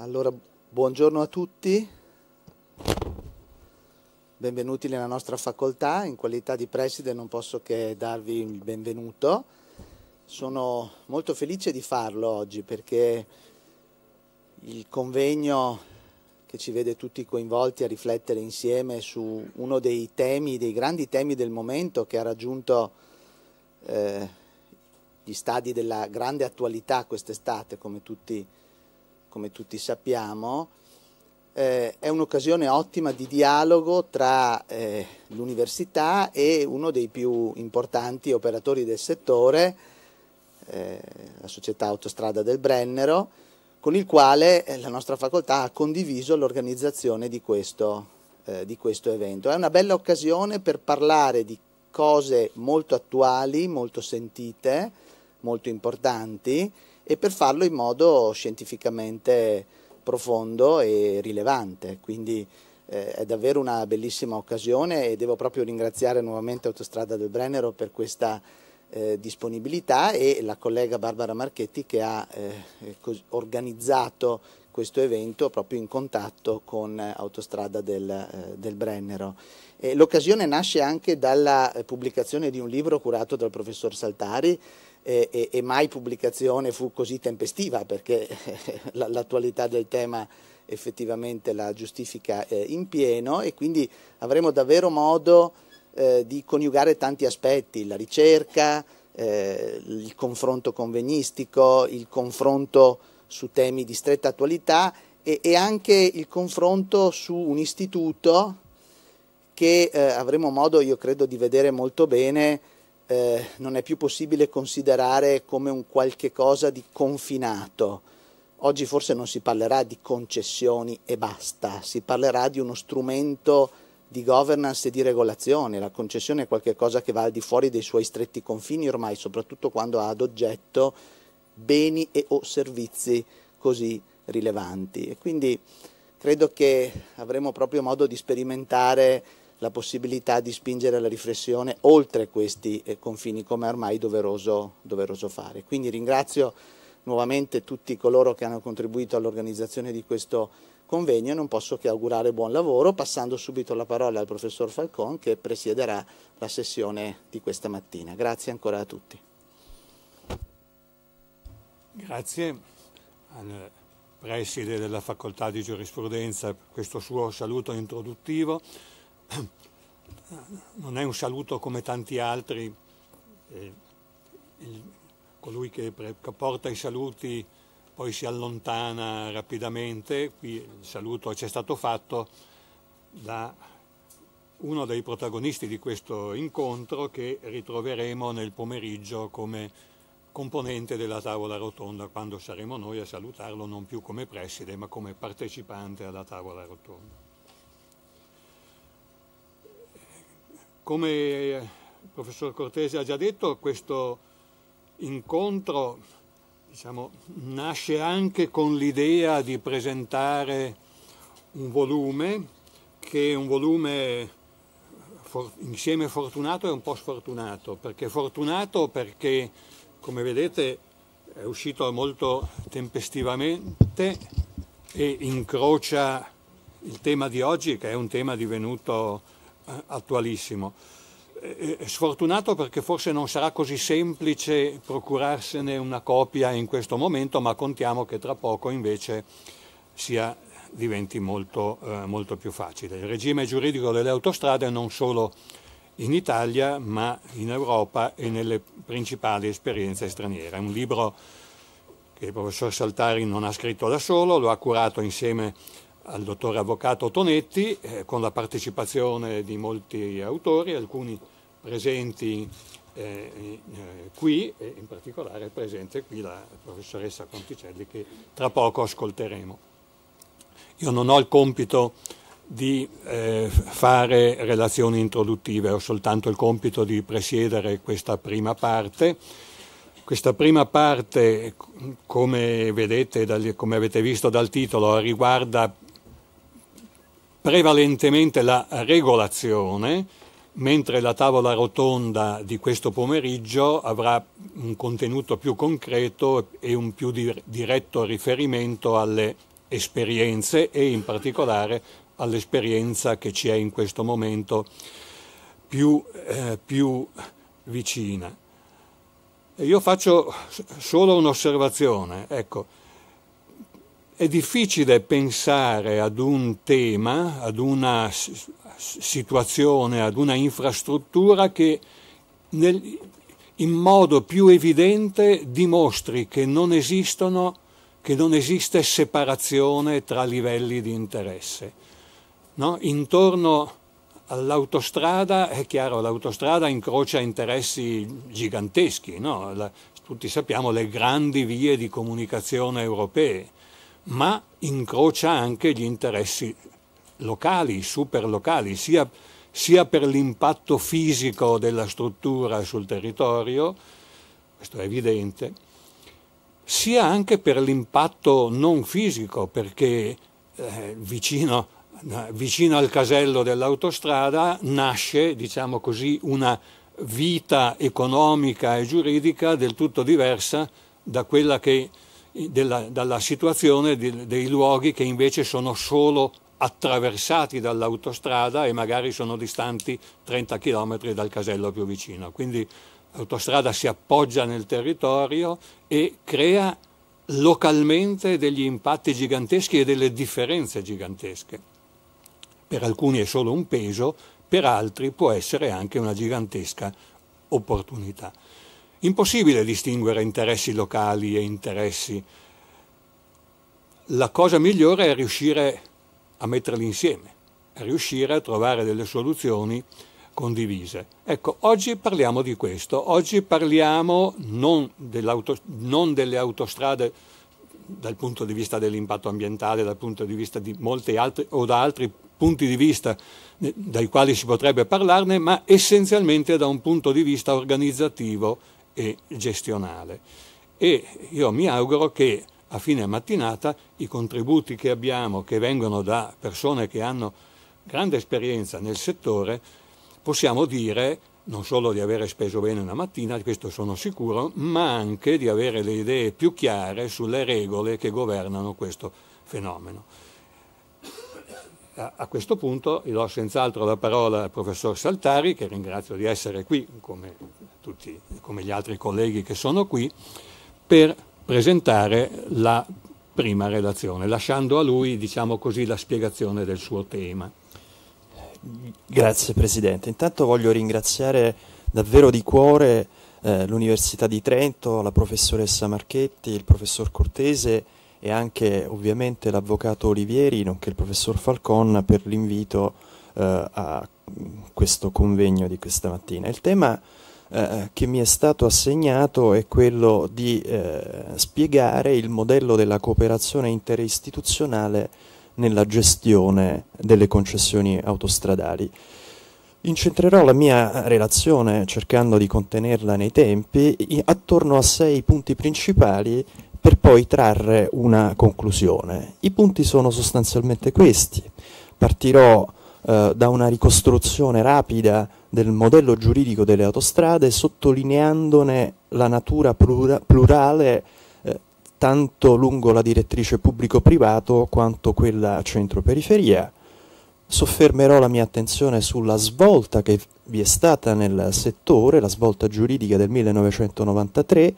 Allora, buongiorno a tutti, benvenuti nella nostra facoltà, in qualità di preside non posso che darvi il benvenuto. Sono molto felice di farlo oggi perché il convegno che ci vede tutti coinvolti a riflettere insieme su uno dei temi, dei grandi temi del momento che ha raggiunto eh, gli stadi della grande attualità quest'estate, come tutti come tutti sappiamo, eh, è un'occasione ottima di dialogo tra eh, l'università e uno dei più importanti operatori del settore, eh, la società Autostrada del Brennero, con il quale eh, la nostra facoltà ha condiviso l'organizzazione di, eh, di questo evento. È una bella occasione per parlare di cose molto attuali, molto sentite, molto importanti e per farlo in modo scientificamente profondo e rilevante. Quindi eh, è davvero una bellissima occasione e devo proprio ringraziare nuovamente Autostrada del Brennero per questa eh, disponibilità e la collega Barbara Marchetti che ha eh, eh organizzato questo evento proprio in contatto con eh, Autostrada del, eh, del Brennero. l'occasione nasce anche dalla pubblicazione di un libro curato dal professor Saltari e, e, e mai pubblicazione fu così tempestiva perché l'attualità del tema effettivamente la giustifica eh, in pieno e quindi avremo davvero modo eh, di coniugare tanti aspetti, la ricerca, eh, il confronto convegnistico, il confronto su temi di stretta attualità e, e anche il confronto su un istituto che avremo modo, io credo, di vedere molto bene eh, non è più possibile considerare come un qualche cosa di confinato. Oggi forse non si parlerà di concessioni e basta, si parlerà di uno strumento di governance e di regolazione. La concessione è qualcosa che va al di fuori dei suoi stretti confini ormai, soprattutto quando ha ad oggetto beni e o servizi così rilevanti. E quindi credo che avremo proprio modo di sperimentare la possibilità di spingere la riflessione oltre questi eh, confini, come è ormai doveroso, doveroso fare. Quindi ringrazio nuovamente tutti coloro che hanno contribuito all'organizzazione di questo convegno e non posso che augurare buon lavoro, passando subito la parola al professor Falcon che presiederà la sessione di questa mattina. Grazie ancora a tutti. Grazie al preside della Facoltà di Giurisprudenza per questo suo saluto introduttivo. non è un saluto come tanti altri, eh, il, colui che, che porta i saluti poi si allontana rapidamente, qui il saluto ci è stato fatto da uno dei protagonisti di questo incontro che ritroveremo nel pomeriggio come componente della tavola rotonda quando saremo noi a salutarlo non più come preside ma come partecipante alla tavola rotonda. Come il eh, professor Cortese ha già detto, questo incontro diciamo, nasce anche con l'idea di presentare un volume che è un volume insieme fortunato e un po' sfortunato, perché fortunato perché come vedete è uscito molto tempestivamente e incrocia il tema di oggi che è un tema divenuto attualissimo. Eh, eh, sfortunato perché forse non sarà così semplice procurarsene una copia in questo momento, ma contiamo che tra poco invece sia, diventi molto, eh, molto più facile. Il regime giuridico delle autostrade non solo in Italia, ma in Europa e nelle principali esperienze straniere. È un libro che il professor Saltari non ha scritto da solo, lo ha curato insieme a al dottor avvocato Tonetti eh, con la partecipazione di molti autori, alcuni presenti eh, eh, qui e in particolare è presente qui la professoressa Conticelli che tra poco ascolteremo. Io non ho il compito di eh, fare relazioni introduttive, ho soltanto il compito di presiedere questa prima parte. Questa prima parte, come, vedete, come avete visto dal titolo, riguarda prevalentemente la regolazione, mentre la tavola rotonda di questo pomeriggio avrà un contenuto più concreto e un più diretto riferimento alle esperienze e in particolare all'esperienza che ci è in questo momento più, eh, più vicina. Io faccio solo un'osservazione, ecco, è difficile pensare ad un tema, ad una situazione, ad una infrastruttura che nel, in modo più evidente dimostri che non esistono che non esiste separazione tra livelli di interesse. No? Intorno all'autostrada, è chiaro, l'autostrada incrocia interessi giganteschi, no? La, tutti sappiamo le grandi vie di comunicazione europee, ma incrocia anche gli interessi locali, superlocali, sia, sia per l'impatto fisico della struttura sul territorio, questo è evidente, sia anche per l'impatto non fisico, perché eh, vicino, vicino, al casello dell'autostrada nasce, diciamo così, una vita economica e giuridica del tutto diversa da quella che della, dalla situazione di, dei luoghi che invece sono solo attraversati dall'autostrada e magari sono distanti 30 km dal casello più vicino. Quindi l'autostrada si appoggia nel territorio e crea localmente degli impatti giganteschi e delle differenze gigantesche. Per alcuni è solo un peso, per altri può essere anche una gigantesca opportunità. Impossibile distinguere interessi locali e interessi. La cosa migliore è riuscire a metterli insieme, a riuscire a trovare delle soluzioni condivise. Ecco, oggi parliamo di questo, oggi parliamo non, non delle autostrade dal punto di vista dell'impatto ambientale, dal punto di vista di molti altri o da altri punti di vista dai quali si potrebbe parlarne, ma essenzialmente da un punto di vista organizzativo e gestionale. E io mi auguro che a fine mattinata i contributi che abbiamo, che vengono da persone che hanno grande esperienza nel settore, possiamo dire non solo di avere speso bene una mattina, questo sono sicuro, ma anche di avere le idee più chiare sulle regole che governano questo fenomeno. A questo punto io do senz'altro la parola al professor Saltari, che ringrazio di essere qui, come, tutti, come gli altri colleghi che sono qui, per presentare la prima relazione, lasciando a lui, diciamo così, la spiegazione del suo tema. Grazie Presidente. Intanto voglio ringraziare davvero di cuore eh, l'Università di Trento, la professoressa Marchetti, il professor Cortese e anche ovviamente l'avvocato Olivieri, nonché il professor Falcon, per l'invito eh, a questo convegno di questa mattina. Il tema eh, che mi è stato assegnato è quello di eh, spiegare il modello della cooperazione interistituzionale nella gestione delle concessioni autostradali. Incentrerò la mia relazione, cercando di contenerla nei tempi, attorno a sei punti principali per poi trarre una conclusione. I punti sono sostanzialmente questi. Partirò eh, da una ricostruzione rapida del modello giuridico delle autostrade, sottolineandone la natura plura plurale eh, tanto lungo la direttrice pubblico-privato quanto quella centro-periferia. Soffermerò la mia attenzione sulla svolta che vi è stata nel settore, la svolta giuridica del 1993,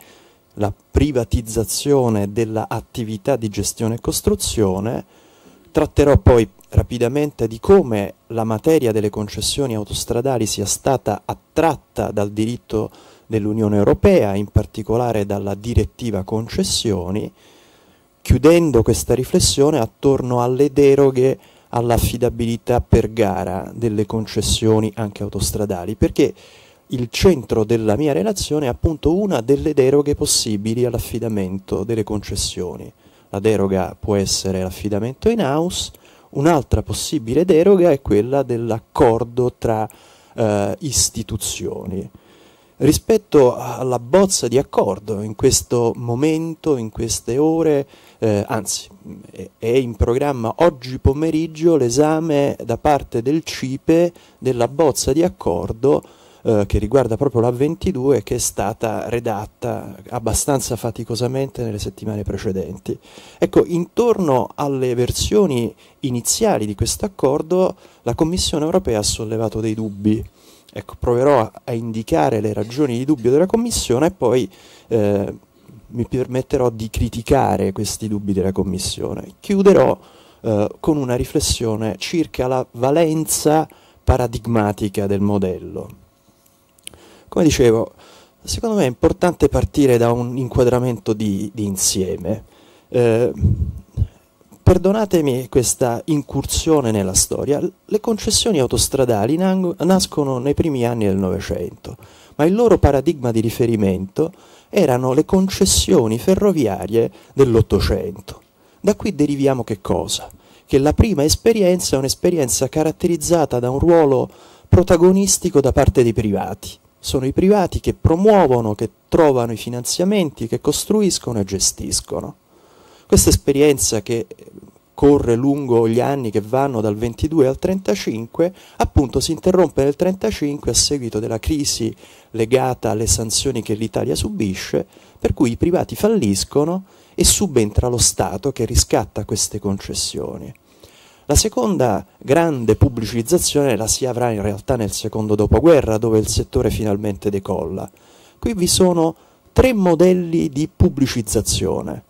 la privatizzazione dell'attività di gestione e costruzione, tratterò poi rapidamente di come la materia delle concessioni autostradali sia stata attratta dal diritto dell'Unione Europea, in particolare dalla direttiva concessioni, chiudendo questa riflessione attorno alle deroghe all'affidabilità per gara delle concessioni anche autostradali, perché il centro della mia relazione è appunto una delle deroghe possibili all'affidamento delle concessioni. La deroga può essere l'affidamento in house, un'altra possibile deroga è quella dell'accordo tra eh, istituzioni. Rispetto alla bozza di accordo, in questo momento, in queste ore, eh, anzi è in programma oggi pomeriggio l'esame da parte del CIPE della bozza di accordo eh, che riguarda proprio la 22 che è stata redatta abbastanza faticosamente nelle settimane precedenti. Ecco, intorno alle versioni iniziali di questo accordo la Commissione europea ha sollevato dei dubbi. Ecco, proverò a, a, indicare le ragioni di dubbio della Commissione e poi eh, mi permetterò di criticare questi dubbi della Commissione. Chiuderò eh, con una riflessione circa la valenza paradigmatica del modello. Come dicevo, secondo me è importante partire da un inquadramento di, di insieme. Eh, perdonatemi questa incursione nella storia, le concessioni autostradali nascono nei primi anni del Novecento, ma il loro paradigma di riferimento erano le concessioni ferroviarie dell'Ottocento. Da qui deriviamo che cosa? Che la prima esperienza è un'esperienza caratterizzata da un ruolo protagonistico da parte dei privati sono i privati che promuovono, che trovano i finanziamenti, che costruiscono e gestiscono. Questa esperienza che eh, corre lungo gli anni che vanno dal 22 al 35, appunto si interrompe nel 35 a seguito della crisi legata alle sanzioni che l'Italia subisce, per cui i privati falliscono e subentra lo Stato che riscatta queste concessioni. La seconda grande pubblicizzazione la si avrà in realtà nel secondo dopoguerra, dove il settore finalmente decolla. Qui vi sono tre modelli di pubblicizzazione.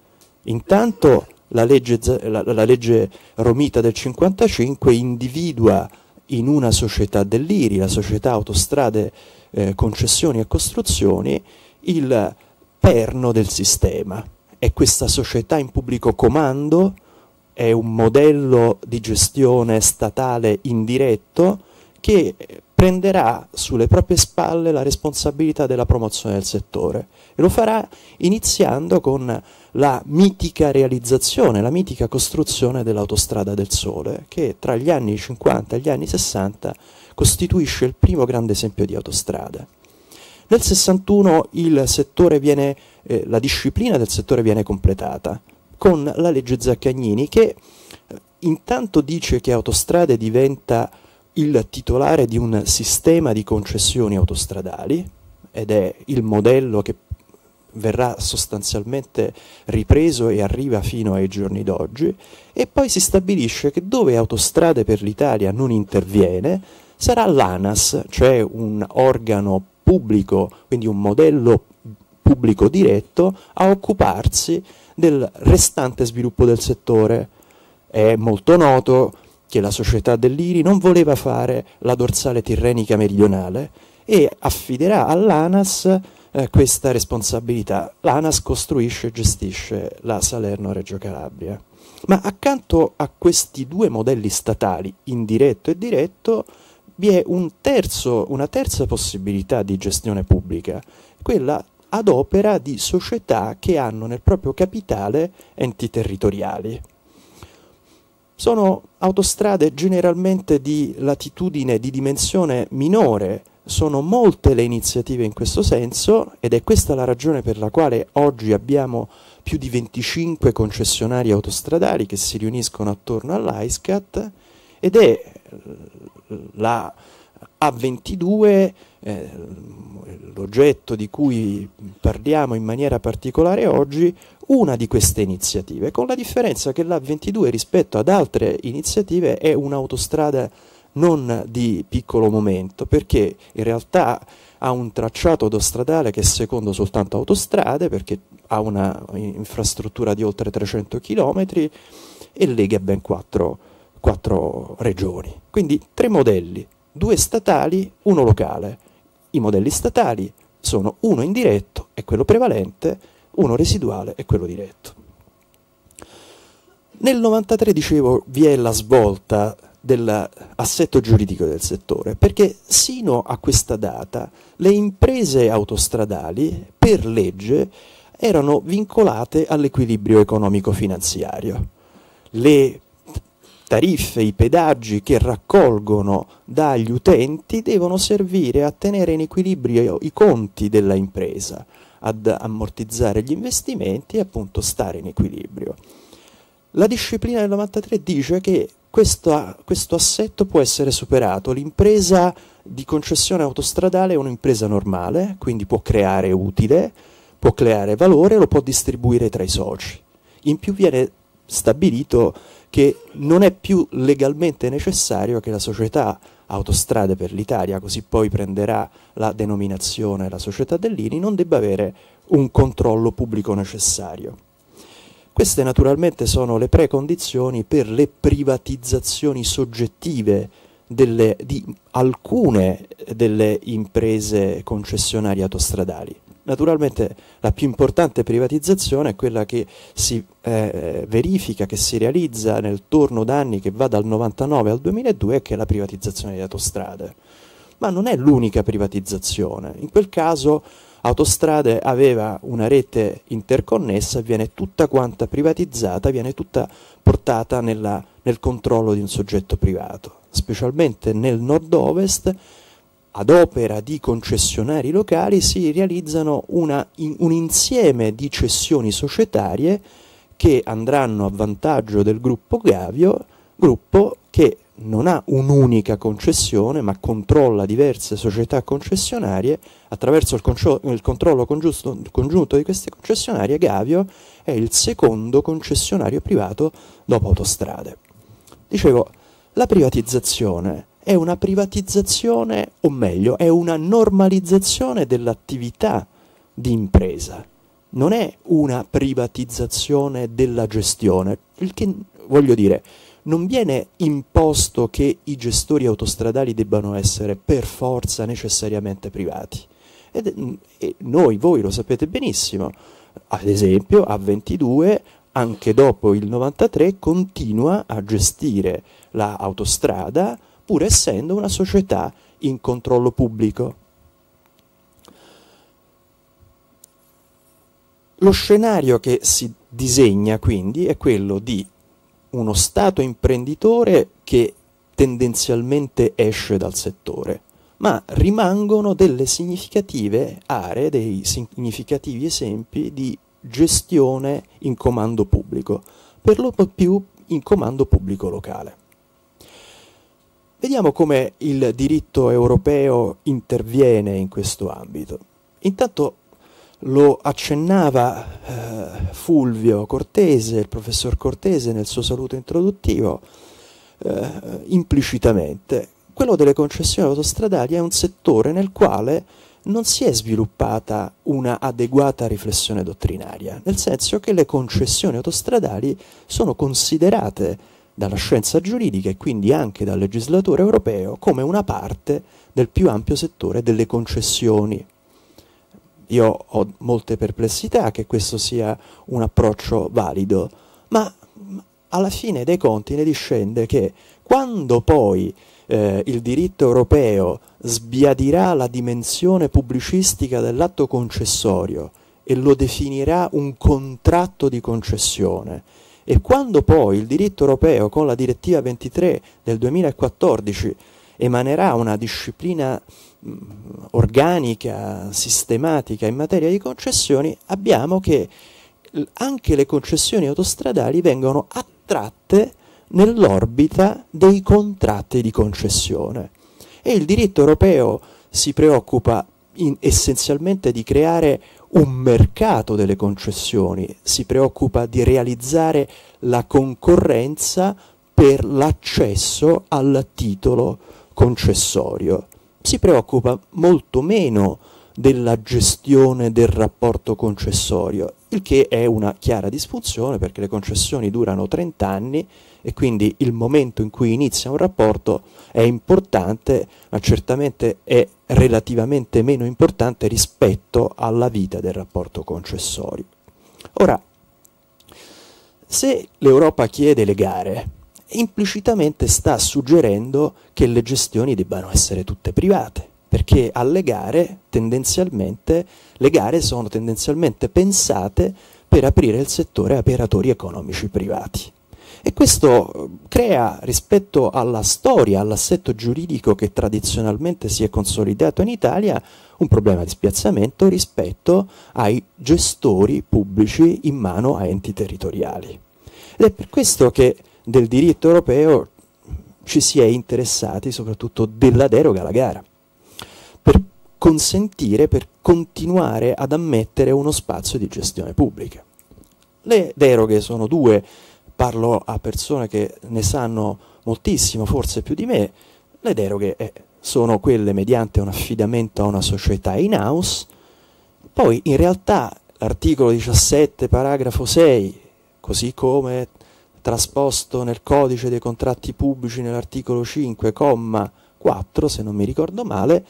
Intanto la legge, la, la legge romita del 1955 individua in una società dell'IRI, la società autostrade, eh, concessioni e costruzioni, il perno del sistema. È questa società in pubblico comando è un modello di gestione statale indiretto che prenderà sulle proprie spalle la responsabilità della promozione del settore e lo farà iniziando con la mitica realizzazione, la mitica costruzione dell'autostrada del sole che tra gli anni 50 e gli anni 60 costituisce il primo grande esempio di autostrada. Nel 61 eh, la disciplina del settore viene completata, con la legge Zaccagnini che eh, intanto dice che Autostrade diventa il titolare di un sistema di concessioni autostradali ed è il modello che verrà sostanzialmente ripreso e arriva fino ai giorni d'oggi e poi si stabilisce che dove Autostrade per l'Italia non interviene sarà l'ANAS, cioè un organo pubblico, quindi un modello pubblico diretto, a occuparsi del restante sviluppo del settore. È molto noto che la società dell'IRI non voleva fare la dorsale tirrenica meridionale e affiderà all'ANAS eh, questa responsabilità. L'ANAS costruisce e gestisce la Salerno-Reggio Calabria. Ma accanto a questi due modelli statali, indiretto e diretto, vi è un terzo, una terza possibilità di gestione pubblica, quella ad opera di società che hanno nel proprio capitale enti territoriali. Sono autostrade generalmente di latitudine di dimensione minore, sono molte le iniziative in questo senso ed è questa la ragione per la quale oggi abbiamo più di 25 concessionari autostradali che si riuniscono attorno all'ISCAT ed è eh, la a22, eh, l'oggetto di cui parliamo in maniera particolare oggi, una di queste iniziative, con la differenza che l'A22 rispetto ad altre iniziative è un'autostrada non di piccolo momento, perché in realtà ha un tracciato autostradale che è secondo soltanto autostrade, perché ha un'infrastruttura di oltre 300 km e lega ben 4, 4 regioni. Quindi tre modelli due statali, uno locale. I modelli statali sono uno indiretto e quello prevalente, uno residuale e quello diretto. Nel 93, dicevo, vi è la svolta dell'assetto giuridico del settore, perché sino a questa data le imprese autostradali, per legge, erano vincolate all'equilibrio economico-finanziario. Le tariffe, i pedaggi che raccolgono dagli utenti devono servire a tenere in equilibrio i conti della impresa, ad ammortizzare gli investimenti e appunto stare in equilibrio. La disciplina del 93 dice che questo, questo assetto può essere superato, l'impresa di concessione autostradale è un'impresa normale, quindi può creare utile, può creare valore, lo può distribuire tra i soci. In più viene stabilito che non è più legalmente necessario che la società Autostrade per l'Italia, così poi prenderà la denominazione la società dell'INI, non debba avere un controllo pubblico necessario. Queste naturalmente sono le precondizioni per le privatizzazioni soggettive delle, di alcune delle imprese concessionarie autostradali. Naturalmente la più importante privatizzazione è quella che si eh, verifica, che si realizza nel torno d'anni che va dal 99 al 2002 che è la privatizzazione di autostrade. Ma non è l'unica privatizzazione, in quel caso Autostrade aveva una rete interconnessa, viene tutta quanta privatizzata, viene tutta portata nella, nel controllo di un soggetto privato, specialmente nel nord-ovest ad opera di concessionari locali si realizzano una, in, un insieme di cessioni societarie che andranno a vantaggio del gruppo Gavio, gruppo che non ha un'unica concessione ma controlla diverse società concessionarie, attraverso il, il controllo congiusto, congiunto di queste concessionarie Gavio è il secondo concessionario privato dopo autostrade. Dicevo, la privatizzazione è una privatizzazione, o meglio, è una normalizzazione dell'attività di impresa, non è una privatizzazione della gestione, il che voglio dire, non viene imposto che i gestori autostradali debbano essere per forza necessariamente privati. Ed, e noi, voi lo sapete benissimo, ad esempio a 22 anche dopo il 93 continua a gestire l'autostrada la pur essendo una società in controllo pubblico. Lo scenario che si disegna quindi è quello di uno Stato imprenditore che tendenzialmente esce dal settore, ma rimangono delle significative aree, dei significativi esempi di gestione in comando pubblico, per lo più in comando pubblico locale. Vediamo come il diritto europeo interviene in questo ambito. Intanto lo accennava eh, Fulvio Cortese, il professor Cortese nel suo saluto introduttivo, eh, implicitamente, quello delle concessioni autostradali è un settore nel quale non si è sviluppata una adeguata riflessione dottrinaria, nel senso che le concessioni autostradali sono considerate dalla scienza giuridica e quindi anche dal legislatore europeo come una parte del più ampio settore delle concessioni. Io ho molte perplessità che questo sia un approccio valido, ma alla fine dei conti ne discende che quando poi eh, il diritto europeo sbiadirà la dimensione pubblicistica dell'atto concessorio e lo definirà un contratto di concessione, e quando poi il diritto europeo con la direttiva 23 del 2014 emanerà una disciplina mh, mm, organica, sistematica in materia di concessioni, abbiamo che anche le concessioni autostradali vengono attratte nell'orbita dei contratti di concessione. E il diritto europeo si preoccupa in, essenzialmente di creare un mercato delle concessioni, si preoccupa di realizzare la concorrenza per l'accesso al titolo concessorio. Si preoccupa molto meno della gestione del rapporto concessorio, il che è una chiara disfunzione perché le concessioni durano 30 anni e quindi il momento in cui inizia un rapporto è importante, ma certamente è relativamente meno importante rispetto alla vita del rapporto concessorio. Ora, se l'Europa chiede le gare, implicitamente sta suggerendo che le gestioni debbano essere tutte private, perché alle gare tendenzialmente le gare sono tendenzialmente pensate per aprire il settore a operatori economici privati. E questo eh, crea rispetto alla storia, all'assetto giuridico che tradizionalmente si è consolidato in Italia, un problema di spiazzamento rispetto ai gestori pubblici in mano a enti territoriali. Ed è per questo che del diritto europeo ci si è interessati soprattutto della deroga alla gara, per consentire, per continuare ad ammettere uno spazio di gestione pubblica. Le deroghe sono due parlo a persone che ne sanno moltissimo, forse più di me, le deroghe eh, sono quelle mediante un affidamento a una società in house, poi in realtà l'articolo 17 paragrafo 6, così come trasposto nel codice dei contratti pubblici nell'articolo 5, comma 4, se non mi ricordo male,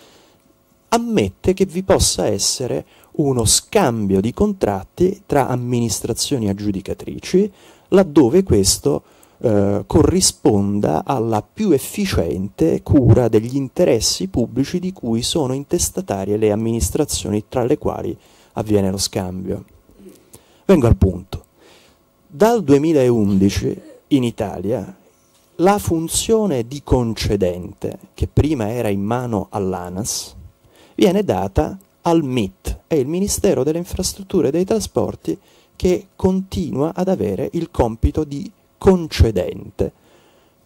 ammette che vi possa essere uno scambio di contratti tra amministrazioni aggiudicatrici laddove questo eh, corrisponda alla più efficiente cura degli interessi pubblici di cui sono intestatarie le amministrazioni tra le quali avviene lo scambio. Vengo al punto. Dal 2011 in Italia la funzione di concedente, che prima era in mano all'ANAS, viene data al MIT, è il Ministero delle Infrastrutture e dei Trasporti, che continua ad avere il compito di concedente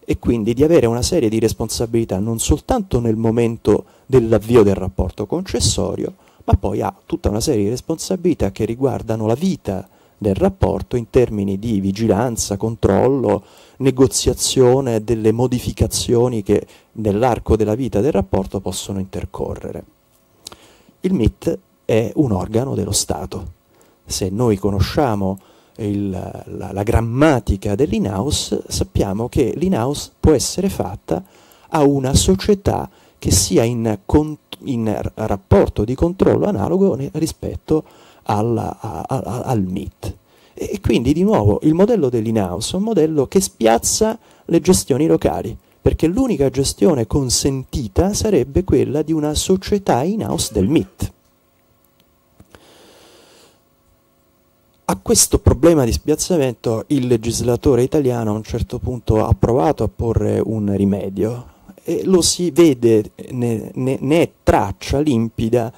e quindi di avere una serie di responsabilità non soltanto nel momento dell'avvio del rapporto concessorio, ma poi ha tutta una serie di responsabilità che riguardano la vita del rapporto in termini di vigilanza, controllo, negoziazione delle modificazioni che nell'arco della vita del rapporto possono intercorrere. Il MIT è un organo dello Stato se noi conosciamo il, la, la, grammatica dell'in-house, sappiamo che l'in-house può essere fatta a una società che sia in, in rapporto di controllo analogo rispetto alla, a, a, al MIT. e quindi di nuovo il modello dell'in-house è un modello che spiazza le gestioni locali, perché l'unica gestione consentita sarebbe quella di una società in-house del MIT. A questo problema di spiazzamento il legislatore italiano a un certo punto ha provato a porre un rimedio e lo si vede, ne, ne, ne è traccia limpida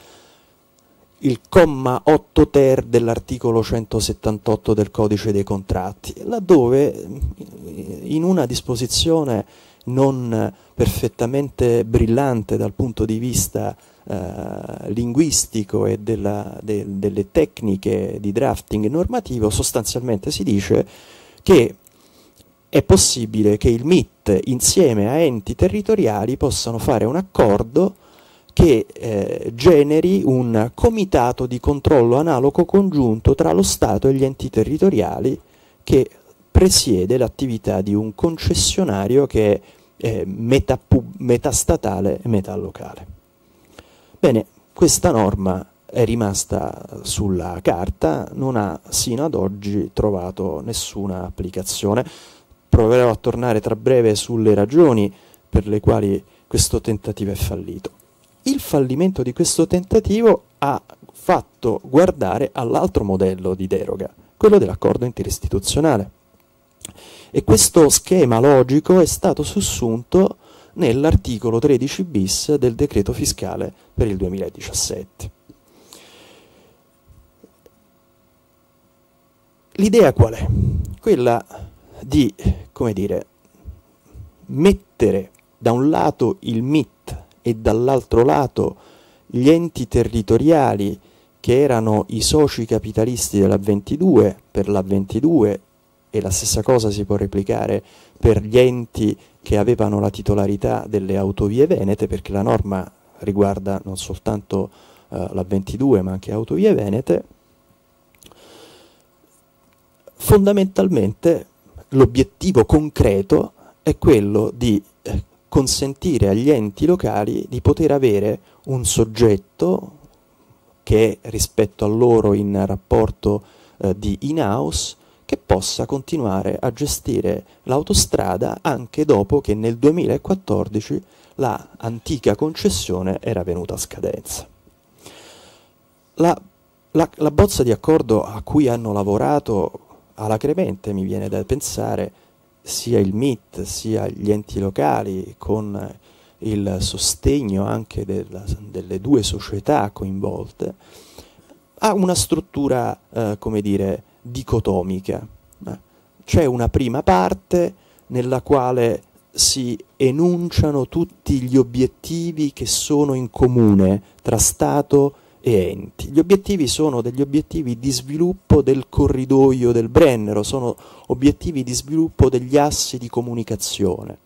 il comma 8 ter dell'articolo 178 del codice dei contratti, laddove in una disposizione non perfettamente brillante dal punto di vista eh, linguistico e della, de, delle tecniche di drafting normativo, sostanzialmente si dice che è possibile che il MIT insieme a enti territoriali possano fare un accordo che eh, generi un comitato di controllo analogo congiunto tra lo Stato e gli enti territoriali che presiede l'attività di un concessionario che è eh, metà, metà statale e metà locale. Bene, questa norma è rimasta sulla carta, non ha sino ad oggi trovato nessuna applicazione. Proverò a tornare tra breve sulle ragioni per le quali questo tentativo è fallito. Il fallimento di questo tentativo ha fatto guardare all'altro modello di deroga, quello dell'accordo interistituzionale. E questo schema logico è stato sussunto nell'articolo 13 bis del decreto fiscale per il 2017. L'idea qual è? Quella di, come dire, mettere da un lato il MIT e dall'altro lato gli enti territoriali che erano i soci capitalisti della 22 per la 22 e la stessa cosa si può replicare per gli enti che avevano la titolarità delle autovie venete perché la norma riguarda non soltanto eh, la 22 ma anche autovie venete, fondamentalmente l'obiettivo concreto è quello di eh, consentire agli enti locali di poter avere un soggetto che rispetto a loro in rapporto eh, di in-house che possa continuare a gestire l'autostrada anche dopo che nel 2014 la antica concessione era venuta a scadenza. La, la, la bozza di accordo a cui hanno lavorato alacremente, mi viene da pensare, sia il MIT sia gli enti locali con il sostegno anche della, delle due società coinvolte, ha una struttura, eh, come dire, dicotomiche. Eh. C'è una prima parte nella quale si enunciano tutti gli obiettivi che sono in comune tra Stato e enti. Gli obiettivi sono degli obiettivi di sviluppo del corridoio del Brennero, sono obiettivi di sviluppo degli assi di comunicazione.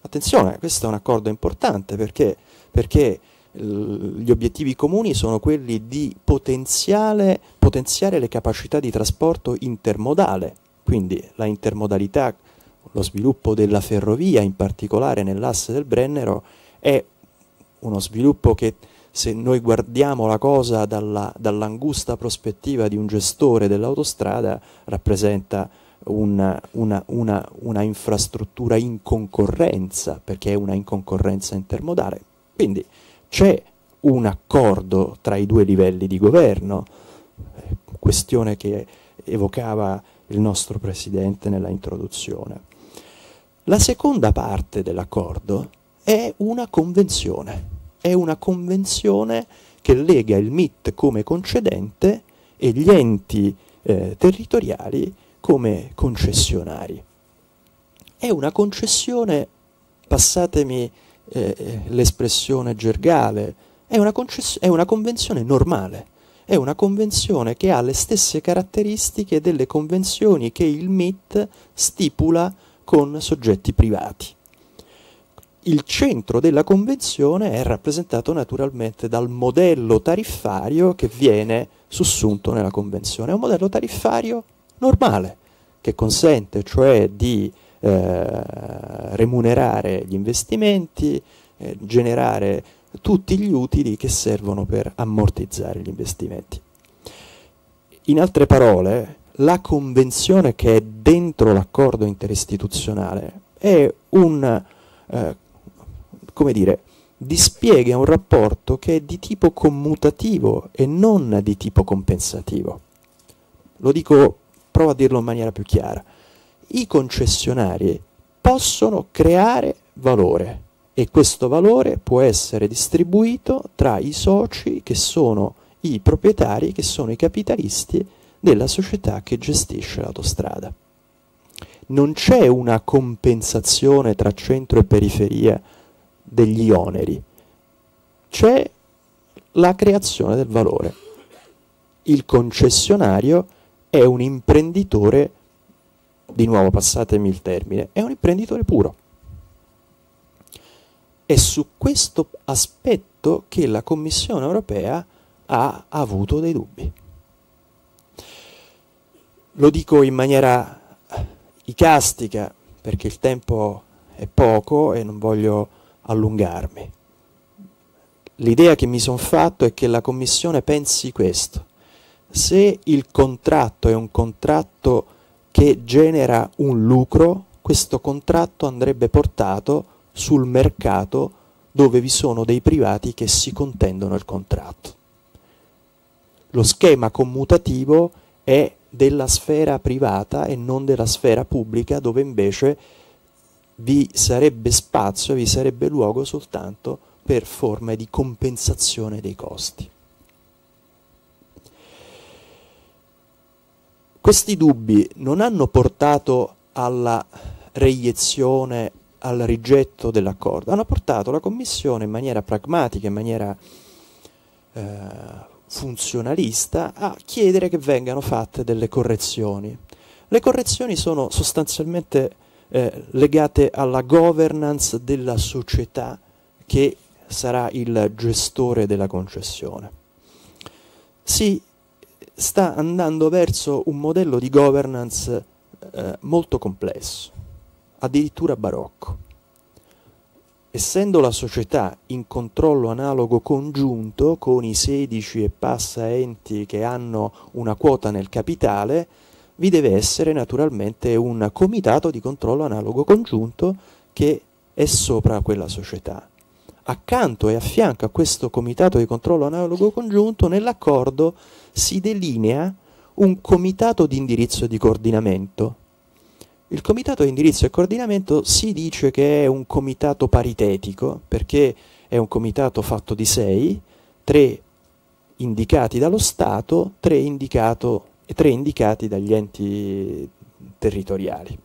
Attenzione, questo è un accordo importante perché, perché gli obiettivi comuni sono quelli di potenziare le capacità di trasporto intermodale, quindi la intermodalità, lo sviluppo della ferrovia, in particolare nell'asse del Brennero, è uno sviluppo che se noi guardiamo la cosa dalla, dall'angusta prospettiva di un gestore dell'autostrada rappresenta una, una, una, una, infrastruttura in concorrenza, perché è una in concorrenza intermodale. Quindi c'è un accordo tra i due livelli di governo, eh, questione che evocava il nostro Presidente nella introduzione. La seconda parte dell'accordo è una convenzione, è una convenzione che lega il MIT come concedente e gli enti eh, territoriali come concessionari. È una concessione, passatemi eh, l'espressione gergale, è una, è una convenzione normale, è una convenzione che ha le stesse caratteristiche delle convenzioni che il MIT stipula con soggetti privati. Il centro della convenzione è rappresentato naturalmente dal modello tariffario che viene sussunto nella convenzione. È un modello tariffario normale, che consente cioè di eh, remunerare gli investimenti, eh, generare tutti gli utili che servono per ammortizzare gli investimenti. In altre parole, la convenzione che è dentro l'accordo interistituzionale è un, eh, come dire, dispiega un rapporto che è di tipo commutativo e non di tipo compensativo. Lo dico, provo a dirlo in maniera più chiara i concessionari possono creare valore e questo valore può essere distribuito tra i soci che sono i proprietari, che sono i capitalisti della società che gestisce l'autostrada. Non c'è una compensazione tra centro e periferia degli oneri, c'è la creazione del valore. Il concessionario è un imprenditore di nuovo passatemi il termine, è un imprenditore puro. È su questo aspetto che la Commissione europea ha avuto dei dubbi. Lo dico in maniera icastica perché il tempo è poco e non voglio allungarmi. L'idea che mi sono fatto è che la Commissione pensi questo. Se il contratto è un contratto che genera un lucro, questo contratto andrebbe portato sul mercato dove vi sono dei privati che si contendono il contratto. Lo schema commutativo è della sfera privata e non della sfera pubblica dove invece vi sarebbe spazio, vi sarebbe luogo soltanto per forme di compensazione dei costi. Questi dubbi non hanno portato alla reiezione, al rigetto dell'accordo, hanno portato la Commissione in maniera pragmatica, in maniera eh, funzionalista, a chiedere che vengano fatte delle correzioni. Le correzioni sono sostanzialmente eh, legate alla governance della società che sarà il gestore della concessione. Si sta andando verso un modello di governance eh, molto complesso, addirittura barocco. Essendo la società in controllo analogo congiunto con i 16 e passa enti che hanno una quota nel capitale, vi deve essere naturalmente un comitato di controllo analogo congiunto che è sopra quella società accanto e a fianco a questo comitato di controllo analogo congiunto, nell'accordo si delinea un comitato di indirizzo e di coordinamento. Il comitato di indirizzo e coordinamento si dice che è un comitato paritetico perché è un comitato fatto di sei, tre indicati dallo Stato tre indicato, e tre indicati dagli enti territoriali.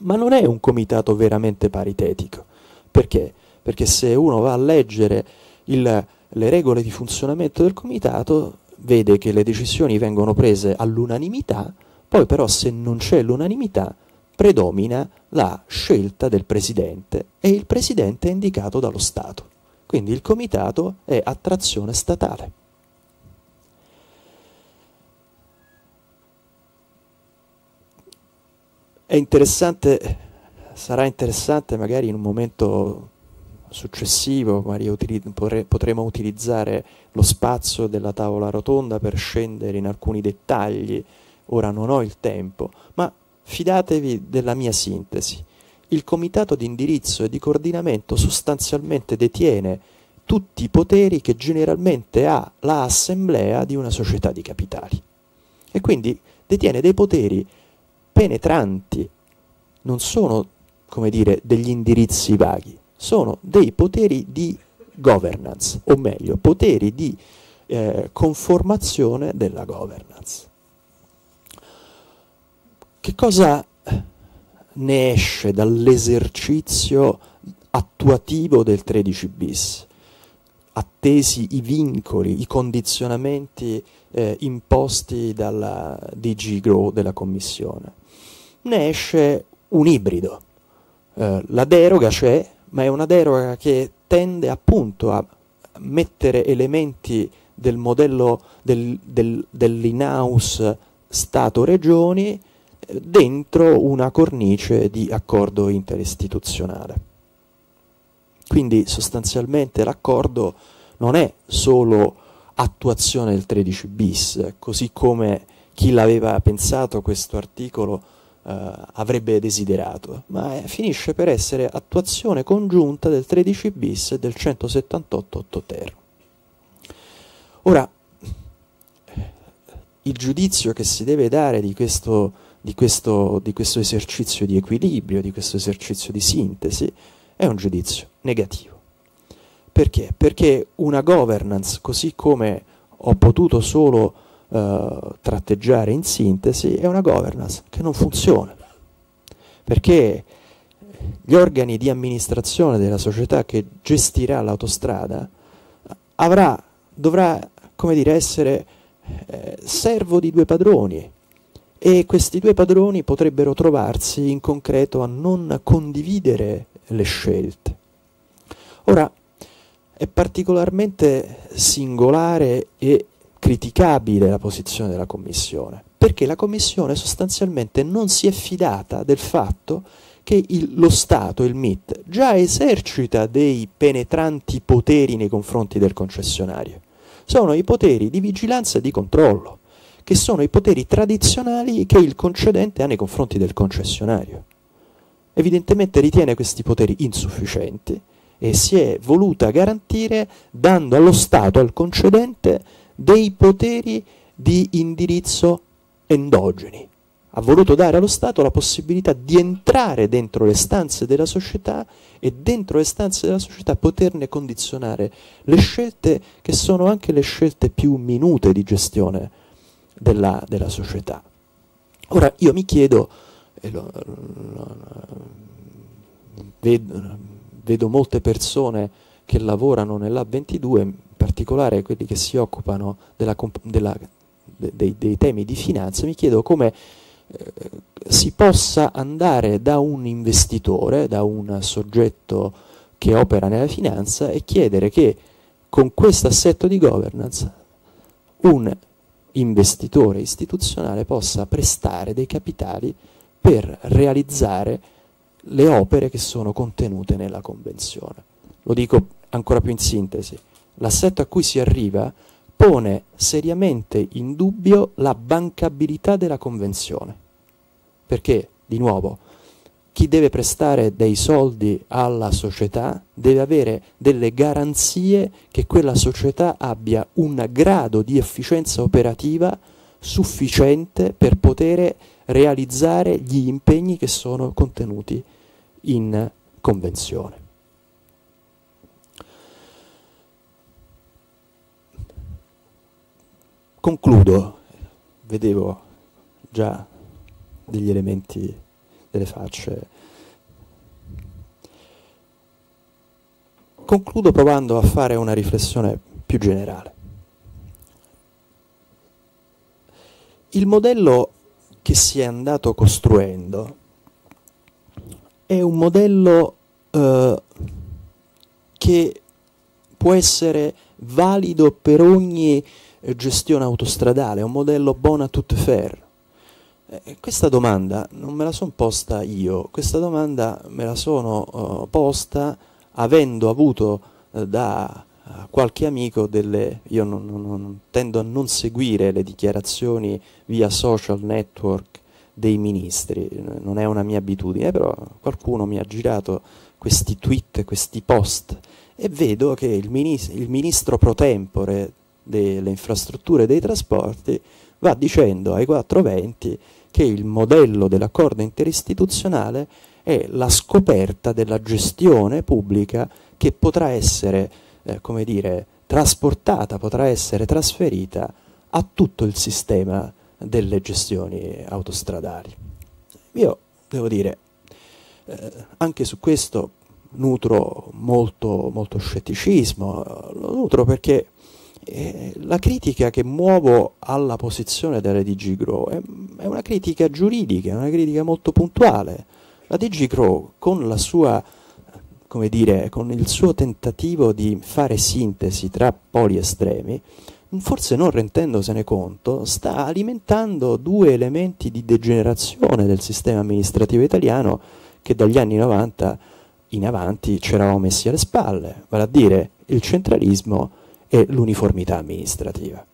Ma non è un comitato veramente paritetico perché perché se uno va a leggere il, le regole di funzionamento del comitato vede che le decisioni vengono prese all'unanimità, poi però se non c'è l'unanimità predomina la scelta del presidente e il presidente è indicato dallo Stato. Quindi il comitato è attrazione statale. È interessante, sarà interessante magari in un momento successivo magari potremo utilizzare lo spazio della tavola rotonda per scendere in alcuni dettagli, ora non ho il tempo, ma fidatevi della mia sintesi. Il comitato di indirizzo e di coordinamento sostanzialmente detiene tutti i poteri che generalmente ha l'assemblea di una società di capitali e quindi detiene dei poteri penetranti, non sono come dire degli indirizzi vaghi sono dei poteri di governance, o meglio, poteri di eh, conformazione della governance. Che cosa ne esce dall'esercizio attuativo del 13 bis? attesi i vincoli, i condizionamenti eh, imposti dalla DG Grow della Commissione. Ne esce un ibrido. Eh, la deroga c'è, ma è una deroga che tende appunto a mettere elementi del modello del, del, dell'in-house Stato-Regioni eh, dentro una cornice di accordo interistituzionale. Quindi sostanzialmente l'accordo non è solo attuazione del 13 bis, così come chi l'aveva pensato questo articolo eh, avrebbe desiderato, ma è, eh, finisce per essere attuazione congiunta del 13 bis e del 178 8 ter. Ora, il giudizio che si deve dare di questo, di, questo, di questo, esercizio di equilibrio, di questo esercizio di sintesi, è un giudizio negativo. Perché? Perché una governance, così come ho potuto solo eh, tratteggiare in sintesi è una governance che non funziona, perché gli organi di amministrazione della società che gestirà l'autostrada avrà, dovrà come dire, essere eh, servo di due padroni e questi due padroni potrebbero trovarsi in concreto a non condividere le scelte. Ora, è particolarmente singolare e criticabile la posizione della Commissione, perché la Commissione sostanzialmente non si è fidata del fatto che il, lo Stato, il MIT, già esercita dei penetranti poteri nei confronti del concessionario. Sono i poteri di vigilanza e di controllo, che sono i poteri tradizionali che il concedente ha nei confronti del concessionario. Evidentemente ritiene questi poteri insufficienti e si è voluta garantire dando allo Stato, al concedente, dei poteri di indirizzo endogeni. Ha voluto dare allo Stato la possibilità di entrare dentro le stanze della società e dentro le stanze della società poterne condizionare le scelte che sono anche le scelte più minute di gestione della, della società. Ora io mi chiedo, e lo, lo, lo, vedo, vedo molte persone che lavorano nell'A22, in particolare quelli che si occupano della, della, de, dei, temi di finanza, mi chiedo come eh, si possa andare da un investitore, da un soggetto che opera nella finanza e chiedere che con questo assetto di governance un investitore istituzionale possa prestare dei capitali per realizzare le opere che sono contenute nella Convenzione lo dico ancora più in sintesi, l'assetto a cui si arriva pone seriamente in dubbio la bancabilità della Convenzione. Perché, di nuovo, chi deve prestare dei soldi alla società deve avere delle garanzie che quella società abbia un grado di efficienza operativa sufficiente per poter realizzare gli impegni che sono contenuti in convenzione. Concludo, vedevo già degli elementi, delle facce. Concludo provando a fare una riflessione più generale. Il modello che si è andato costruendo è un modello eh, che può essere valido per ogni eh, gestione autostradale, un modello bona tout faire? Eh, questa domanda non me la sono posta io, questa domanda me la sono eh, posta avendo avuto eh, da eh, qualche amico delle... io non, non, non, tendo a non seguire le dichiarazioni via social network dei ministri, non è una mia abitudine, però qualcuno mi ha girato questi tweet, questi post e vedo che il, ministro, il ministro pro tempore delle infrastrutture e dei trasporti va dicendo ai 420 che il modello dell'accordo interistituzionale è la scoperta della gestione pubblica che potrà essere, eh, come dire, trasportata, potrà essere trasferita a tutto il sistema delle gestioni autostradali. Io devo dire, eh, anche su questo nutro molto, molto scetticismo, lo nutro perché eh, la critica che muovo alla posizione della DG Grow è, è una critica giuridica, una critica molto puntuale. La DG Grow con la sua come dire, con il suo tentativo di fare sintesi tra poli estremi, forse non rendendosene conto, sta alimentando due elementi di degenerazione del sistema amministrativo italiano che dagli anni 90 in avanti ci eravamo messi alle spalle, vale a dire il centralismo e l'uniformità amministrativa.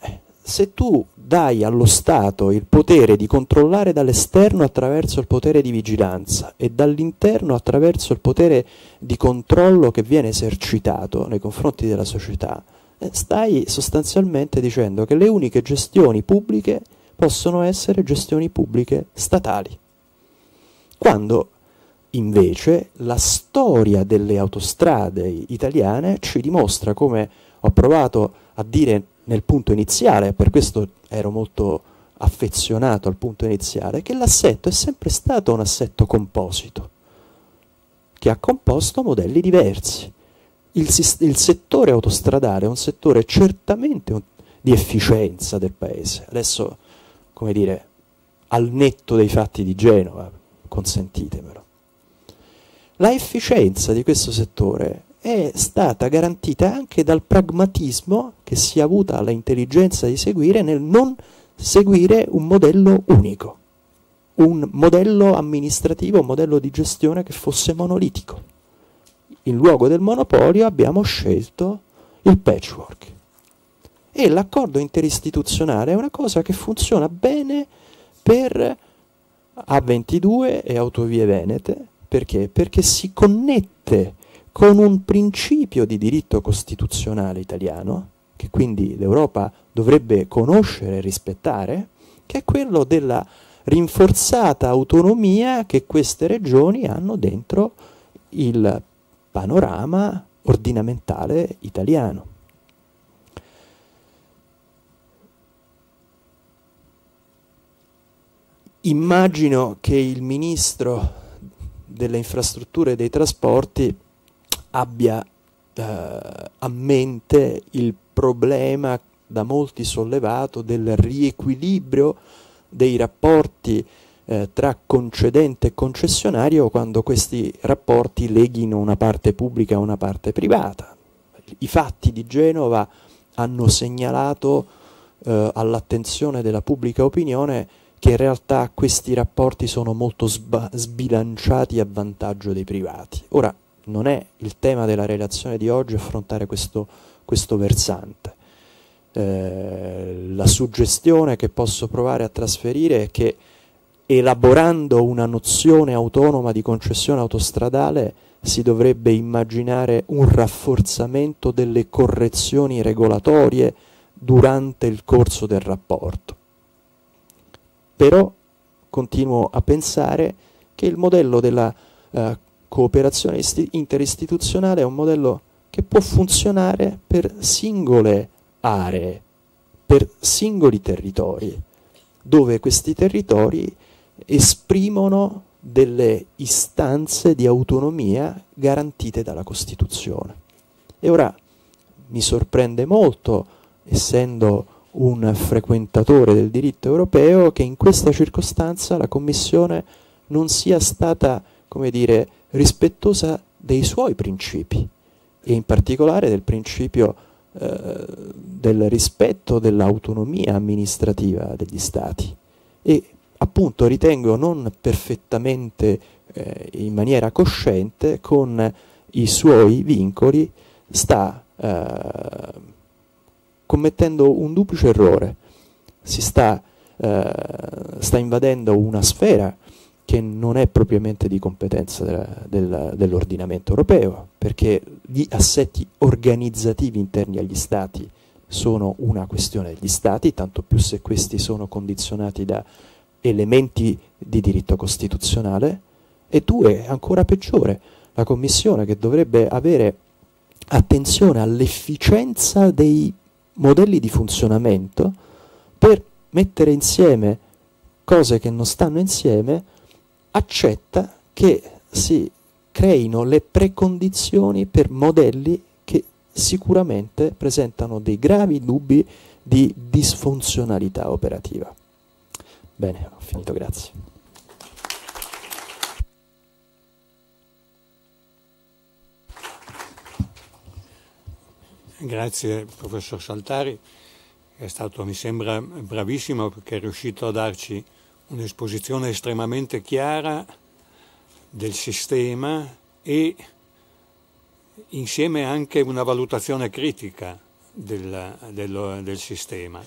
Eh, se tu dai allo Stato il potere di controllare dall'esterno attraverso il potere di vigilanza e dall'interno attraverso il potere di controllo che viene esercitato nei confronti della società, eh, stai sostanzialmente dicendo che le uniche gestioni pubbliche possono essere gestioni pubbliche statali. Quando Invece la storia delle autostrade italiane ci dimostra come ho provato a dire nel punto iniziale, per questo ero molto affezionato al punto iniziale, che l'assetto è sempre stato un assetto composito, che ha composto modelli diversi. Il, il settore autostradale è un settore certamente un, di efficienza del paese. Adesso, come dire, al netto dei fatti di Genova, consentitemelo la efficienza di questo settore è stata garantita anche dal pragmatismo che si è avuta l'intelligenza di seguire nel non seguire un modello unico, un modello amministrativo, un modello di gestione che fosse monolitico. In luogo del monopolio abbiamo scelto il patchwork. E l'accordo interistituzionale è una cosa che funziona bene per A22 e Autovie Venete, perché? Perché si connette con un principio di diritto costituzionale italiano, che quindi l'Europa dovrebbe conoscere e rispettare, che è quello della rinforzata autonomia che queste regioni hanno dentro il panorama ordinamentale italiano. Immagino che il ministro delle infrastrutture e dei trasporti abbia eh, a mente il problema da molti sollevato del riequilibrio dei rapporti eh, tra concedente e concessionario quando questi rapporti leghino una parte pubblica a una parte privata. I fatti di Genova hanno segnalato eh, all'attenzione della pubblica opinione che in realtà questi rapporti sono molto sba- sbilanciati a vantaggio dei privati. Ora, non è il tema della relazione di oggi affrontare questo, questo versante. Eh, la suggestione che posso provare a trasferire è che elaborando una nozione autonoma di concessione autostradale si dovrebbe immaginare un rafforzamento delle correzioni regolatorie durante il corso del rapporto però continuo a pensare che il modello della eh, cooperazione interistituzionale è un modello che può funzionare per singole aree, per singoli territori, dove questi territori esprimono delle istanze di autonomia garantite dalla Costituzione. E ora mi sorprende molto, essendo un frequentatore del diritto europeo che in questa circostanza la Commissione non sia stata, come dire, rispettosa dei suoi principi e in particolare del principio eh, del rispetto dell'autonomia amministrativa degli Stati e appunto ritengo non perfettamente eh, in maniera cosciente con i suoi vincoli sta eh, commettendo un duplice errore. Si sta, eh, sta invadendo una sfera che non è propriamente di competenza del, del, dell'ordinamento europeo, perché gli assetti organizzativi interni agli Stati sono una questione degli Stati, tanto più se questi sono condizionati da elementi di diritto costituzionale, e due, ancora peggiore, la Commissione che dovrebbe avere attenzione all'efficienza dei modelli di funzionamento per mettere insieme cose che non stanno insieme, accetta che si creino le precondizioni per modelli che sicuramente presentano dei gravi dubbi di disfunzionalità operativa. Bene, ho finito, grazie. Grazie professor Saltari, è stato mi sembra bravissimo perché è riuscito a darci un'esposizione estremamente chiara del sistema e insieme anche una valutazione critica del, del, del sistema.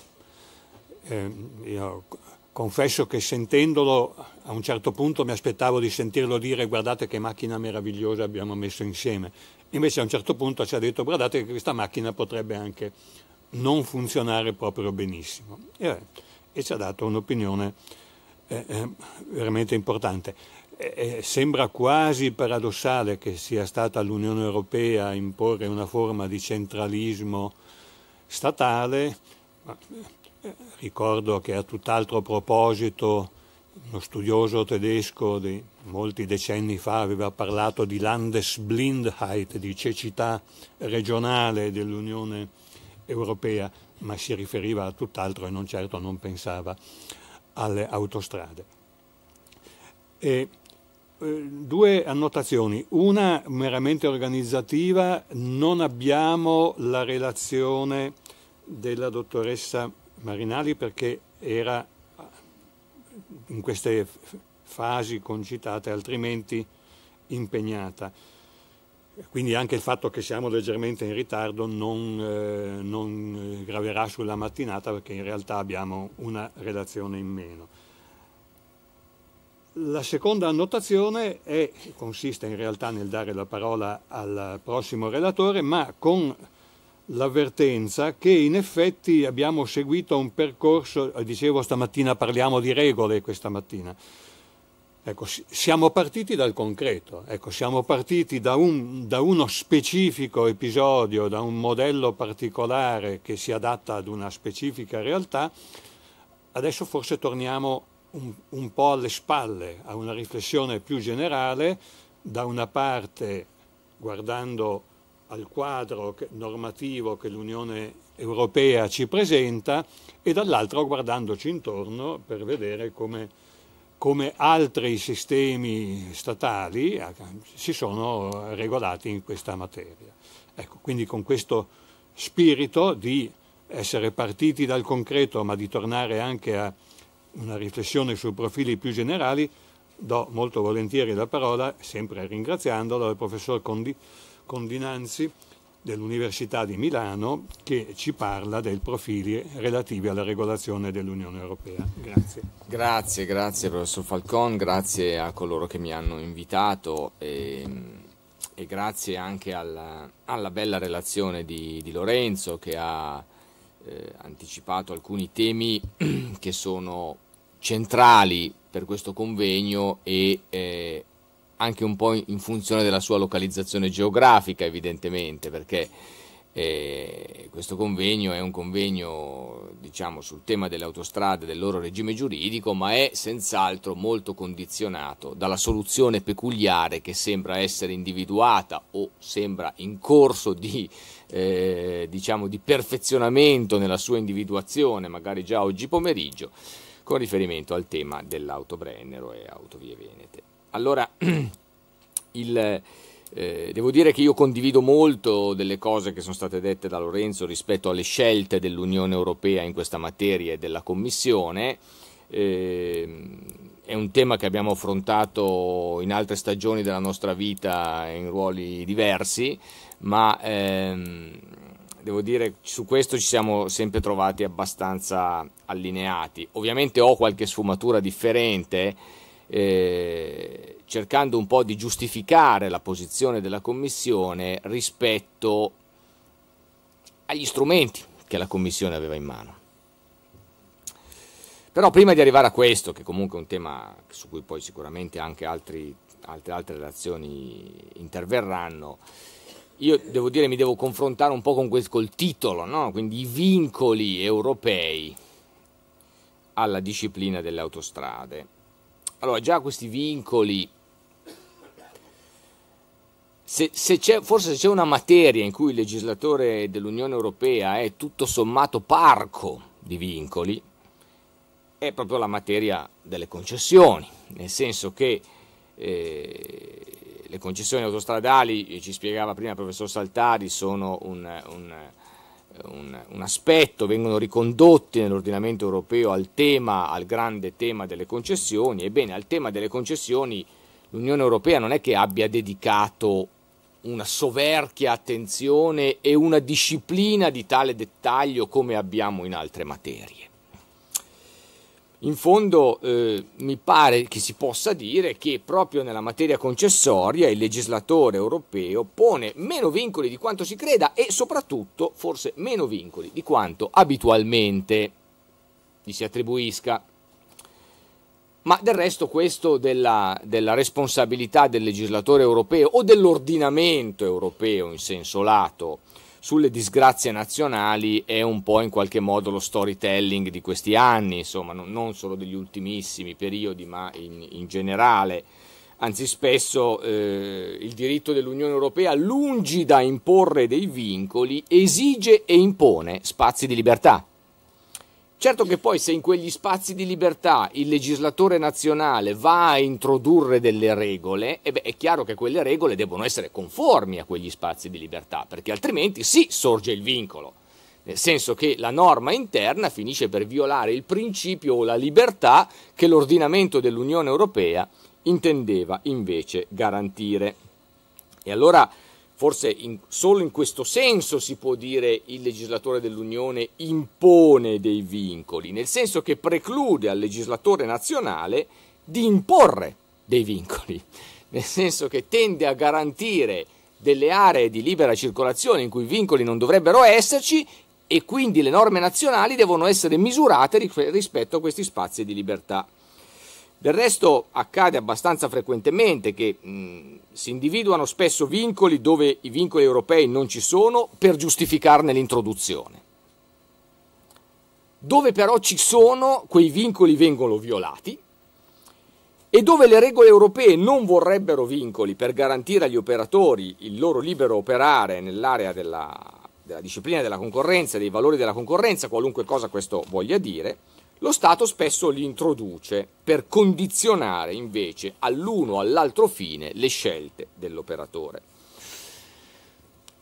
Eh, io confesso che sentendolo a un certo punto mi aspettavo di sentirlo dire guardate che macchina meravigliosa abbiamo messo insieme, Invece a un certo punto ci ha detto guardate che questa macchina potrebbe anche non funzionare proprio benissimo e, eh, e ci ha dato un'opinione eh, eh, veramente importante. E, e sembra quasi paradossale che sia stata l'Unione Europea a imporre una forma di centralismo statale, eh, ricordo che a tutt'altro proposito uno studioso tedesco di molti decenni fa aveva parlato di Landesblindheit, di cecità regionale dell'Unione Europea, ma si riferiva a tutt'altro e non certo non pensava alle autostrade. E, eh, due annotazioni, una meramente organizzativa, non abbiamo la relazione della dottoressa Marinali perché era in queste fasi concitate, altrimenti impegnata. Quindi anche il fatto che siamo leggermente in ritardo non, eh, non graverà sulla mattinata perché in realtà abbiamo una relazione in meno. La seconda annotazione è, consiste in realtà nel dare la parola al prossimo relatore, ma con l'avvertenza che in effetti abbiamo seguito un percorso, eh, dicevo stamattina parliamo di regole questa mattina, ecco, siamo partiti dal concreto, ecco, siamo partiti da, un, da uno specifico episodio, da un modello particolare che si adatta ad una specifica realtà, adesso forse torniamo un, un po' alle spalle, a una riflessione più generale, da una parte guardando al quadro normativo che l'Unione Europea ci presenta e dall'altro guardandoci intorno per vedere come, come altri sistemi statali eh, si sono regolati in questa materia. Ecco, quindi con questo spirito di essere partiti dal concreto ma di tornare anche a una riflessione su profili più generali, do molto volentieri la parola, sempre ringraziandolo, al professor Condi con dinanzi dell'Università di Milano che ci parla dei profili relativi alla regolazione dell'Unione Europea. Grazie. Grazie, grazie professor Falcon, grazie a coloro che mi hanno invitato e, e grazie anche alla, alla bella relazione di, di, Lorenzo che ha eh, anticipato alcuni temi che sono centrali per questo convegno e eh, anche un po' in funzione della sua localizzazione geografica, evidentemente, perché eh, questo convegno è un convegno diciamo, sul tema delle autostrade, del loro regime giuridico, ma è senz'altro molto condizionato dalla soluzione peculiare che sembra essere individuata o sembra in corso di, eh, diciamo, di perfezionamento nella sua individuazione, magari già oggi pomeriggio, con riferimento al tema dell'auto Brennero e autovie venete. Allora, il, eh, devo dire che io condivido molto delle cose che sono state dette da Lorenzo rispetto alle scelte dell'Unione Europea in questa materia e della Commissione. Eh, è un tema che abbiamo affrontato in altre stagioni della nostra vita in ruoli diversi, ma ehm, devo dire che su questo ci siamo sempre trovati abbastanza allineati. Ovviamente ho qualche sfumatura differente eh, cercando un po' di giustificare la posizione della Commissione rispetto agli strumenti che la Commissione aveva in mano. Però prima di arrivare a questo, che comunque è un tema su cui poi sicuramente anche altri, altre, altre relazioni interverranno, io devo dire mi devo confrontare un po' con questo, col titolo, no? quindi i vincoli europei alla disciplina delle autostrade. Allora, già questi vincoli, se, se forse se c'è una materia in cui il legislatore dell'Unione Europea è tutto sommato parco di vincoli, è proprio la materia delle concessioni, nel senso che eh, le concessioni autostradali, ci spiegava prima il professor Saltari, sono un, un un, un aspetto, vengono ricondotti nell'ordinamento europeo al tema, al grande tema delle concessioni, ebbene al tema delle concessioni l'Unione Europea non è che abbia dedicato una soverchia attenzione e una disciplina di tale dettaglio come abbiamo in altre materie in fondo eh, mi pare che si possa dire che proprio nella materia concessoria il legislatore europeo pone meno vincoli di quanto si creda e soprattutto forse meno vincoli di quanto abitualmente gli si attribuisca. Ma del resto questo della, della responsabilità del legislatore europeo o dell'ordinamento europeo in senso lato sulle disgrazie nazionali è un po' in qualche modo lo storytelling di questi anni, insomma, non, solo degli ultimissimi periodi, ma in, in generale. Anzi, spesso eh, il diritto dell'Unione Europea, lungi da imporre dei vincoli, esige e impone spazi di libertà Certo che poi se in quegli spazi di libertà il legislatore nazionale va a introdurre delle regole, eh beh, è chiaro che quelle regole devono essere conformi a quegli spazi di libertà, perché altrimenti sì sorge il vincolo, nel senso che la norma interna finisce per violare il principio o la libertà che l'ordinamento dell'Unione Europea intendeva invece garantire. E allora forse in, solo in questo senso si può dire il legislatore dell'Unione impone dei vincoli, nel senso che preclude al legislatore nazionale di imporre dei vincoli, nel senso che tende a garantire delle aree di libera circolazione in cui i vincoli non dovrebbero esserci e quindi le norme nazionali devono essere misurate rispetto a questi spazi di libertà. Del resto accade abbastanza frequentemente che mh, si individuano spesso vincoli dove i vincoli europei non ci sono per giustificarne l'introduzione. Dove però ci sono, quei vincoli vengono violati e dove le regole europee non vorrebbero vincoli per garantire agli operatori il loro libero operare nell'area della, della disciplina della concorrenza, dei valori della concorrenza, qualunque cosa questo voglia dire, lo Stato spesso li introduce per condizionare invece all'uno o all'altro fine le scelte dell'operatore.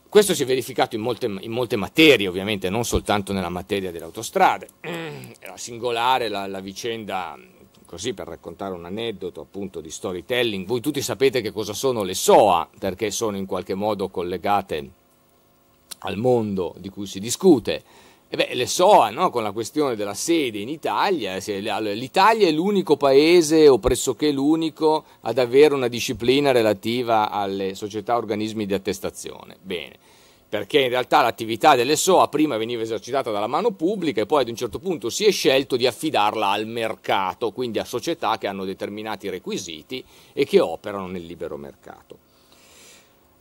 Questo si è verificato in molte, in molte, materie, ovviamente, non soltanto nella materia delle autostrade. Era singolare la, la, vicenda, così per raccontare un aneddoto appunto di storytelling. Voi tutti sapete che cosa sono le SOA, perché sono in qualche modo collegate al mondo di cui si discute. E beh, le SOA, no? con la questione della sede in Italia, l'Italia è l'unico paese o pressoché l'unico ad avere una disciplina relativa alle società organismi di attestazione. Bene, perché in realtà l'attività delle SOA prima veniva esercitata dalla mano pubblica e poi ad un certo punto si è scelto di affidarla al mercato, quindi a società che hanno determinati requisiti e che operano nel libero mercato.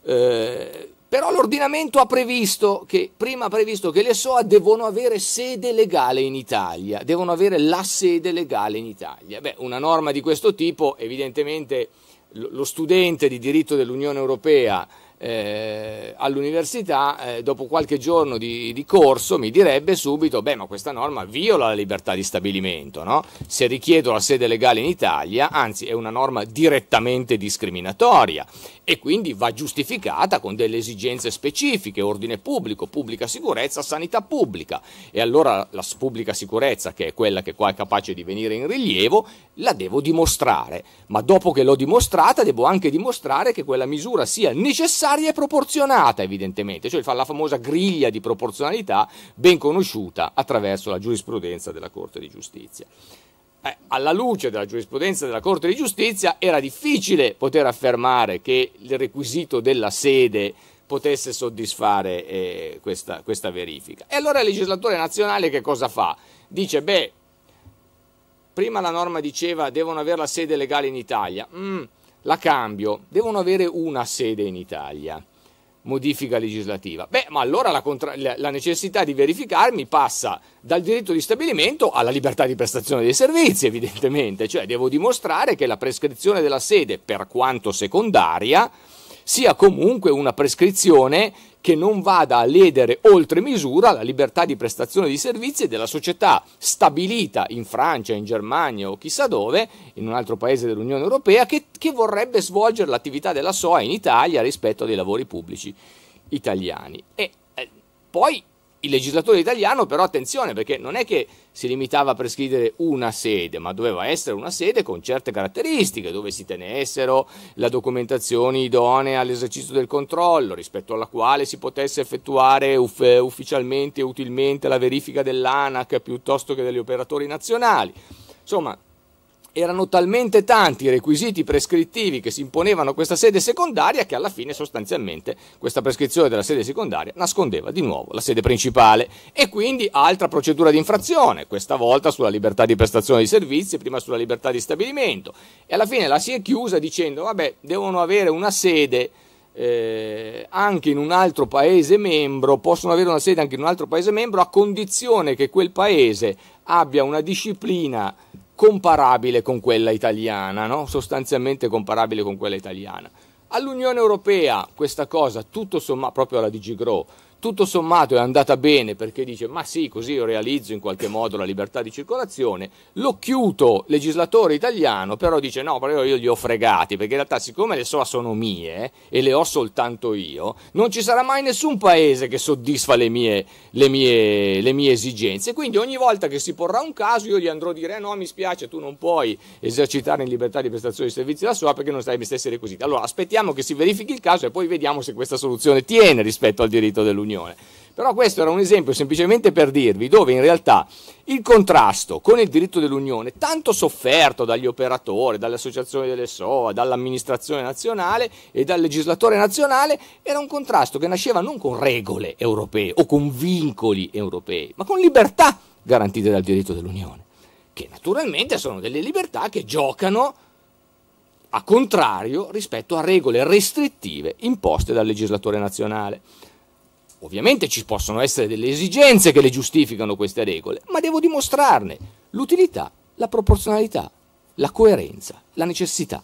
Eh, però l'ordinamento ha previsto che, prima ha previsto che le SOA devono avere sede legale in Italia, devono avere la sede legale in Italia. Beh, una norma di questo tipo, evidentemente lo studente di diritto dell'Unione Europea eh, all'università, eh, dopo qualche giorno di, di, corso, mi direbbe subito: beh, ma questa norma viola la libertà di stabilimento, no? Se richiedo la sede legale in Italia, anzi, è una norma direttamente discriminatoria e quindi va giustificata con delle esigenze specifiche, ordine pubblico, pubblica sicurezza, sanità pubblica. E allora la pubblica sicurezza, che è quella che qua è capace di venire in rilievo, la devo dimostrare. Ma dopo che l'ho dimostrata, devo anche dimostrare che quella misura sia necessaria necessaria e proporzionata, evidentemente, cioè fa la famosa griglia di proporzionalità ben conosciuta attraverso la giurisprudenza della Corte di Giustizia. Eh, alla luce della giurisprudenza della Corte di Giustizia era difficile poter affermare che il requisito della sede potesse soddisfare eh, questa, questa verifica. E allora il legislatore nazionale che cosa fa? Dice, beh, prima la norma diceva devono avere la sede legale in Italia. Mm, la cambio, devono avere una sede in Italia. Modifica legislativa. Beh, ma allora la, contra- la, necessità di verificarmi passa dal diritto di stabilimento alla libertà di prestazione dei servizi, evidentemente, cioè devo dimostrare che la prescrizione della sede, per quanto secondaria, sia comunque una prescrizione che non vada a ledere oltre misura la libertà di prestazione di servizi della società stabilita in Francia, in Germania o chissà dove, in un altro paese dell'Unione Europea, che, che vorrebbe svolgere l'attività della SOA in Italia rispetto ai lavori pubblici italiani. E eh, poi il legislatore italiano però attenzione perché non è che si limitava a prescrivere una sede, ma doveva essere una sede con certe caratteristiche, dove si tenessero la documentazione idonea all'esercizio del controllo, rispetto alla quale si potesse effettuare uff- ufficialmente e utilmente la verifica dell'ANAC piuttosto che degli operatori nazionali. Insomma, erano talmente tanti i requisiti prescrittivi che si imponevano a questa sede secondaria che alla fine sostanzialmente questa prescrizione della sede secondaria nascondeva di nuovo la sede principale e quindi altra procedura di infrazione, questa volta sulla libertà di prestazione di servizi, prima sulla libertà di stabilimento e alla fine la si è chiusa dicendo vabbè devono avere una sede eh, anche in un altro paese membro, possono avere una sede anche in un altro paese membro a condizione che quel paese abbia una disciplina comparabile con quella italiana, no? sostanzialmente comparabile con quella italiana. All'Unione Europea questa cosa, tutto sommato, proprio alla DigiGrow, tutto sommato è andata bene perché dice ma sì, così io realizzo in qualche modo la libertà di circolazione, l'occhiuto legislatore italiano però dice no, però io li ho fregati perché in realtà siccome le SOA sono mie e le ho soltanto io, non ci sarà mai nessun paese che soddisfa le mie, le mie, le mie esigenze, quindi ogni volta che si porrà un caso io gli andrò a dire eh, no, mi spiace, tu non puoi esercitare in libertà di prestazione di servizi la SOA perché non stai ai miei stessi requisiti. Allora aspettiamo che si verifichi il caso e poi vediamo se questa soluzione tiene rispetto al diritto dell'Unione dell'Unione. Però questo era un esempio semplicemente per dirvi dove in realtà il contrasto con il diritto dell'Unione, tanto sofferto dagli operatori, dalle associazioni delle SOA, dall'amministrazione nazionale e dal legislatore nazionale, era un contrasto che nasceva non con regole europee o con vincoli europei, ma con libertà garantite dal diritto dell'Unione, che naturalmente sono delle libertà che giocano a contrario rispetto a regole restrittive imposte dal legislatore nazionale. Ovviamente ci possono essere delle esigenze che le giustificano queste regole, ma devo dimostrarne l'utilità, la proporzionalità, la coerenza, la necessità.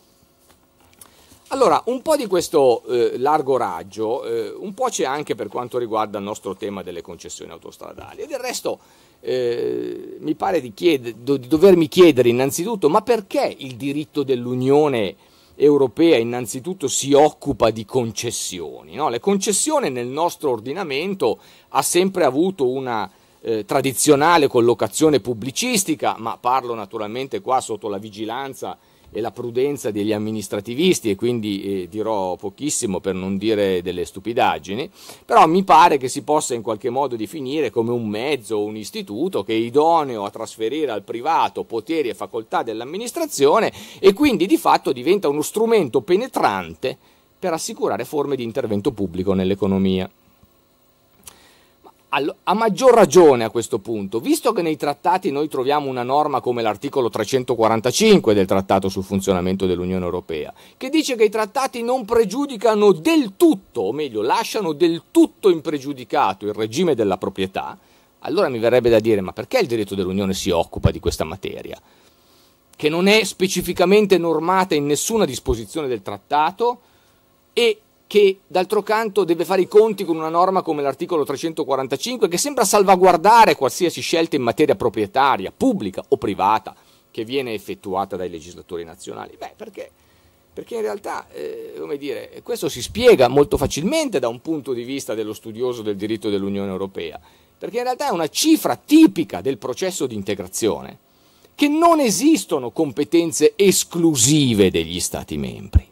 Allora, un po' di questo eh, largo raggio, eh, un po' c'è anche per quanto riguarda il nostro tema delle concessioni autostradali. E del resto eh, mi pare di, chied- do- di, dovermi chiedere innanzitutto, ma perché il diritto dell'Unione europea innanzitutto si occupa di concessioni. No? Le concessioni nel nostro ordinamento ha sempre avuto una eh, tradizionale collocazione pubblicistica, ma parlo naturalmente qua sotto la vigilanza e la prudenza degli amministrativisti e quindi eh, dirò pochissimo per non dire delle stupidaggini, però mi pare che si possa in qualche modo definire come un mezzo o un istituto che è idoneo a trasferire al privato poteri e facoltà dell'amministrazione e quindi di fatto diventa uno strumento penetrante per assicurare forme di intervento pubblico nell'economia a maggior ragione a questo punto, visto che nei trattati noi troviamo una norma come l'articolo 345 del Trattato sul funzionamento dell'Unione Europea, che dice che i trattati non pregiudicano del tutto, o meglio, lasciano del tutto impregiudicato il regime della proprietà, allora mi verrebbe da dire ma perché il diritto dell'Unione si occupa di questa materia? Che non è specificamente normata in nessuna disposizione del trattato e che d'altro canto deve fare i conti con una norma come l'articolo 345 che sembra salvaguardare qualsiasi scelta in materia proprietaria, pubblica o privata, che viene effettuata dai legislatori nazionali. Beh, perché? Perché in realtà, eh, come dire, questo si spiega molto facilmente da un punto di vista dello studioso del diritto dell'Unione Europea, perché in realtà è una cifra tipica del processo di integrazione, che non esistono competenze esclusive degli Stati membri.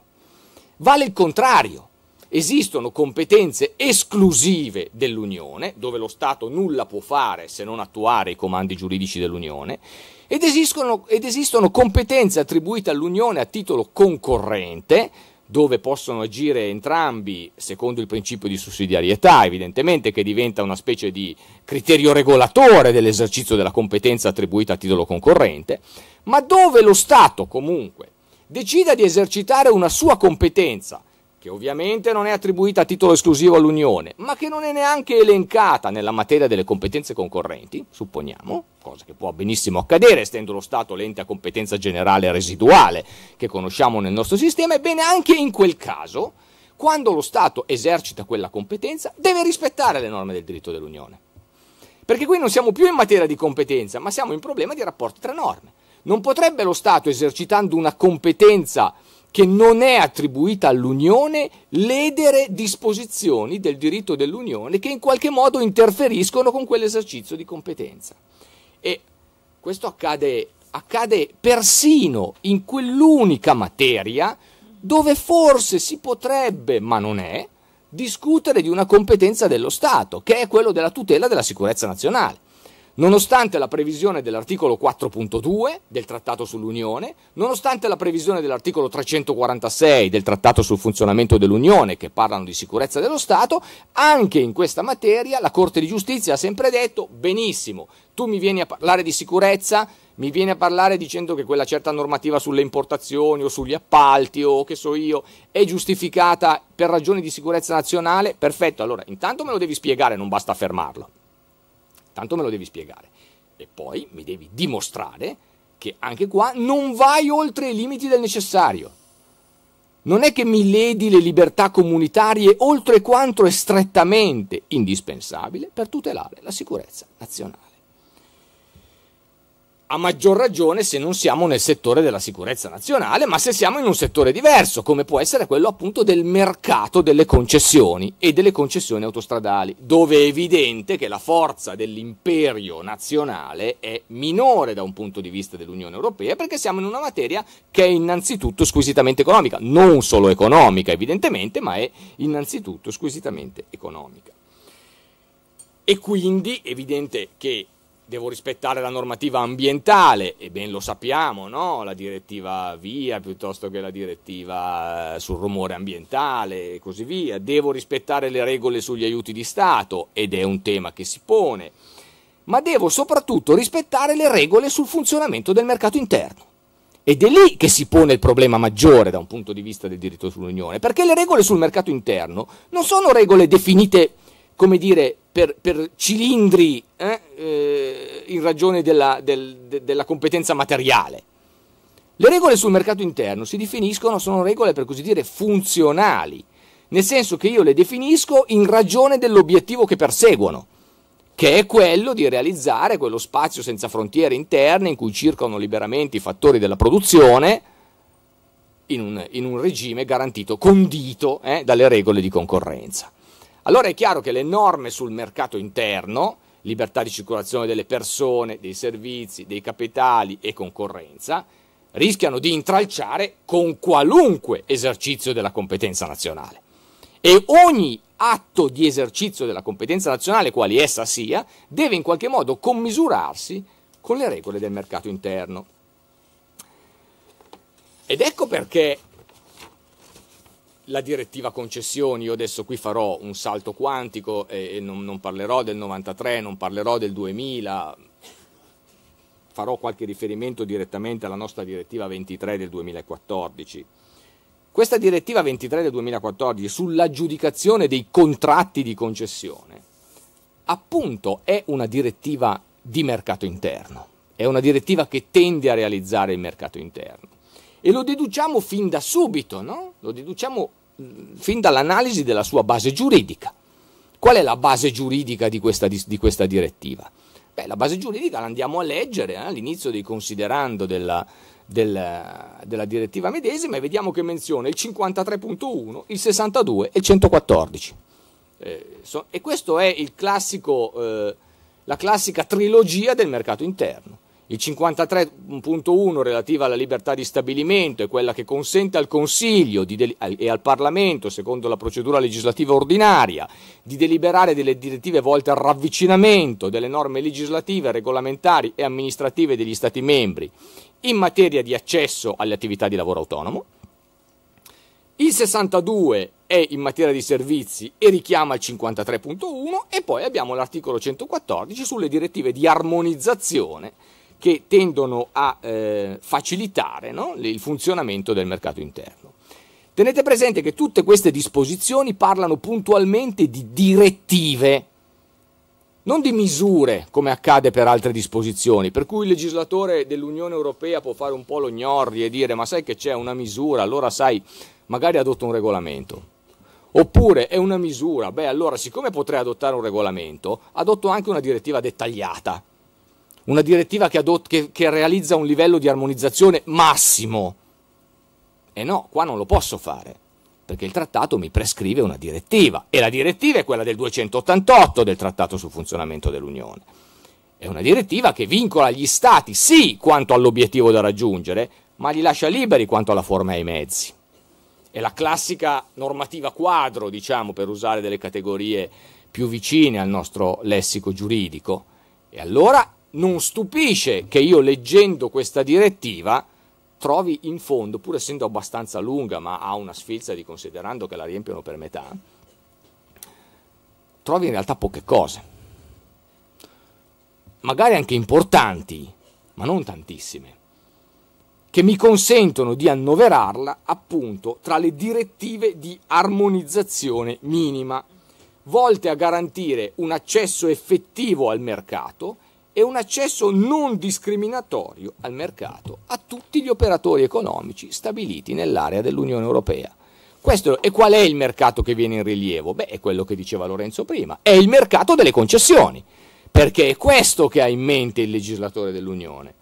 Vale il contrario esistono competenze esclusive dell'Unione, dove lo Stato nulla può fare se non attuare i comandi giuridici dell'Unione, ed esistono, ed esistono competenze attribuite all'Unione a titolo concorrente, dove possono agire entrambi secondo il principio di sussidiarietà, evidentemente che diventa una specie di criterio regolatore dell'esercizio della competenza attribuita a titolo concorrente, ma dove lo Stato comunque decida di esercitare una sua competenza che ovviamente non è attribuita a titolo esclusivo all'Unione, ma che non è neanche elencata nella materia delle competenze concorrenti, supponiamo, cosa che può benissimo accadere essendo lo Stato l'ente a competenza generale residuale che conosciamo nel nostro sistema, ebbene anche in quel caso, quando lo Stato esercita quella competenza, deve rispettare le norme del diritto dell'Unione. Perché qui non siamo più in materia di competenza, ma siamo in problema di rapporti tra norme. Non potrebbe lo Stato, esercitando una competenza che non è attribuita all'Unione ledere disposizioni del diritto dell'Unione che in qualche modo interferiscono con quell'esercizio di competenza. E questo accade, accade persino in quell'unica materia dove forse si potrebbe, ma non è, discutere di una competenza dello Stato, che è quella della tutela della sicurezza nazionale nonostante la previsione dell'articolo 4.2 del Trattato sull'Unione, nonostante la previsione dell'articolo 346 del Trattato sul funzionamento dell'Unione che parlano di sicurezza dello Stato, anche in questa materia la Corte di Giustizia ha sempre detto benissimo, tu mi vieni a parlare di sicurezza, mi vieni a parlare dicendo che quella certa normativa sulle importazioni o sugli appalti o che so io è giustificata per ragioni di sicurezza nazionale, perfetto, allora intanto me lo devi spiegare, non basta affermarlo tanto me lo devi spiegare. E poi mi devi dimostrare che anche qua non vai oltre i limiti del necessario. Non è che mi ledi le libertà comunitarie oltre quanto è strettamente indispensabile per tutelare la sicurezza nazionale a maggior ragione se non siamo nel settore della sicurezza nazionale, ma se siamo in un settore diverso, come può essere quello appunto del mercato delle concessioni e delle concessioni autostradali, dove è evidente che la forza dell'imperio nazionale è minore da un punto di vista dell'Unione Europea, perché siamo in una materia che è innanzitutto squisitamente economica, non solo economica evidentemente, ma è innanzitutto squisitamente economica. E quindi è evidente che devo rispettare la normativa ambientale, e ben lo sappiamo, no? la direttiva via piuttosto che la direttiva eh, sul rumore ambientale e così via, devo rispettare le regole sugli aiuti di Stato ed è un tema che si pone, ma devo soprattutto rispettare le regole sul funzionamento del mercato interno. Ed è lì che si pone il problema maggiore da un punto di vista del diritto sull'Unione, perché le regole sul mercato interno non sono regole definite, come dire, per, per cilindri eh, eh, in ragione della, del, de, della competenza materiale. Le regole sul mercato interno si definiscono, sono regole per così dire funzionali, nel senso che io le definisco in ragione dell'obiettivo che perseguono che è quello di realizzare quello spazio senza frontiere interne in cui circolano liberamente i fattori della produzione in un, in un regime garantito, condito eh, dalle regole di concorrenza. Allora è chiaro che le norme sul mercato interno libertà di circolazione delle persone, dei servizi, dei capitali e concorrenza, rischiano di intralciare con qualunque esercizio della competenza nazionale. E ogni atto di esercizio della competenza nazionale, quali essa sia, deve in qualche modo commisurarsi con le regole del mercato interno. Ed ecco perché la direttiva concessioni, io adesso qui farò un salto quantico e, non, non, parlerò del 93, non parlerò del 2000, farò qualche riferimento direttamente alla nostra direttiva 23 del 2014. Questa direttiva 23 del 2014 sull'aggiudicazione dei contratti di concessione, appunto è una direttiva di mercato interno, è una direttiva che tende a realizzare il mercato interno e lo deduciamo fin da subito, no? Lo deduciamo mm, fin dall'analisi della sua base giuridica. Qual è la base giuridica di questa, di questa direttiva? Beh, la base giuridica la andiamo a leggere eh, all'inizio dei considerando della, della, della, direttiva medesima e vediamo che menziona il 53.1, il 62 e il 114. Eh, so, e questo è classico, eh, la classica trilogia del mercato interno. Il 53.1 relativa alla libertà di stabilimento è quella che consente al Consiglio e al Parlamento, secondo la procedura legislativa ordinaria, di deliberare delle direttive volte al ravvicinamento delle norme legislative, regolamentari e amministrative degli Stati membri in materia di accesso alle attività di lavoro autonomo. Il 62 è in materia di servizi e richiama il 53.1 e poi abbiamo l'articolo 114 sulle direttive di armonizzazione che tendono a eh, facilitare no? il funzionamento del mercato interno. Tenete presente che tutte queste disposizioni parlano puntualmente di direttive, non di misure come accade per altre disposizioni, per cui il legislatore dell'Unione Europea può fare un po' lo gnorri e dire ma sai che c'è una misura, allora sai, magari adotto un regolamento. Oppure è una misura, beh allora siccome potrei adottare un regolamento, adotto anche una direttiva dettagliata una direttiva che, adot- che, che realizza un livello di armonizzazione massimo. E no, qua non lo posso fare, perché il trattato mi prescrive una direttiva, e la direttiva è quella del 288 del trattato sul funzionamento dell'Unione. È una direttiva che vincola gli Stati, sì, quanto all'obiettivo da raggiungere, ma li lascia liberi quanto alla forma e ai mezzi. È la classica normativa quadro, diciamo, per usare delle categorie più vicine al nostro lessico giuridico. E allora non stupisce che io leggendo questa direttiva trovi in fondo, pur essendo abbastanza lunga, ma ha una sfilza di considerando che la riempiono per metà, trovi in realtà poche cose. Magari anche importanti, ma non tantissime, che mi consentono di annoverarla appunto tra le direttive di armonizzazione minima, volte a garantire un accesso effettivo al mercato, e un accesso non discriminatorio al mercato a tutti gli operatori economici stabiliti nell'area dell'Unione Europea. Questo, e qual è il mercato che viene in rilievo? Beh, è quello che diceva Lorenzo prima, è il mercato delle concessioni, perché è questo che ha in mente il legislatore dell'Unione,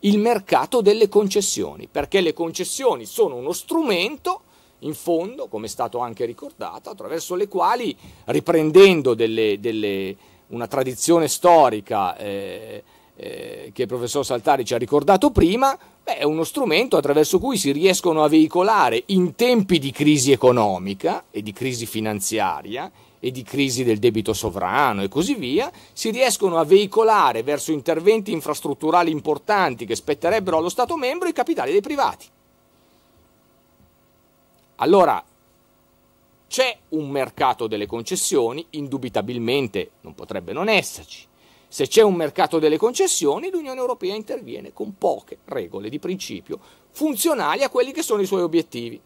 il mercato delle concessioni, perché le concessioni sono uno strumento, in fondo, come è stato anche ricordato, attraverso le quali, riprendendo delle, delle una tradizione storica eh, eh, che il professor Saltari ci ha ricordato prima, beh, è uno strumento attraverso cui si riescono a veicolare in tempi di crisi economica e di crisi finanziaria e di crisi del debito sovrano e così via, si riescono a veicolare verso interventi infrastrutturali importanti che spetterebbero allo Stato membro i capitali dei privati. Allora, c'è un mercato delle concessioni, indubitabilmente non potrebbe non esserci. Se c'è un mercato delle concessioni, l'Unione Europea interviene con poche regole di principio, funzionali a quelli che sono i suoi obiettivi.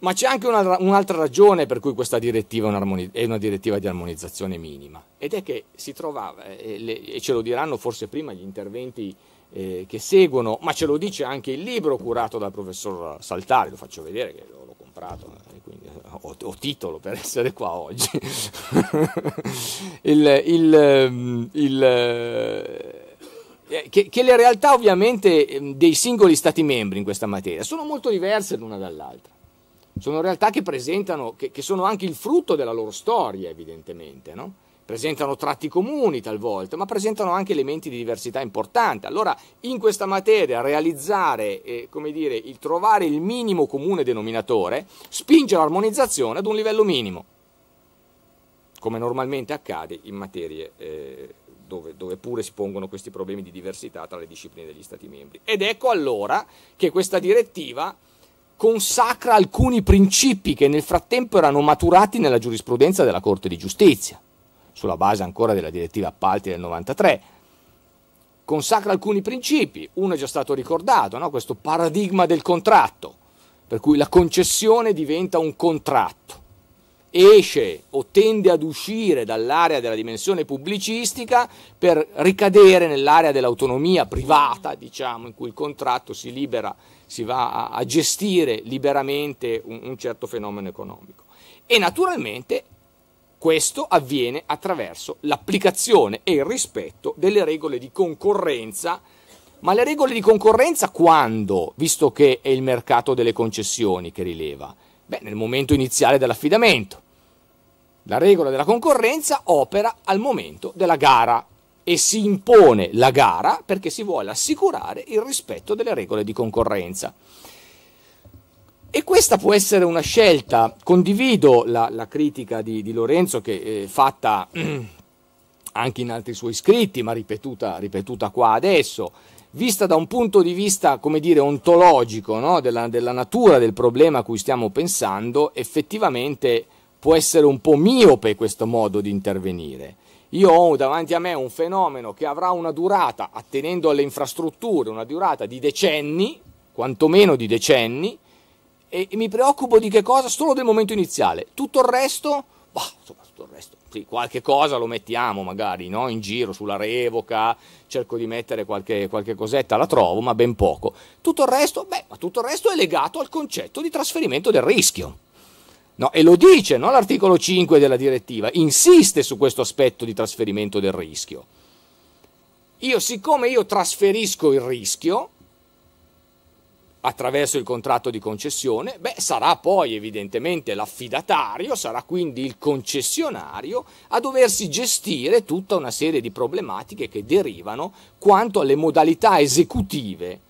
Ma c'è anche una, un'altra ragione per cui questa direttiva è una, è una, direttiva di armonizzazione minima, ed è che si trovava, eh, e, le, e ce lo diranno forse prima gli interventi eh, che seguono, ma ce lo dice anche il libro curato dal professor Saltari, lo faccio vedere che l'ho comprato eh quindi eh, ho, ho titolo per essere qua oggi. il, il, ehm, il, eh, eh, che, che, le realtà ovviamente ehm, dei singoli Stati membri in questa materia sono molto diverse l'una dall'altra. Sono realtà che presentano, che, che sono anche il frutto della loro storia, evidentemente, no? presentano tratti comuni talvolta, ma presentano anche elementi di diversità importanti. Allora, in questa materia, realizzare, eh, come dire, il trovare il minimo comune denominatore spinge l'armonizzazione ad un livello minimo, come normalmente accade in materie eh, dove, dove, pure si pongono questi problemi di diversità tra le discipline degli Stati membri. Ed ecco allora che questa direttiva consacra alcuni principi che nel frattempo erano maturati nella giurisprudenza della Corte di Giustizia sulla base ancora della direttiva appalti del 93, consacra alcuni principi, uno è già stato ricordato, no? questo paradigma del contratto, per cui la concessione diventa un contratto, esce o tende ad uscire dall'area della dimensione pubblicistica per ricadere nell'area dell'autonomia privata, diciamo, in cui il contratto si libera, si va a, a gestire liberamente un, un certo fenomeno economico. E naturalmente questo avviene attraverso l'applicazione e il rispetto delle regole di concorrenza, ma le regole di concorrenza quando, visto che è il mercato delle concessioni che rileva? Beh, nel momento iniziale dell'affidamento. La regola della concorrenza opera al momento della gara e si impone la gara perché si vuole assicurare il rispetto delle regole di concorrenza. E questa può essere una scelta. Condivido la, la critica di, di, Lorenzo che è eh, fatta anche in altri suoi scritti, ma ripetuta, ripetuta qua adesso, vista da un punto di vista, come dire, ontologico, no? della, della, natura del problema a cui stiamo pensando, effettivamente può essere un po' miope questo modo di intervenire. Io ho davanti a me un fenomeno che avrà una durata, attenendo alle infrastrutture, una durata di decenni, quantomeno di decenni, e, e mi preoccupo di che cosa? Solo del momento iniziale. Tutto il resto, bah, insomma, tutto il resto, sì, qualche cosa lo mettiamo magari no? in giro sulla revoca, cerco di mettere qualche, qualche cosetta, la trovo, ma ben poco. Tutto il resto, beh, ma tutto il resto è legato al concetto di trasferimento del rischio. No, e lo dice no? l'articolo 5 della direttiva, insiste su questo aspetto di trasferimento del rischio. Io, siccome io trasferisco il rischio, attraverso il contratto di concessione, beh, sarà poi evidentemente l'affidatario, sarà quindi il concessionario a doversi gestire tutta una serie di problematiche che derivano quanto alle modalità esecutive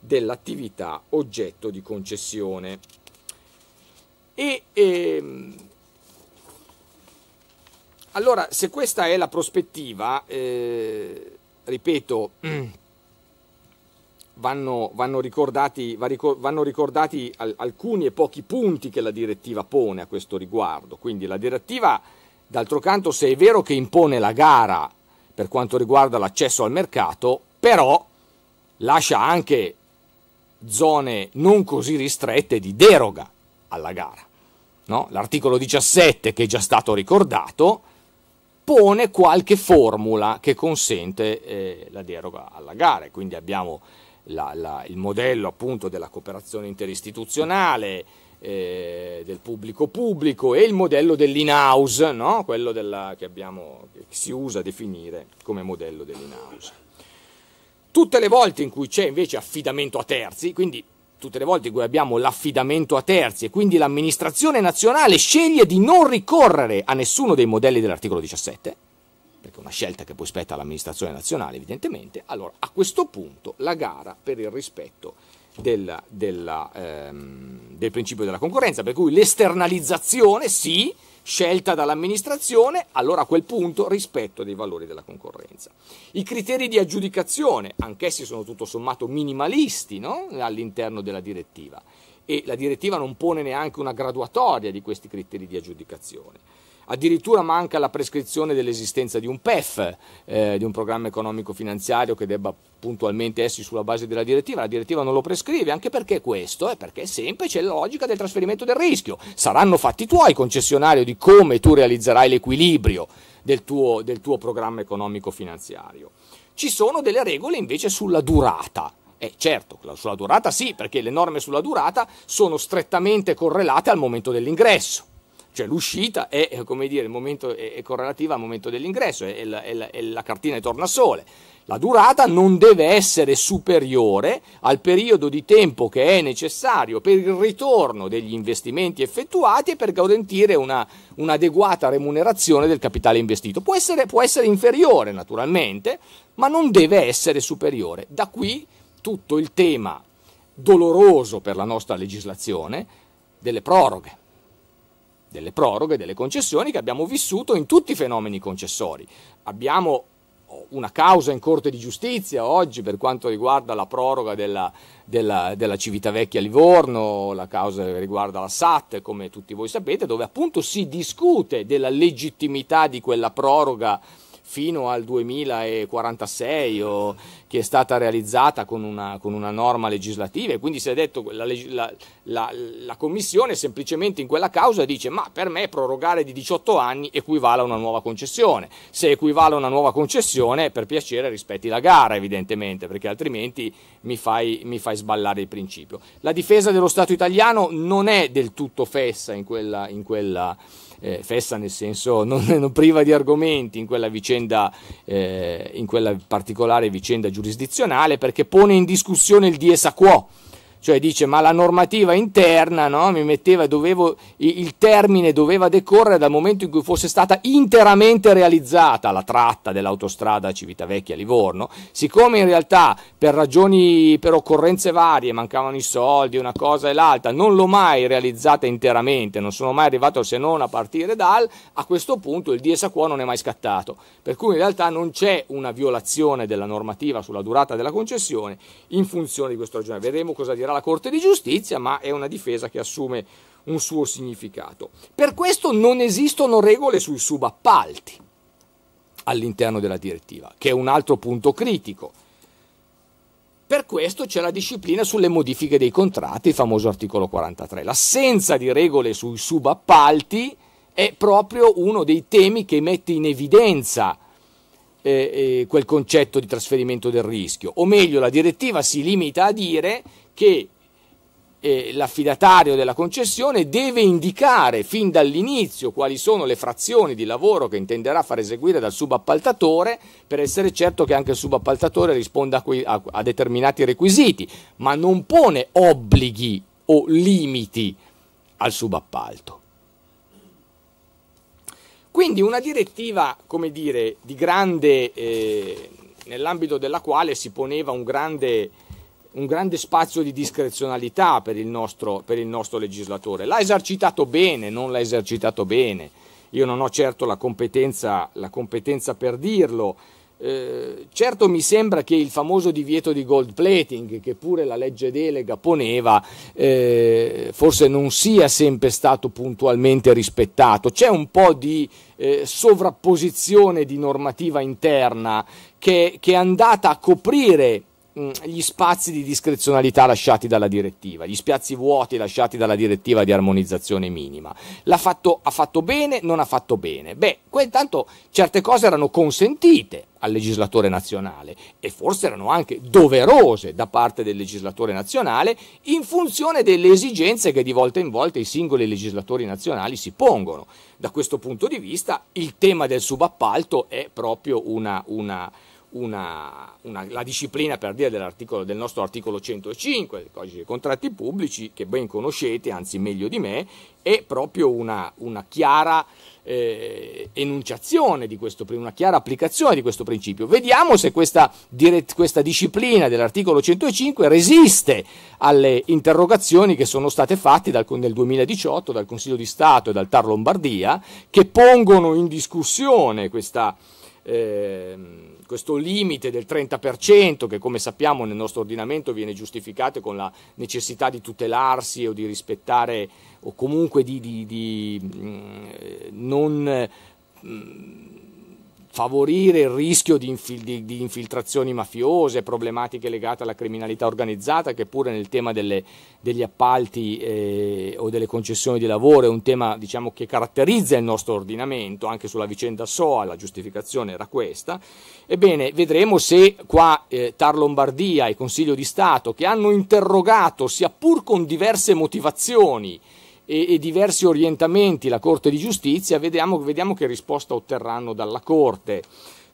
dell'attività oggetto di concessione. E, ehm, allora, se questa è la prospettiva, eh, ripeto, vanno, vanno ricordati, vanno ricordati alcuni e pochi punti che la direttiva pone a questo riguardo. Quindi la direttiva, d'altro canto, se è vero che impone la gara per quanto riguarda l'accesso al mercato, però lascia anche zone non così ristrette di deroga alla gara. No? L'articolo 17, che è già stato ricordato, pone qualche formula che consente eh, la deroga alla gara. Quindi abbiamo la, la, il modello appunto della cooperazione interistituzionale, eh, del pubblico pubblico e il modello dell'in-house, no? quello della, che, abbiamo, che si usa a definire come modello dell'in-house. Tutte le volte in cui c'è invece affidamento a terzi, quindi tutte le volte in cui abbiamo l'affidamento a terzi e quindi l'amministrazione nazionale sceglie di non ricorrere a nessuno dei modelli dell'articolo 17, perché è una scelta che poi spetta all'amministrazione nazionale evidentemente, allora a questo punto la gara per il rispetto del, della, ehm, del principio della concorrenza, per cui l'esternalizzazione sì, scelta dall'amministrazione, allora a quel punto rispetto dei valori della concorrenza. I criteri di aggiudicazione, anch'essi sono tutto sommato minimalisti no? all'interno della direttiva e la direttiva non pone neanche una graduatoria di questi criteri di aggiudicazione. Addirittura manca la prescrizione dell'esistenza di un PEF, eh, di un programma economico finanziario che debba puntualmente essi sulla base della direttiva. La direttiva non lo prescrive, anche perché questo è perché è semplice la logica del trasferimento del rischio. Saranno fatti tuoi concessionario di come tu realizzerai l'equilibrio del tuo, del tuo programma economico finanziario. Ci sono delle regole invece sulla durata, eh, certo, sulla durata sì, perché le norme sulla durata sono strettamente correlate al momento dell'ingresso. Cioè l'uscita è, eh, come dire, il momento, è, correlativa al momento dell'ingresso, è, la, è, la, è la cartina di tornasole. La durata non deve essere superiore al periodo di tempo che è necessario per il ritorno degli investimenti effettuati e per garantire una, un'adeguata remunerazione del capitale investito. Può essere, può essere inferiore naturalmente, ma non deve essere superiore. Da qui tutto il tema doloroso per la nostra legislazione delle proroghe delle proroghe, delle concessioni che abbiamo vissuto in tutti i fenomeni concessori. Abbiamo oh, una causa in Corte di Giustizia oggi per quanto riguarda la proroga della, della, della Civitavecchia-Livorno, la causa che riguarda la SAT, come tutti voi sapete, dove appunto si discute della legittimità di quella proroga fino al 2046 o che è stata realizzata con una, con una norma legislativa e quindi si è detto la, la, la, la Commissione semplicemente in quella causa dice ma per me prorogare di 18 anni equivale a una nuova concessione, se equivale a una nuova concessione per piacere rispetti la gara evidentemente perché altrimenti mi fai, mi fai sballare il principio. La difesa dello Stato italiano non è del tutto fessa in quella... In quella eh, fessa nel senso non, non, priva di argomenti in quella vicenda, eh, in quella particolare vicenda giudiziaria giurisdizionale perché pone in discussione il dies a quo, cioè dice ma la normativa interna no, mi metteva, dovevo, il termine doveva decorrere dal momento in cui fosse stata interamente realizzata la tratta dell'autostrada Civitavecchia-Livorno, siccome in realtà per ragioni, per occorrenze varie, mancavano i soldi, una cosa e l'altra, non l'ho mai realizzata interamente, non sono mai arrivato se non a partire dal, a questo punto il quo non è mai scattato, per cui in realtà non c'è una violazione della normativa sulla durata della concessione in funzione di questo ragionamento. Vedremo cosa dirà la Corte di Giustizia, ma è una difesa che assume un suo significato. Per questo non esistono regole sui subappalti all'interno della direttiva, che è un altro punto critico. Per questo c'è la disciplina sulle modifiche dei contratti, il famoso articolo 43. L'assenza di regole sui subappalti è proprio uno dei temi che mette in evidenza eh, eh, quel concetto di trasferimento del rischio. O meglio, la direttiva si limita a dire che eh, l'affidatario della concessione deve indicare fin dall'inizio quali sono le frazioni di lavoro che intenderà far eseguire dal subappaltatore per essere certo che anche il subappaltatore risponda a, qui, a, a determinati requisiti, ma non pone obblighi o limiti al subappalto. Quindi una direttiva, come dire, di grande, eh, nell'ambito della quale si poneva un grande un grande spazio di discrezionalità per il, nostro, per il nostro legislatore. L'ha esercitato bene, non l'ha esercitato bene. Io non ho certo la competenza, la competenza per dirlo. Eh, certo mi sembra che il famoso divieto di gold plating, che pure la legge delega poneva, eh, forse non sia sempre stato puntualmente rispettato. C'è un po' di eh, sovrapposizione di normativa interna che, che è andata a coprire Mm, gli spazi di discrezionalità lasciati dalla direttiva, gli spazi vuoti lasciati dalla direttiva di armonizzazione minima. L'ha fatto, ha fatto bene, non ha fatto bene. Beh, intanto certe cose erano consentite al legislatore nazionale e forse erano anche doverose da parte del legislatore nazionale in funzione delle esigenze che di volta in volta i singoli legislatori nazionali si pongono. Da questo punto di vista il tema del subappalto è proprio una, una una, una, la disciplina per dire del nostro articolo 105 del codice dei contratti pubblici, che ben conoscete, anzi meglio di me, è proprio una, una chiara eh, enunciazione di questo, una chiara applicazione di questo principio. Vediamo se questa, dirett- questa disciplina dell'articolo 105 resiste alle interrogazioni che sono state fatte dal, nel 2018 dal Consiglio di Stato e dal Tar Lombardia, che pongono in discussione questa Ehm, questo limite del 30% che come sappiamo nel nostro ordinamento viene giustificato con la necessità di tutelarsi o di rispettare o comunque di, di, di mh, mm, non... Mh, mm, favorire il rischio di, infil- di, di, infiltrazioni mafiose, problematiche legate alla criminalità organizzata, che pure nel tema delle, degli appalti eh, o delle concessioni di lavoro è un tema diciamo, che caratterizza il nostro ordinamento, anche sulla vicenda SOA la giustificazione era questa. Ebbene, vedremo se qua eh, Tar Lombardia e Consiglio di Stato, che hanno interrogato, sia pur con diverse motivazioni, e, e diversi orientamenti la Corte di Giustizia, vediamo, vediamo che risposta otterranno dalla Corte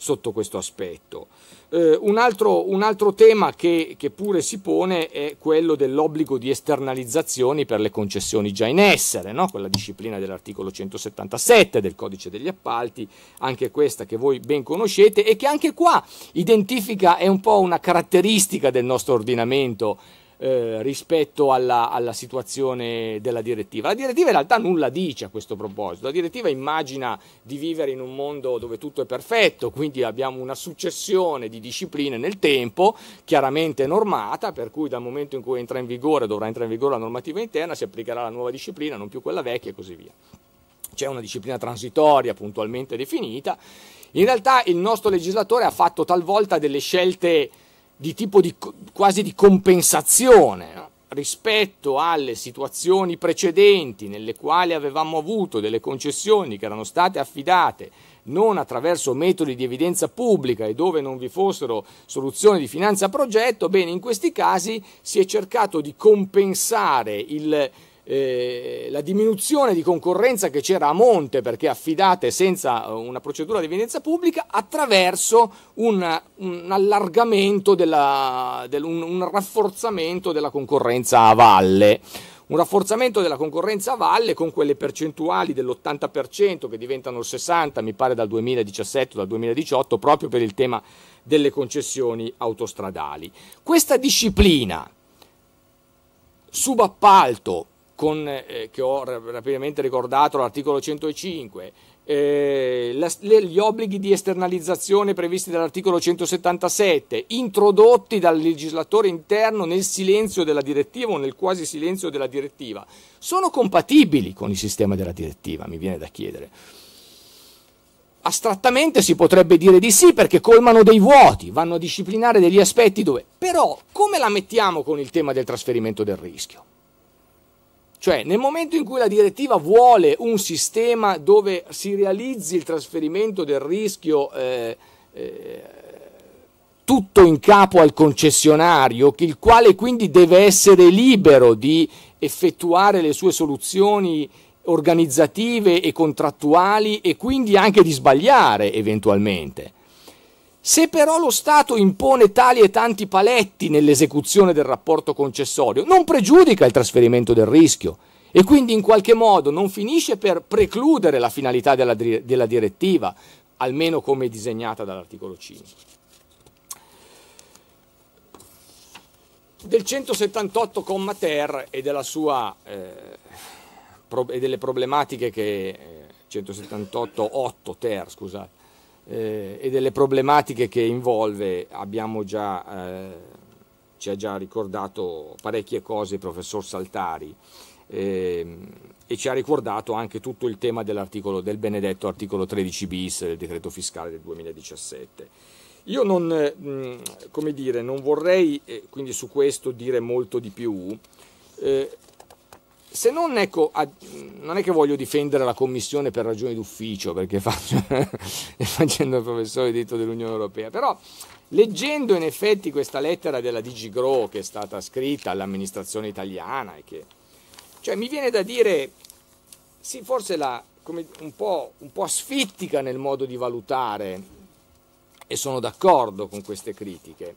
sotto questo aspetto. Eh, un, altro, un, altro, tema che, che, pure si pone è quello dell'obbligo di esternalizzazioni per le concessioni già in essere, no? quella disciplina dell'articolo 177 del codice degli appalti, anche questa che voi ben conoscete e che anche qua identifica, è un po' una caratteristica del nostro ordinamento eh, rispetto alla, alla, situazione della direttiva. La direttiva in realtà nulla dice a questo proposito, la direttiva immagina di vivere in un mondo dove tutto è perfetto, quindi abbiamo una successione di discipline nel tempo, chiaramente normata, per cui dal momento in cui entra in vigore, dovrà entrare in vigore la normativa interna, si applicherà la nuova disciplina, non più quella vecchia e così via. C'è una disciplina transitoria puntualmente definita. In realtà il nostro legislatore ha fatto talvolta delle scelte di tipo di, quasi di compensazione no? rispetto alle situazioni precedenti nelle quali avevamo avuto delle concessioni che erano state affidate non attraverso metodi di evidenza pubblica e dove non vi fossero soluzioni di finanza progetto, bene, in questi casi si è cercato di compensare il eh, la diminuzione di concorrenza che c'era a monte perché affidate senza eh, una procedura di evidenza pubblica attraverso un, un allargamento, della, del, un, un rafforzamento della concorrenza a valle un rafforzamento della concorrenza a valle con quelle percentuali dell'80% che diventano il 60%, mi pare dal 2017 dal 2018, proprio per il tema delle concessioni autostradali. Questa disciplina subappalto con, eh, che ho rapidamente ricordato l'articolo 105, eh, la, le, gli obblighi di esternalizzazione previsti dall'articolo 177, introdotti dal legislatore interno nel silenzio della direttiva o nel quasi silenzio della direttiva, sono compatibili con il sistema della direttiva, mi viene da chiedere. Astrattamente si potrebbe dire di sì perché colmano dei vuoti, vanno a disciplinare degli aspetti dove... Però come la mettiamo con il tema del trasferimento del rischio? Cioè, nel momento in cui la direttiva vuole un sistema dove si realizzi il trasferimento del rischio eh, eh, tutto in capo al concessionario, il quale quindi deve essere libero di effettuare le sue soluzioni organizzative e contrattuali e quindi anche di sbagliare eventualmente. Se però lo Stato impone tali e tanti paletti nell'esecuzione del rapporto concessorio, non pregiudica il trasferimento del rischio e quindi in qualche modo non finisce per precludere la finalità della, della direttiva, almeno come disegnata dall'articolo 5. Del 178, ter e, sua, eh, pro, e delle problematiche che eh, 178 8 ter, scusate eh, e delle problematiche che involve abbiamo già, eh, ci ha già ricordato parecchie cose il professor Saltari eh, e ci ha ricordato anche tutto il tema del benedetto articolo 13 bis del decreto fiscale del 2017. Io non, mh, dire, non vorrei eh, quindi su questo dire molto di più, eh, se non, ecco, non è che voglio difendere la Commissione per ragioni d'ufficio, perché faccio, facendo il professore di diritto dell'Unione Europea, però leggendo in effetti questa lettera della DigiGrow che è stata scritta all'amministrazione italiana, che, cioè, mi viene da dire, sì, forse la, un, po', un po' sfittica nel modo di valutare, e sono d'accordo con queste critiche.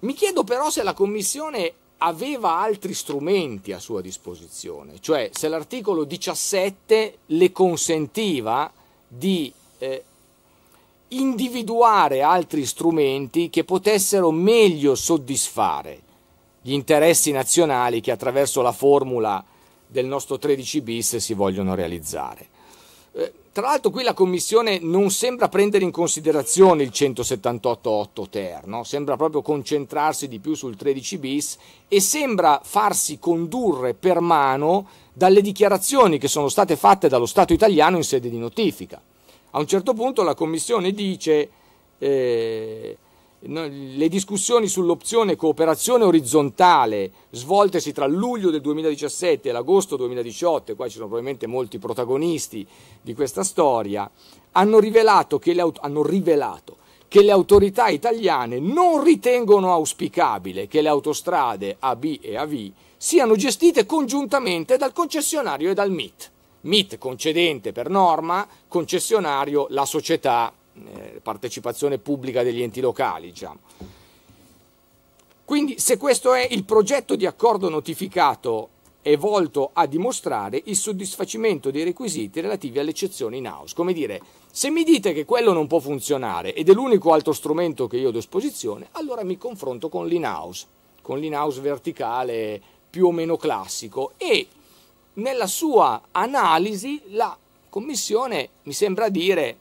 Mi chiedo però se la Commissione aveva altri strumenti a sua disposizione, cioè se l'articolo 17 le consentiva di eh, individuare altri strumenti che potessero meglio soddisfare gli interessi nazionali che attraverso la formula del nostro 13 bis si vogliono realizzare. Eh, tra l'altro qui la Commissione non sembra prendere in considerazione il 178.8 ter, no? sembra proprio concentrarsi di più sul 13 bis e sembra farsi condurre per mano dalle dichiarazioni che sono state fatte dallo Stato italiano in sede di notifica. A un certo punto la Commissione dice... Eh, le discussioni sull'opzione cooperazione orizzontale svoltesi tra luglio del 2017 e l'agosto 2018, e qua ci sono probabilmente molti protagonisti di questa storia, hanno rivelato che le, hanno rivelato che le autorità italiane non ritengono auspicabile che le autostrade AB e AV siano gestite congiuntamente dal concessionario e dal MIT. MIT concedente per norma, concessionario la società eh, partecipazione pubblica degli enti locali. Diciamo. Quindi se questo è il progetto di accordo notificato è volto a dimostrare il soddisfacimento dei requisiti relativi alle eccezioni in house. Come dire, se mi dite che quello non può funzionare ed è l'unico altro strumento che io ho a disposizione, allora mi confronto con l'in house, con l'in house verticale più o meno classico e nella sua analisi la Commissione mi sembra dire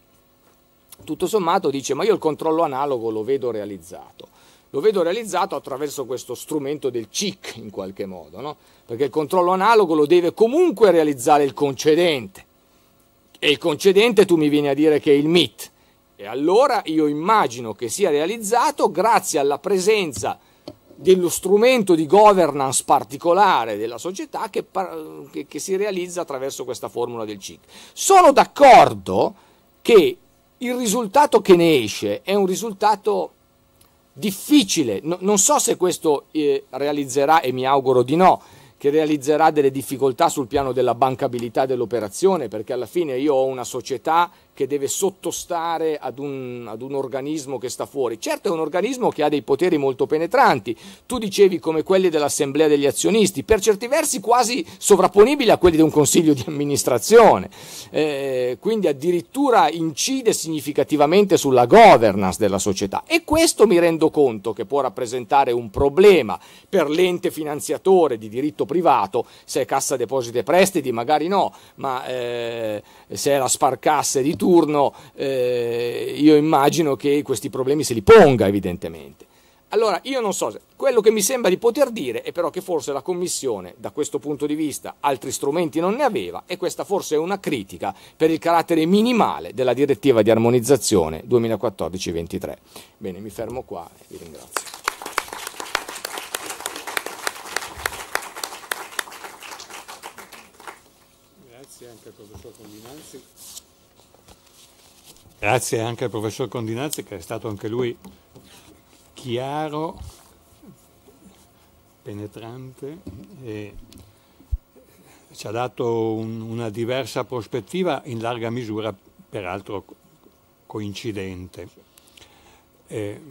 tutto sommato dice ma io il controllo analogo lo vedo realizzato. Lo vedo realizzato attraverso questo strumento del CIC in qualche modo, no? perché il controllo analogo lo deve comunque realizzare il concedente. E il concedente tu mi vieni a dire che è il MIT. E allora io immagino che sia realizzato grazie alla presenza dello strumento di governance particolare della società che, che, che si realizza attraverso questa formula del CIC. Sono d'accordo che il risultato che ne esce è un risultato difficile, no, non so se questo eh, realizzerà, e mi auguro di no, che realizzerà delle difficoltà sul piano della bancabilità dell'operazione, perché alla fine io ho una società che deve sottostare ad un, ad un, organismo che sta fuori. Certo è un organismo che ha dei poteri molto penetranti, tu dicevi come quelli dell'Assemblea degli azionisti, per certi versi quasi sovrapponibili a quelli di un consiglio di amministrazione, eh, quindi addirittura incide significativamente sulla governance della società e questo mi rendo conto che può rappresentare un problema per l'ente finanziatore di diritto privato, se è cassa depositi e prestiti magari no, ma eh, se è la sparcasse di tutti, turno eh, io immagino che questi problemi se li ponga evidentemente. Allora, io non so, quello che mi sembra di poter dire è però che forse la Commissione, da questo punto di vista, altri strumenti non ne aveva e questa forse è una critica per il carattere minimale della direttiva di armonizzazione 2014-23. Bene, mi fermo qua e vi ringrazio. Grazie anche al professor Condinazzi che è stato anche lui chiaro, penetrante e ci ha dato un, una diversa prospettiva in larga misura peraltro coincidente. E,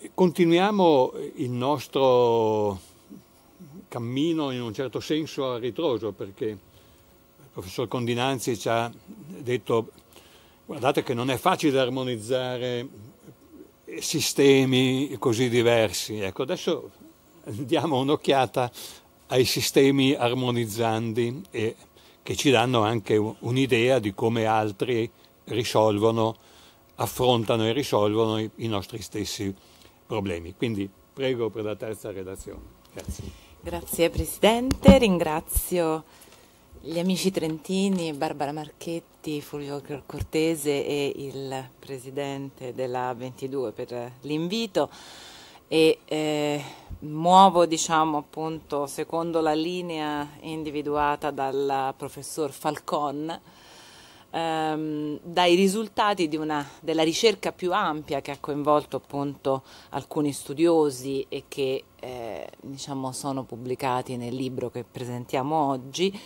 eh, continuiamo il nostro cammino in un certo senso a ritroso perché professor Condinanzi ci ha detto guardate che non è facile armonizzare sistemi così diversi. Ecco, adesso diamo un'occhiata ai sistemi armonizzanti e, che ci danno anche un'idea di come altri risolvono, affrontano e risolvono i, nostri stessi problemi. Quindi prego per la terza redazione. Grazie. Grazie Presidente, ringrazio gli amici trentini, Barbara Marchetti, Fulvio Cortese e il presidente della 22 per l'invito e eh, muovo diciamo appunto secondo la linea individuata dal professor Falcon ehm, dai risultati una, della ricerca più ampia che ha coinvolto appunto alcuni studiosi e che eh, diciamo sono pubblicati nel libro che presentiamo oggi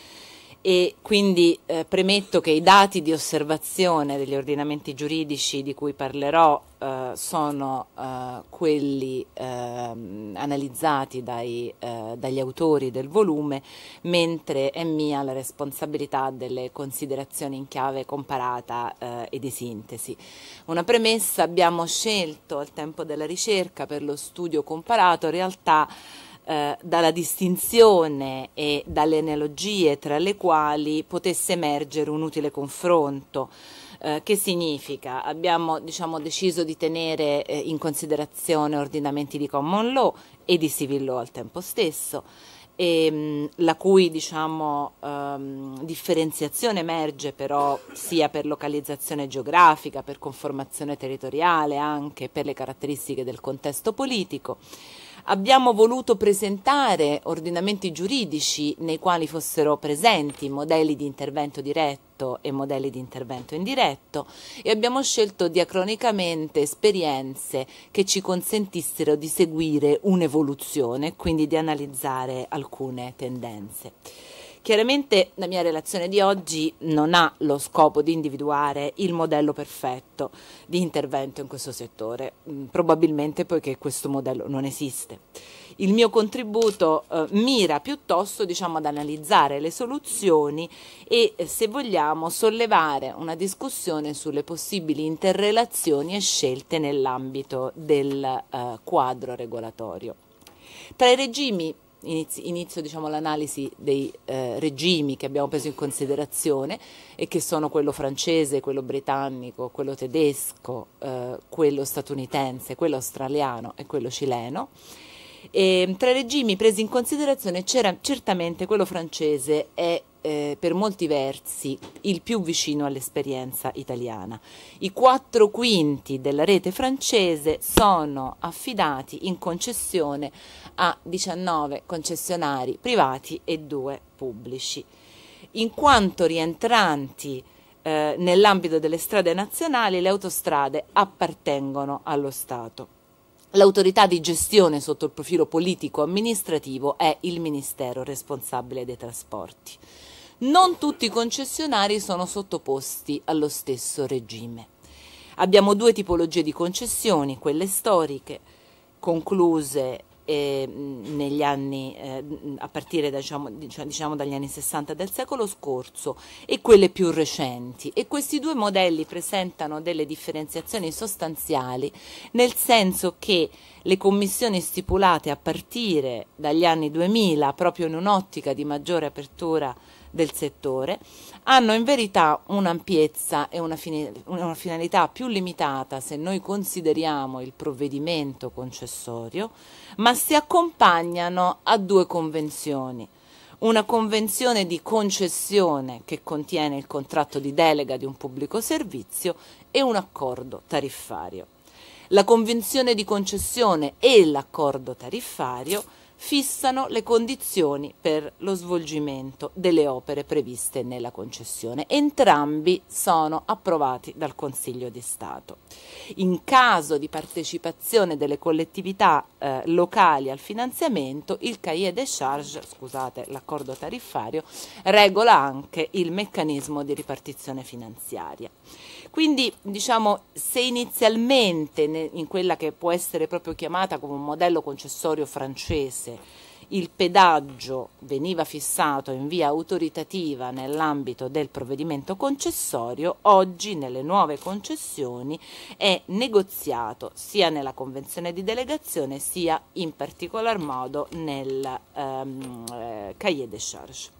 e quindi eh, premetto che i dati di osservazione degli ordinamenti giuridici di cui parlerò eh, sono eh, quelli ehm, analizzati dai, eh, dagli autori del volume, mentre è mia la responsabilità delle considerazioni in chiave comparata eh, e di sintesi. Una premessa abbiamo scelto al tempo della ricerca per lo studio comparato in realtà eh, dalla distinzione e dalle analogie tra le quali potesse emergere un utile confronto. Eh, che significa? Abbiamo diciamo, deciso di tenere eh, in considerazione ordinamenti di common law e di civil law al tempo stesso, e, ehm, la cui diciamo, ehm, differenziazione emerge però sia per localizzazione geografica, per conformazione territoriale, anche per le caratteristiche del contesto politico. Abbiamo voluto presentare ordinamenti giuridici nei quali fossero presenti modelli di intervento diretto e modelli di intervento indiretto e abbiamo scelto diacronicamente esperienze che ci consentissero di seguire un'evoluzione, quindi di analizzare alcune tendenze. Chiaramente la mia relazione di oggi non ha lo scopo di individuare il modello perfetto di intervento in questo settore, mm, probabilmente poiché questo modello non esiste. Il mio contributo eh, mira piuttosto diciamo, ad analizzare le soluzioni e, eh, se vogliamo, sollevare una discussione sulle possibili interrelazioni e scelte nell'ambito del eh, quadro regolatorio. Tra i regimi inizio, inizio diciamo, l'analisi dei eh, regimi che abbiamo preso in considerazione e che sono quello francese, quello britannico, quello tedesco, eh, quello statunitense, quello australiano e quello cileno e, mm, tra i regimi presi in considerazione c'era certamente quello francese è eh, per molti versi il più vicino all'esperienza italiana. I quattro quinti della rete francese sono affidati in concessione a 19 concessionari privati e 2 pubblici. In quanto rientranti eh, nell'ambito delle strade nazionali, le autostrade appartengono allo Stato L'autorità di gestione sotto il profilo politico-amministrativo è il Ministero responsabile dei trasporti. Non tutti i concessionari sono sottoposti allo stesso regime. Abbiamo due tipologie di concessioni, quelle storiche, concluse negli anni, eh, a partire da, diciamo, cioè, diciamo, dagli anni 60 del secolo scorso e quelle più recenti. E questi due modelli presentano delle differenziazioni sostanziali nel senso che le commissioni stipulate a partire dagli anni 2000, proprio in un'ottica di maggiore apertura del settore, hanno in verità un'ampiezza e una, una finalità più limitata se noi consideriamo il provvedimento concessorio, ma si accompagnano a due convenzioni una convenzione di concessione che contiene il contratto di delega di un pubblico servizio e un accordo tariffario. La convenzione di concessione e l'accordo tariffario fissano le condizioni per lo svolgimento delle opere previste nella concessione. Entrambi sono approvati dal Consiglio di Stato. In caso di partecipazione delle collettività eh, locali al finanziamento, il cahier des charges, scusate l'accordo tariffario, regola anche il meccanismo di ripartizione finanziaria. Quindi diciamo se inizialmente in quella che può essere proprio chiamata come un modello concessorio francese il pedaggio veniva fissato in via autoritativa nell'ambito del provvedimento concessorio, oggi nelle nuove concessioni è negoziato sia nella convenzione di delegazione sia in particolar modo nel ehm, eh, cahier de charge.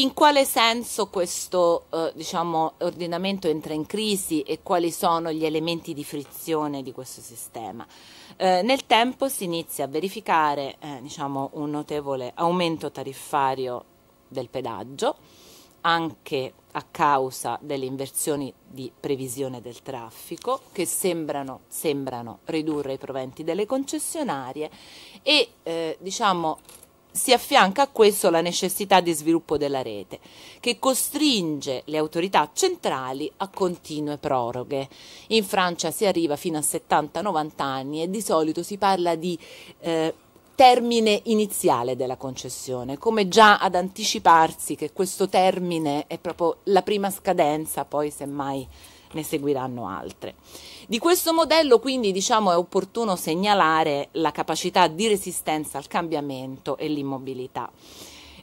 In quale senso questo eh, diciamo, ordinamento entra in crisi e quali sono gli elementi di frizione di questo sistema? Eh, nel tempo si inizia a verificare eh, diciamo, un notevole aumento tariffario del pedaggio, anche a causa delle inversioni di previsione del traffico che sembrano, sembrano ridurre i proventi delle concessionarie e eh, diciamo, si affianca a questo la necessità di sviluppo della rete, che costringe le autorità centrali a continue proroghe. In Francia si arriva fino a 70-90 anni e di solito si parla di eh, termine iniziale della concessione, come già ad anticiparsi che questo termine è proprio la prima scadenza, poi semmai ne seguiranno altre. Di questo modello quindi diciamo è opportuno segnalare la capacità di resistenza al cambiamento e l'immobilità.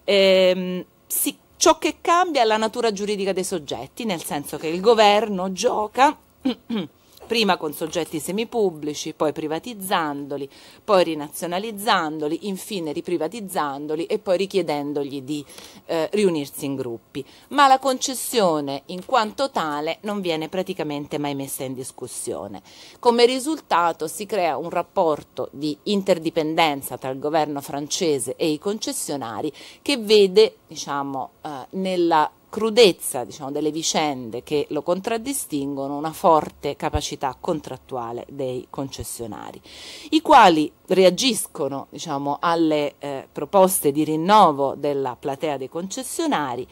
Ehm, sì, ciò che cambia è la natura giuridica dei soggetti, nel senso che il governo gioca prima con soggetti semipubblici, poi privatizzandoli, poi rinazionalizzandoli, infine riprivatizzandoli e poi richiedendogli di eh, riunirsi in gruppi. Ma la concessione in quanto tale non viene praticamente mai messa in discussione. Come risultato si crea un rapporto di interdipendenza tra il governo francese e i concessionari che vede diciamo, eh, nella crudezza diciamo, delle vicende che lo contraddistinguono una forte capacità contrattuale dei concessionari, i quali reagiscono diciamo, alle eh, proposte di rinnovo della platea dei concessionari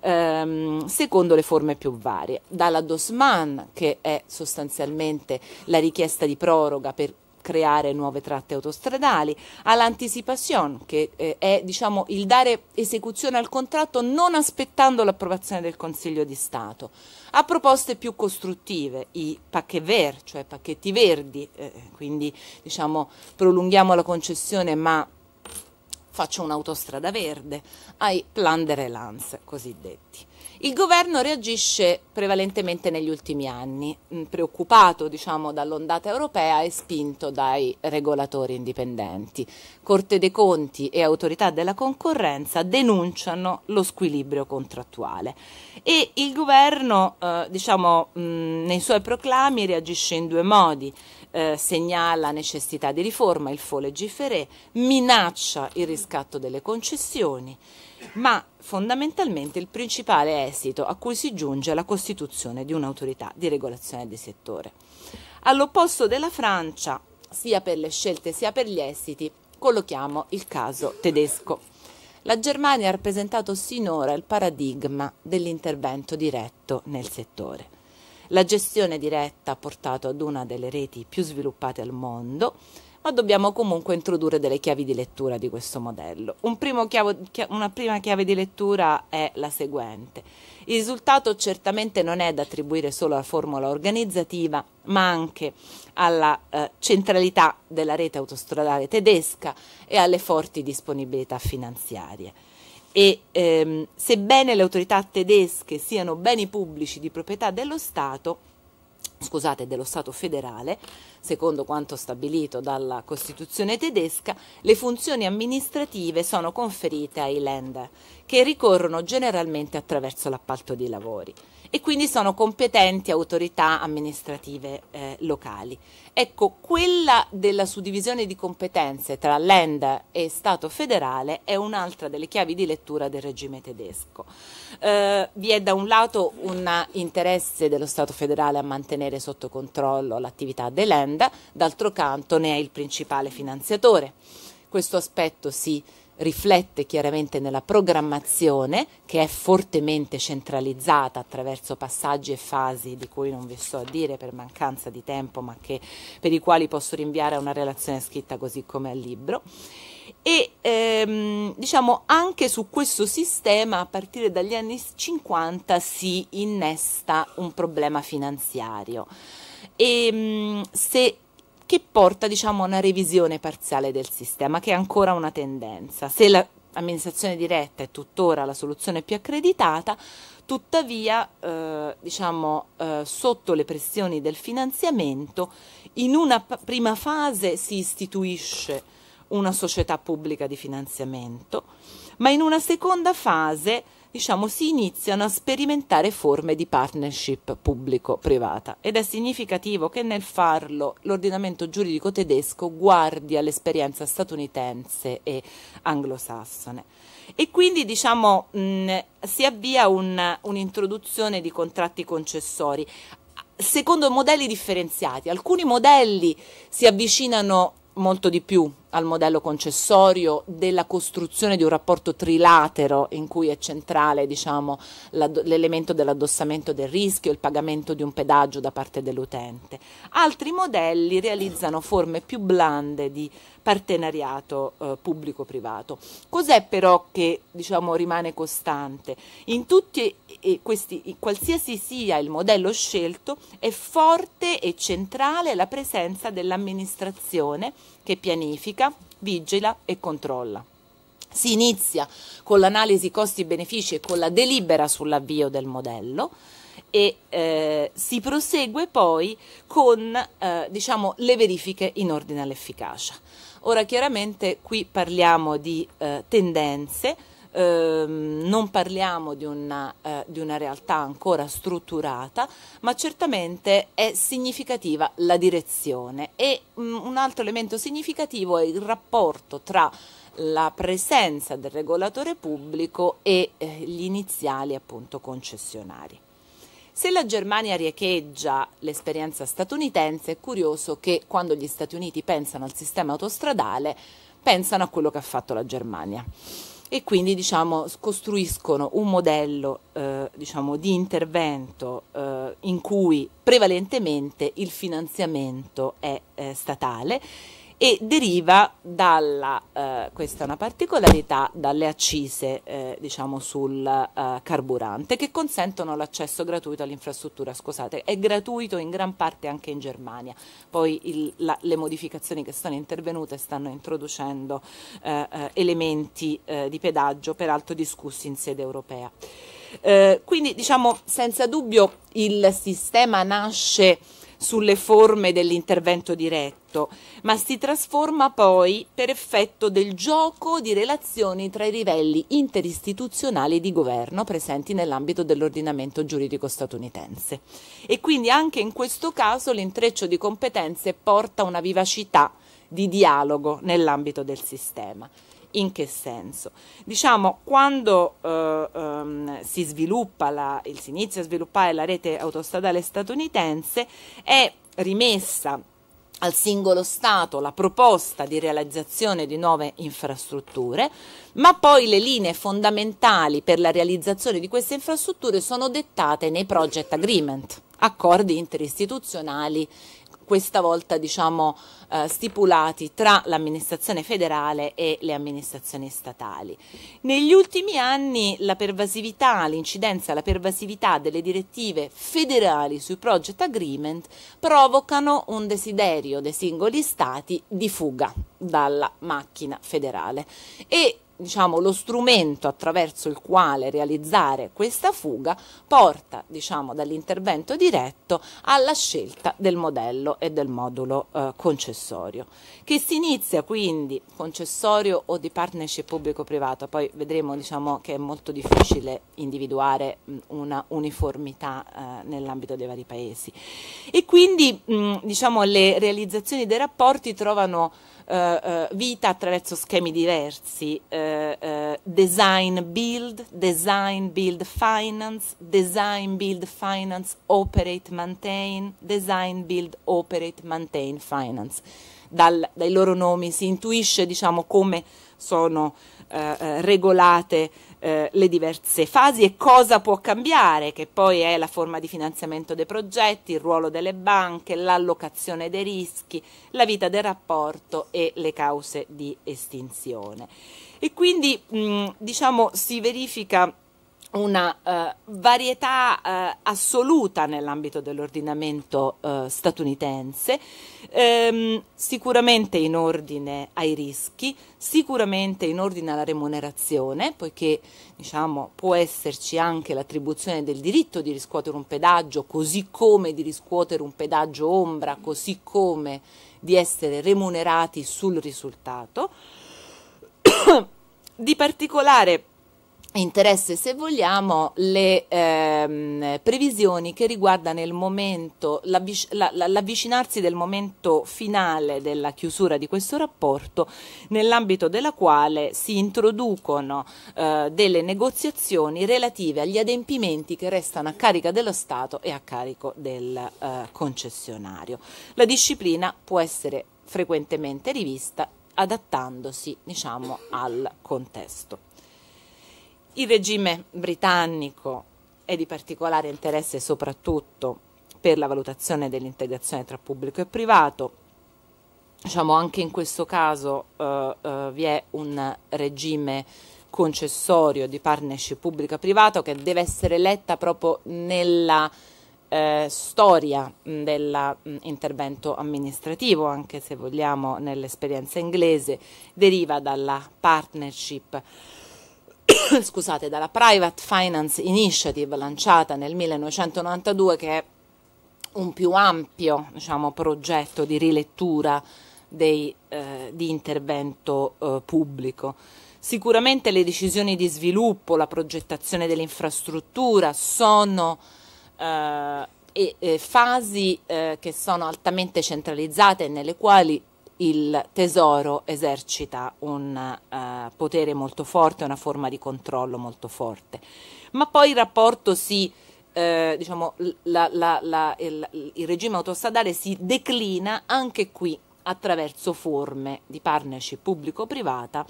ehm, secondo le forme più varie, dalla DOSMAN che è sostanzialmente la richiesta di proroga per creare nuove tratte autostradali, all'anticipazione che eh, è diciamo, il dare esecuzione al contratto non aspettando l'approvazione del Consiglio di Stato, a proposte più costruttive, i pacche ver, cioè pacchetti verdi, eh, quindi diciamo, prolunghiamo la concessione ma faccio un'autostrada verde, ai plan de relance cosiddetti. Il governo reagisce prevalentemente negli ultimi anni, mm, preoccupato diciamo, dall'ondata europea e spinto dai regolatori indipendenti. Corte dei Conti e Autorità della Concorrenza denunciano lo squilibrio contrattuale e il governo eh, diciamo, mh, mm, nei suoi proclami reagisce in due modi. Eh, segnala necessità di riforma, il fo legiferé, minaccia il riscatto delle concessioni ma fondamentalmente il principale esito a cui si giunge è la costituzione di un'autorità di regolazione di settore. All'opposto della Francia, sia per le scelte sia per gli esiti, collochiamo il caso tedesco. La Germania ha rappresentato sinora il paradigma dell'intervento diretto nel settore. La gestione diretta ha portato ad una delle reti più sviluppate al mondo, ma dobbiamo comunque introdurre delle chiavi di lettura di questo modello. Un chiavo, una prima chiave di lettura è la seguente. Il risultato certamente non è da attribuire solo alla formula organizzativa, ma anche alla eh, centralità della rete autostradale tedesca e alle forti disponibilità finanziarie. E ehm, sebbene le autorità tedesche siano beni pubblici di proprietà dello Stato, scusate, dello Stato federale, secondo quanto stabilito dalla Costituzione tedesca, le funzioni amministrative sono conferite ai Länder, che ricorrono generalmente attraverso l'appalto di lavori e quindi sono competenti autorità amministrative eh, locali. Ecco, quella della suddivisione di competenze tra Land e Stato federale è un'altra delle chiavi di lettura del regime tedesco. Eh, vi è da un lato un interesse dello Stato federale a mantenere sotto controllo l'attività dei d'altro canto ne è il principale finanziatore. Questo aspetto si riflette chiaramente nella programmazione che è fortemente centralizzata attraverso passaggi e fasi di cui non vi sto a dire per mancanza di tempo ma che, per i quali posso rinviare a una relazione scritta così come al libro e ehm, diciamo anche su questo sistema a partire dagli anni 50 si innesta un problema finanziario e ehm, se che porta diciamo, a una revisione parziale del sistema, che è ancora una tendenza. Se l'amministrazione diretta è tuttora la soluzione più accreditata, tuttavia eh, diciamo, eh, sotto le pressioni del finanziamento, in una prima fase si istituisce una società pubblica di finanziamento, ma in una seconda fase diciamo, si iniziano a sperimentare forme di partnership pubblico-privata ed è significativo che nel farlo l'ordinamento giuridico tedesco guardi all'esperienza statunitense e anglosassone. E quindi diciamo, mh, si avvia un, un'introduzione di contratti concessori secondo modelli differenziati. Alcuni modelli si avvicinano molto di più al modello concessorio della costruzione di un rapporto trilatero in cui è centrale diciamo, l'elemento dell'addossamento del rischio, il pagamento di un pedaggio da parte dell'utente. Altri modelli realizzano forme più blande di partenariato eh, pubblico-privato. Cos'è però che diciamo, rimane costante? In tutti questi, qualsiasi sia il modello scelto, è forte e centrale la presenza dell'amministrazione che pianifica, vigila e controlla. Si inizia con l'analisi costi-benefici e con la delibera sull'avvio del modello e eh, si prosegue poi con eh, diciamo, le verifiche in ordine all'efficacia. Ora chiaramente qui parliamo di eh, tendenze, ehm, non parliamo di una, eh, di una realtà ancora strutturata, ma certamente è significativa la direzione e mh, mm, un altro elemento significativo è il rapporto tra la presenza del regolatore pubblico e eh, gli iniziali appunto concessionari. Se la Germania riecheggia l'esperienza statunitense, è curioso che quando gli Stati Uniti pensano al sistema autostradale, pensano a quello che ha fatto la Germania e quindi diciamo, costruiscono un modello eh, diciamo, di intervento eh, in cui prevalentemente il finanziamento è eh, statale e deriva dalla, eh, questa è una particolarità, dalle accise eh, diciamo sul eh, carburante che consentono l'accesso gratuito all'infrastruttura, scusate, è gratuito in gran parte anche in Germania, poi il, la, le modificazioni che sono intervenute stanno introducendo eh, eh, elementi eh, di pedaggio peraltro discussi in sede europea. quindi diciamo senza dubbio il sistema nasce sulle forme dell'intervento diretto, ma si trasforma poi per effetto del gioco di relazioni tra i livelli interistituzionali di governo presenti nell'ambito dell'ordinamento giuridico statunitense. E quindi anche in questo caso l'intreccio di competenze porta a una vivacità di dialogo nell'ambito del sistema. In che senso? Diciamo, quando eh, ehm, si sviluppa, la, si inizia a sviluppare la rete autostradale statunitense, è rimessa al singolo Stato la proposta di realizzazione di nuove infrastrutture, ma poi le linee fondamentali per la realizzazione di queste infrastrutture sono dettate nei project agreement, accordi interistituzionali questa volta diciamo, eh, stipulati tra l'amministrazione federale e le amministrazioni statali. Negli ultimi anni la pervasività, l'incidenza, la pervasività delle direttive federali sui project agreement provocano un desiderio dei singoli stati di fuga dalla macchina federale e diciamo, lo strumento attraverso il quale realizzare questa fuga porta diciamo, dall'intervento diretto alla scelta del modello e del modulo eh, concessorio, che si inizia quindi concessorio o di partnership pubblico-privato, poi vedremo diciamo, che è molto difficile individuare mh, una uniformità eh, nell'ambito dei vari paesi. E quindi mh, diciamo, le realizzazioni dei rapporti trovano eh, eh, vita attraverso schemi diversi, eh, eh, design build, design build finance, design build finance operate maintain, design build operate maintain finance. Dal, dai loro nomi si intuisce diciamo, come sono eh, regolate eh, le diverse fasi e cosa può cambiare, che poi è la forma di finanziamento dei progetti, il ruolo delle banche, l'allocazione dei rischi, la vita del rapporto e le cause di estinzione. E quindi mh, diciamo si verifica una eh, varietà eh, assoluta nell'ambito dell'ordinamento eh, statunitense, ehm, sicuramente in ordine ai rischi, sicuramente in ordine alla remunerazione, poiché diciamo, può esserci anche l'attribuzione del diritto di riscuotere un pedaggio, così come di riscuotere un pedaggio ombra, così come di essere remunerati sul risultato. di particolare interesse, se vogliamo, le ehm, previsioni che riguardano il momento, l'avvic- la, la, l'avvicinarsi del momento finale della chiusura di questo rapporto, nell'ambito della quale si introducono eh, delle negoziazioni relative agli adempimenti che restano a carica dello Stato e a carico del eh, concessionario. La disciplina può essere frequentemente rivista adattandosi diciamo, al contesto. Il regime britannico è di particolare interesse soprattutto per la valutazione dell'integrazione tra pubblico e privato. Diciamo anche in questo caso eh, eh, vi è un regime concessorio di partnership pubblica-privato che deve essere letta proprio nella eh, storia dell'intervento amministrativo, anche se vogliamo nell'esperienza inglese, deriva dalla partnership scusate, dalla Private Finance Initiative lanciata nel 1992 che è un più ampio diciamo, progetto di rilettura dei, eh, di intervento eh, pubblico. Sicuramente le decisioni di sviluppo, la progettazione dell'infrastruttura sono eh, e, e eh, fasi eh, che sono altamente centralizzate e nelle quali il tesoro esercita un uh, potere molto forte, una forma di controllo molto forte. Ma poi il rapporto si, eh, diciamo, la, la, la, il, il regime autostradale si declina anche qui attraverso forme di partnership pubblico-privata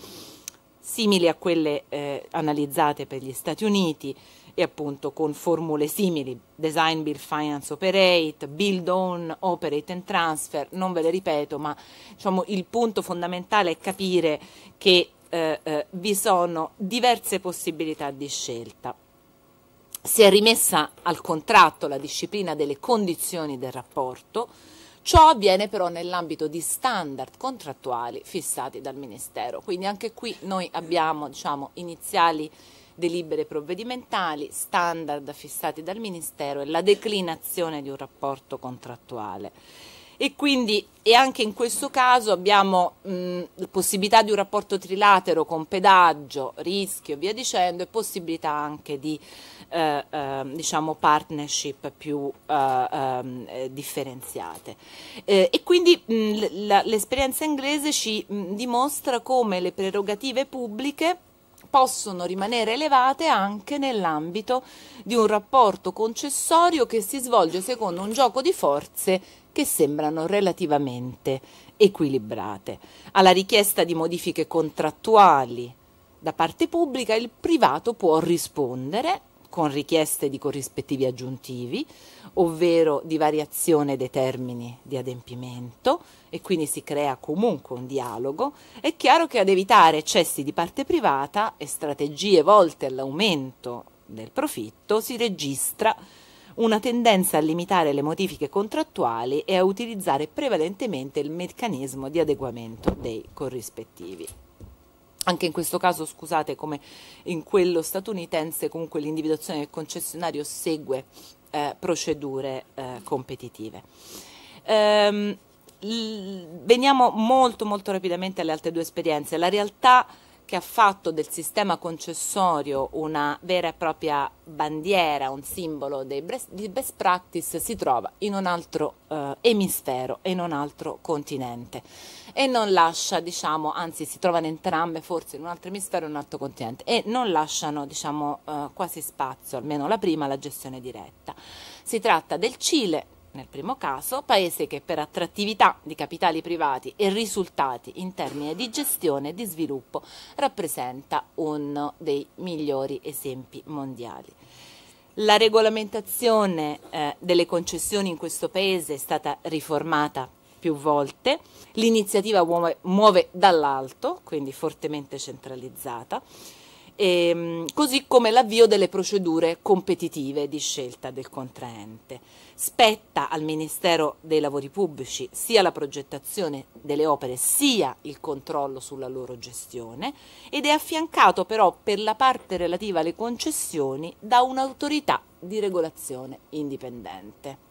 simili a quelle eh, analizzate per gli Stati Uniti, e appunto con formule simili, design, build, finance, operate, build on, operate and transfer, non ve le ripeto, ma diciamo, il punto fondamentale è capire che eh, eh, vi sono diverse possibilità di scelta. Si è rimessa al contratto la disciplina delle condizioni del rapporto, Ciò avviene però nell'ambito di standard contrattuali fissati dal Ministero. Quindi anche qui noi abbiamo diciamo, iniziali delibere provvedimentali, standard fissati dal Ministero e la declinazione di un rapporto contrattuale. E quindi e anche in questo caso abbiamo mh, possibilità di un rapporto trilatero con pedaggio, rischio e via dicendo e possibilità anche di eh, eh, diciamo partnership più eh, ehm, eh differenziate. Eh, e quindi l'esperienza inglese ci mh, dimostra come le prerogative pubbliche possono rimanere elevate anche nell'ambito di un rapporto concessorio che si svolge secondo un gioco di forze che sembrano relativamente equilibrate. Alla richiesta di modifiche contrattuali da parte pubblica il privato può rispondere con richieste di corrispettivi aggiuntivi, ovvero di variazione dei termini di adempimento e quindi si crea comunque un dialogo, è chiaro che ad evitare eccessi di parte privata e strategie volte all'aumento del profitto si registra una tendenza a limitare le modifiche contrattuali e a utilizzare prevalentemente il meccanismo di adeguamento dei corrispettivi. Anche in questo caso, scusate, come in quello statunitense, comunque l'individuazione del concessionario segue eh, procedure eh, competitive. Ehm, veniamo molto molto rapidamente alle altre due esperienze. La realtà che ha fatto del sistema concessorio una vera e propria bandiera, un simbolo dei di best practice, si trova in un altro eh, emisfero in un altro continente e non lascia, diciamo, anzi si trovano entrambe forse in un altro emisfero e in un altro continente e non lasciano, diciamo, eh, quasi spazio, almeno la prima, alla gestione diretta. Si tratta del Cile nel primo caso, paese che per attrattività di capitali privati e risultati in termini di gestione e di sviluppo rappresenta uno dei migliori esempi mondiali. La regolamentazione eh, delle concessioni in questo paese è stata riformata più volte, l'iniziativa muove, muove dall'alto, quindi fortemente centralizzata, ehm, così come l'avvio delle procedure competitive di scelta del contraente. Spetta al Ministero dei Lavori Pubblici sia la progettazione delle opere sia il controllo sulla loro gestione ed è affiancato però per la parte relativa alle concessioni da un'autorità di regolazione indipendente.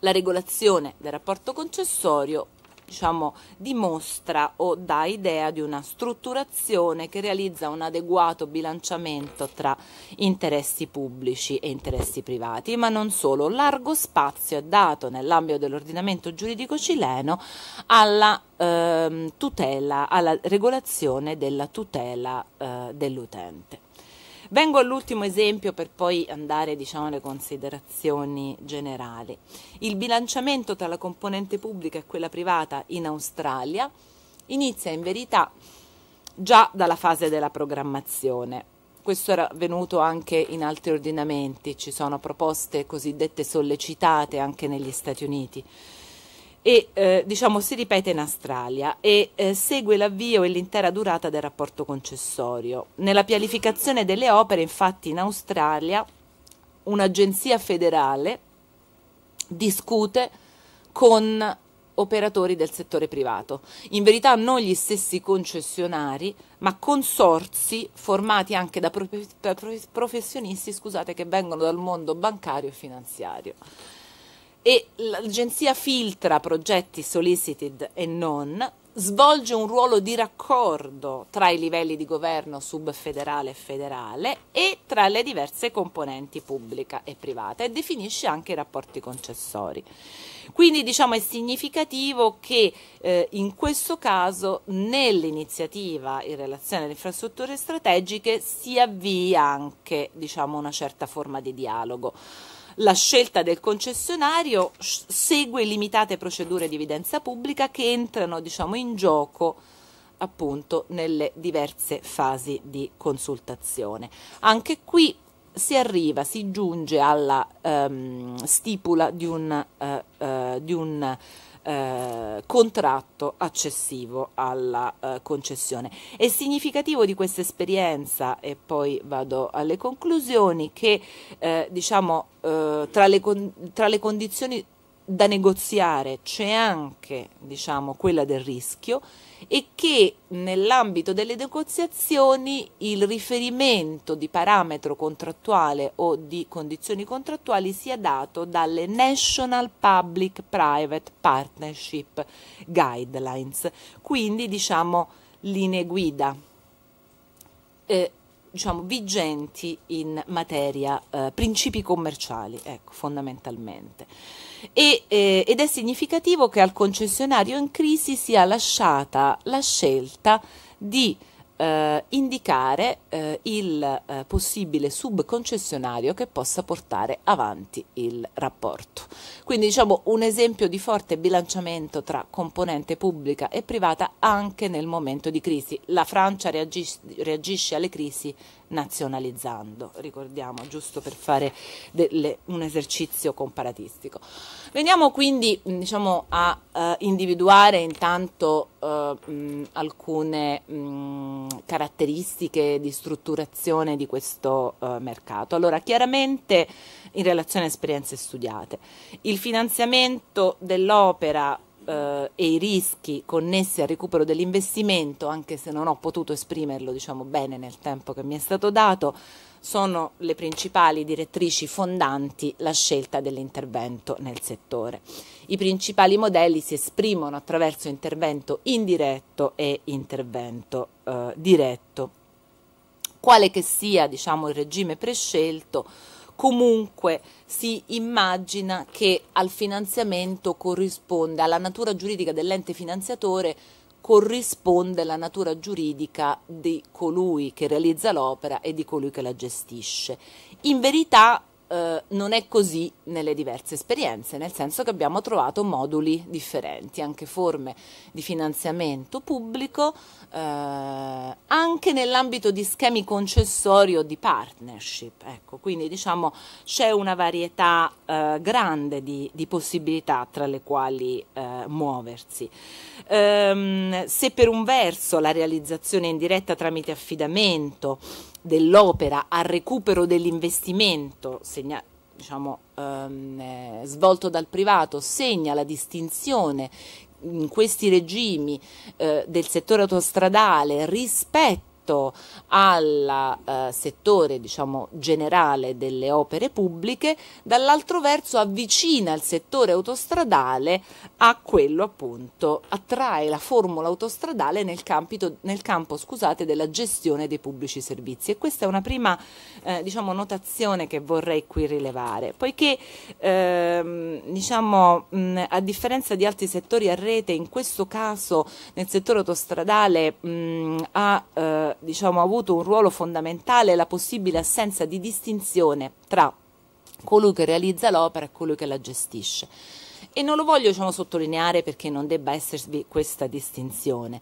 La regolazione del rapporto concessorio diciamo, dimostra o dà idea di una strutturazione che realizza un adeguato bilanciamento tra interessi pubblici e interessi privati, ma non solo. Largo spazio è dato nell'ambito dell'ordinamento giuridico cileno alla ehm, tutela, alla regolazione della tutela eh, dell'utente. Vengo all'ultimo esempio per poi andare diciamo, alle considerazioni generali. Il bilanciamento tra la componente pubblica e quella privata in Australia inizia in verità già dalla fase della programmazione. Questo era avvenuto anche in altri ordinamenti, ci sono proposte cosiddette sollecitate anche negli Stati Uniti e eh, diciamo, si ripete in Australia e eh, segue l'avvio e l'intera durata del rapporto concessorio. Nella pianificazione delle opere, infatti, in Australia un'agenzia federale discute con operatori del settore privato, in verità non gli stessi concessionari, ma consorzi formati anche da professionisti scusate, che vengono dal mondo bancario e finanziario e l'agenzia filtra progetti solicited e non, svolge un ruolo di raccordo tra i livelli di governo subfederale e federale e tra le diverse componenti pubblica e privata e definisce anche i rapporti concessori. Quindi diciamo è significativo che eh, in questo caso nell'iniziativa in relazione alle infrastrutture strategiche si avvia anche diciamo, una certa forma di dialogo la scelta del concessionario segue limitate procedure di evidenza pubblica che entrano diciamo, in gioco appunto nelle diverse fasi di consultazione. Anche qui si arriva, si giunge alla um, stipula di un, uh, uh, di un eh, contratto accessivo alla eh, concessione. È significativo di questa esperienza, e poi vado alle conclusioni, che eh, diciamo, eh, tra le, con, tra, le condizioni da negoziare c'è anche diciamo, quella del rischio e che nell'ambito delle negoziazioni il riferimento di parametro contrattuale o di condizioni contrattuali sia dato dalle National Public Private Partnership Guidelines, quindi diciamo linee guida. Eh, diciamo, vigenti in materia, eh, principi commerciali, ecco, fondamentalmente. E, eh, ed è significativo che al concessionario in crisi sia lasciata la scelta di eh, indicare eh, il eh, possibile subconcessionario che possa portare avanti il rapporto. Quindi diciamo un esempio di forte bilanciamento tra componente pubblica e privata anche nel momento di crisi. La Francia reagis- reagisce alle crisi nazionalizzando, ricordiamo, giusto per fare delle, un esercizio comparatistico. Veniamo quindi diciamo, a eh, individuare intanto eh, mh, alcune mh, caratteristiche di strutturazione di questo eh, mercato. Allora, chiaramente in relazione a esperienze studiate, il finanziamento dell'opera eh, e i rischi connessi al recupero dell'investimento, anche se non ho potuto esprimerlo diciamo, bene nel tempo che mi è stato dato, sono le principali direttrici fondanti la scelta dell'intervento nel settore. I principali modelli si esprimono attraverso intervento indiretto e intervento eh, diretto. Quale che sia diciamo, il regime prescelto, comunque si immagina che al finanziamento corrisponda, alla natura giuridica dell'ente finanziatore corrisponde la natura giuridica di colui che realizza l'opera e di colui che la gestisce. In verità eh, non è così nelle diverse esperienze, nel senso che abbiamo trovato moduli differenti, anche forme di finanziamento pubblico, eh, anche nell'ambito di schemi concessori o di partnership. Ecco, quindi diciamo c'è una varietà eh, grande di, di, possibilità tra le quali eh, muoversi. Ehm, se per un verso la realizzazione indiretta tramite affidamento dell'opera al recupero dell'investimento segna, diciamo, ehm, eh, svolto dal privato segna la distinzione in questi regimi eh, del settore autostradale rispetto rispetto al eh, settore diciamo, generale delle opere pubbliche, dall'altro verso avvicina il settore autostradale a quello appunto, attrae la formula autostradale nel, campito, nel campo scusate, della gestione dei pubblici servizi. E questa è una prima eh, diciamo, notazione che vorrei qui rilevare, poiché ehm, diciamo, mh, a differenza di altri settori a rete, in questo caso nel settore autostradale mh, a eh, diciamo, avuto un ruolo fondamentale la possibile assenza di distinzione tra colui che realizza l'opera e colui che la gestisce. E non lo voglio diciamo, sottolineare perché non debba esservi questa distinzione.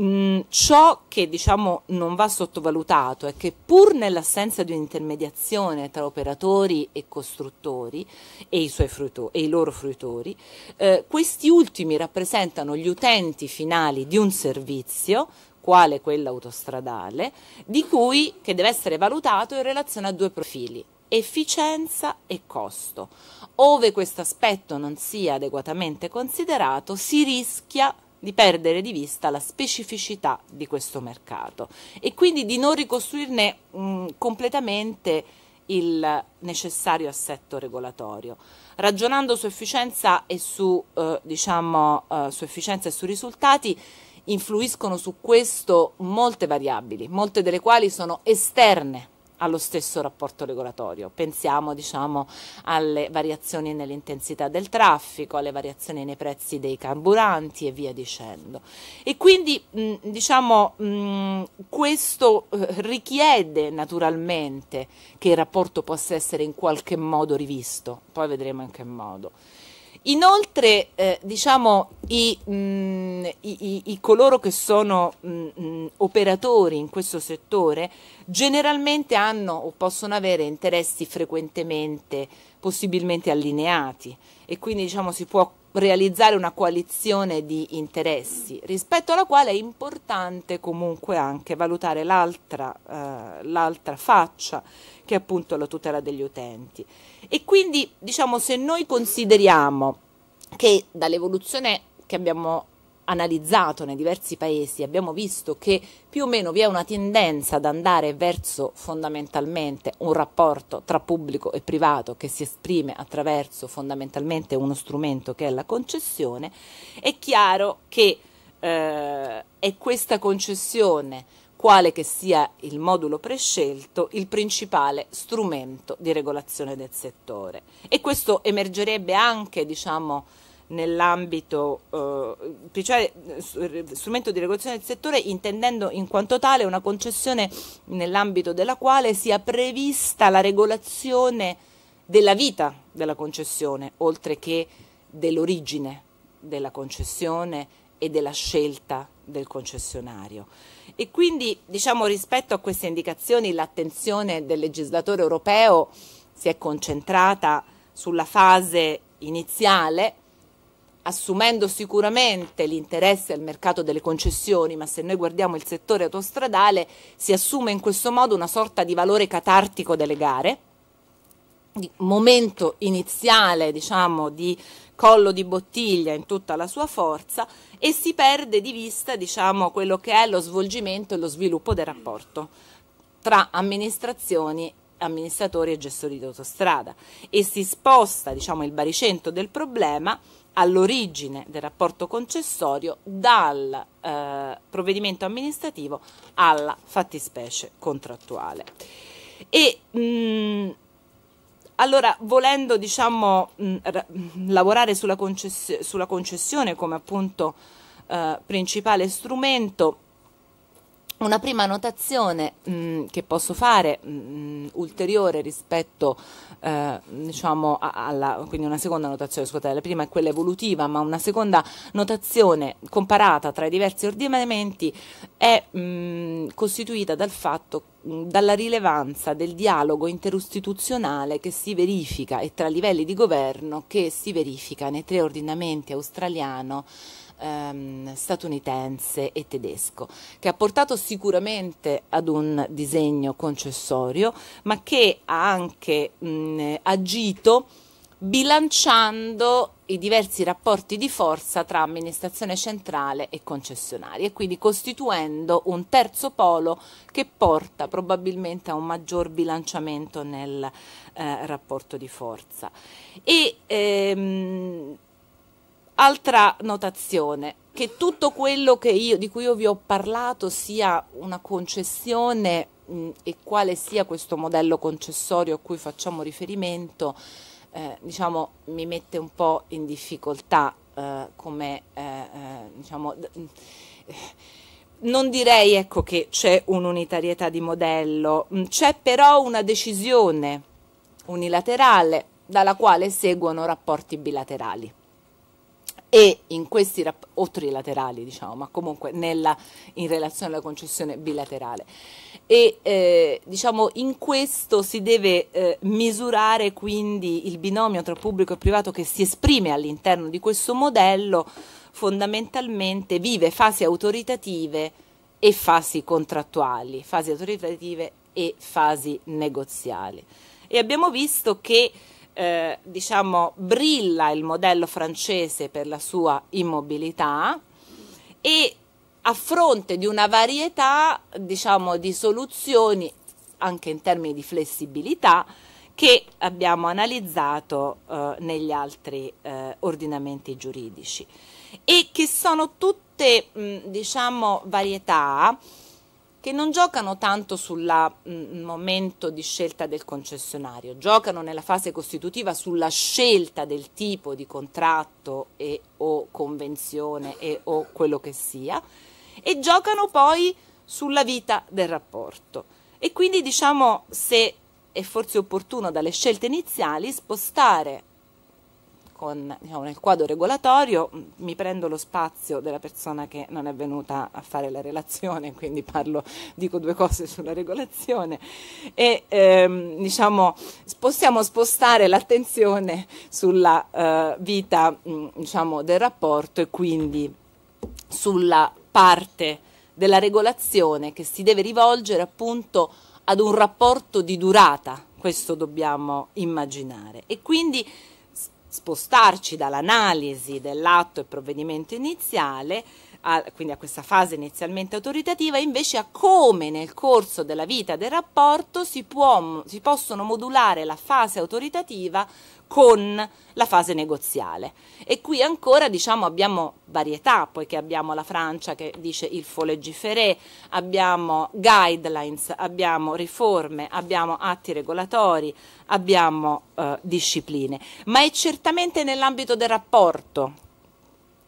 Mm, ciò che diciamo, non va sottovalutato è che pur nell'assenza di un'intermediazione tra operatori e costruttori e i, fruito, e i loro fruitori, eh, questi ultimi rappresentano gli utenti finali di un servizio quale quella autostradale, di cui che deve essere valutato in relazione a due profili efficienza e costo. Ove questo aspetto non sia adeguatamente considerato, si rischia di perdere di vista la specificità di questo mercato e quindi di non ricostruirne mh, completamente il necessario assetto regolatorio. Ragionando su efficienza e su, eh, diciamo, eh, su, efficienza e su risultati, influiscono su questo molte variabili, molte delle quali sono esterne allo stesso rapporto regolatorio. Pensiamo diciamo, alle variazioni nell'intensità del traffico, alle variazioni nei prezzi dei carburanti e via dicendo. E quindi mh, mm, diciamo, mh, mm, questo eh, richiede naturalmente che il rapporto possa essere in qualche modo rivisto, poi vedremo in che modo. Inoltre, eh, diciamo, i, mh, mm, i, i, coloro che sono mh, mm, mm, operatori in questo settore generalmente hanno o possono avere interessi frequentemente, possibilmente allineati e quindi diciamo, si può realizzare una coalizione di interessi rispetto alla quale è importante comunque anche valutare l'altra, eh, l'altra faccia che è appunto la tutela degli utenti. E quindi, diciamo, se noi consideriamo che dall'evoluzione che abbiamo analizzato nei diversi paesi abbiamo visto che più o meno vi è una tendenza ad andare verso fondamentalmente un rapporto tra pubblico e privato che si esprime attraverso fondamentalmente uno strumento che è la concessione, è chiaro che eh, è questa concessione quale che sia il modulo prescelto, il principale strumento di regolazione del settore. E questo emergerebbe anche, diciamo, nell'ambito, eh, cioè eh, strumento di regolazione del settore, intendendo in quanto tale una concessione nell'ambito della quale sia prevista la regolazione della vita della concessione, oltre che dell'origine della concessione e della scelta del concessionario. E quindi, diciamo, rispetto a queste indicazioni, l'attenzione del legislatore europeo si è concentrata sulla fase iniziale, assumendo sicuramente l'interesse al mercato delle concessioni, ma se noi guardiamo il settore autostradale si assume in questo modo una sorta di valore catartico delle gare, di momento iniziale diciamo, di collo di bottiglia in tutta la sua forza e si perde di vista diciamo, quello che è lo svolgimento e lo sviluppo del rapporto tra amministrazioni amministratori e gestori di autostrada e si sposta diciamo, il baricentro del problema all'origine del rapporto concessorio dal eh, provvedimento amministrativo alla fattispecie contrattuale. E, mh, mm, allora, volendo diciamo, mh, mm, lavorare sulla, concess- sulla, concessione come appunto eh, principale strumento, una prima notazione mh, mm, che posso fare, mh, mm, ulteriore rispetto, eh, diciamo, alla, quindi una seconda notazione, scusate, la prima è quella evolutiva, ma una seconda notazione comparata tra i diversi ordinamenti è mh, mm, costituita dal fatto dalla rilevanza del dialogo interistituzionale che si verifica e tra livelli di governo che si verifica nei tre ordinamenti australiano, ehm, statunitense e tedesco, che ha portato sicuramente ad un disegno concessorio, ma che ha anche mh, agito bilanciando i diversi rapporti di forza tra amministrazione centrale e concessionari e quindi costituendo un terzo polo che porta probabilmente a un maggior bilanciamento nel eh, rapporto di forza. E, ehm, Altra notazione, che tutto quello che io, di cui io vi ho parlato sia una concessione mh, e quale sia questo modello concessorio a cui facciamo riferimento, eh, diciamo, mi mette un po' in difficoltà eh, come, eh, eh diciamo, non direi ecco, che c'è un'unitarietà di modello, c'è però una decisione unilaterale dalla quale seguono rapporti bilaterali e in questi rapporti, o trilaterali diciamo, ma comunque nella, in relazione alla concessione bilaterale. E eh, diciamo in questo si deve eh, misurare quindi il binomio tra pubblico e privato che si esprime all'interno di questo modello, fondamentalmente vive fasi autoritative e fasi contrattuali, fasi autoritative e fasi negoziali. E abbiamo visto che eh, diciamo, brilla il modello francese per la sua immobilità e a fronte di una varietà diciamo, di soluzioni anche in termini di flessibilità che abbiamo analizzato eh, negli altri eh, ordinamenti giuridici e che sono tutte mh, diciamo, varietà che non giocano tanto sul mm, mm, momento di scelta del concessionario, giocano nella fase costitutiva sulla scelta del tipo di contratto e o convenzione e o quello che sia e giocano poi sulla vita del rapporto. E quindi diciamo se è forse opportuno dalle scelte iniziali spostare con, diciamo, nel quadro regolatorio mi prendo lo spazio della persona che non è venuta a fare la relazione, quindi parlo, dico due cose sulla regolazione e ehm, diciamo, possiamo spostare l'attenzione sulla eh, vita diciamo, del rapporto e quindi sulla parte della regolazione che si deve rivolgere appunto ad un rapporto di durata, questo dobbiamo immaginare. E quindi spostarci dall'analisi dell'atto e provvedimento iniziale, a, quindi a questa fase inizialmente autoritativa, invece a come nel corso della vita del rapporto si, può, si possono modulare la fase autoritativa con la fase negoziale. E qui ancora diciamo, abbiamo varietà, poiché abbiamo la Francia che dice il faut legiferer, abbiamo guidelines, abbiamo riforme, abbiamo atti regolatori, abbiamo eh, discipline, ma è certamente nell'ambito del rapporto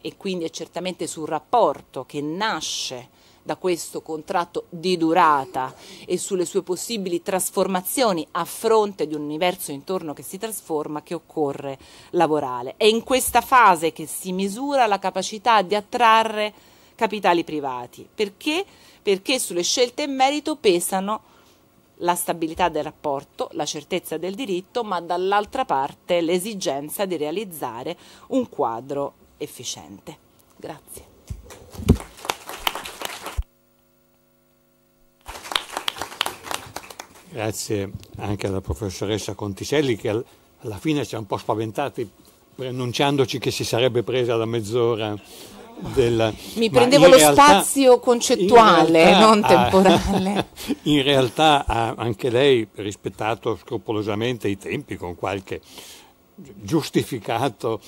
e quindi è certamente sul rapporto che nasce da questo contratto di durata e sulle sue possibili trasformazioni a fronte di un universo intorno che si trasforma che occorre lavorare. È in questa fase che si misura la capacità di attrarre capitali privati. Perché? Perché sulle scelte in merito pesano la stabilità del rapporto, la certezza del diritto, ma dall'altra parte l'esigenza di realizzare un quadro efficiente. Grazie. Grazie anche alla professoressa Conticelli che alla fine ci ha un po' spaventati preannunciandoci che si sarebbe presa la mezz'ora della... Mi prendevo lo realtà, spazio concettuale, realtà, non temporale. in realtà ha anche lei rispettato scrupolosamente i tempi con qualche giustificato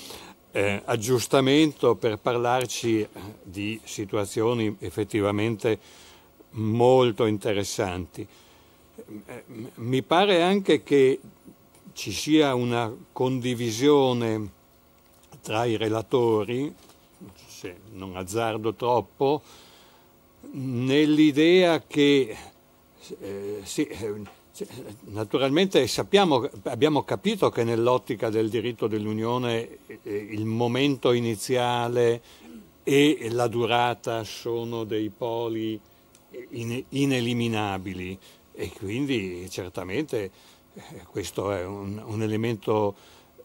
eh, aggiustamento per parlarci eh, di situazioni effettivamente molto interessanti mi pare anche che ci sia una condivisione tra i relatori, se non azzardo troppo, nell'idea che eh, sì, eh, naturalmente sappiamo, abbiamo capito che nell'ottica del diritto dell'Unione eh, il momento iniziale e la durata sono dei poli ineliminabili e quindi certamente eh, questo è un, un, elemento,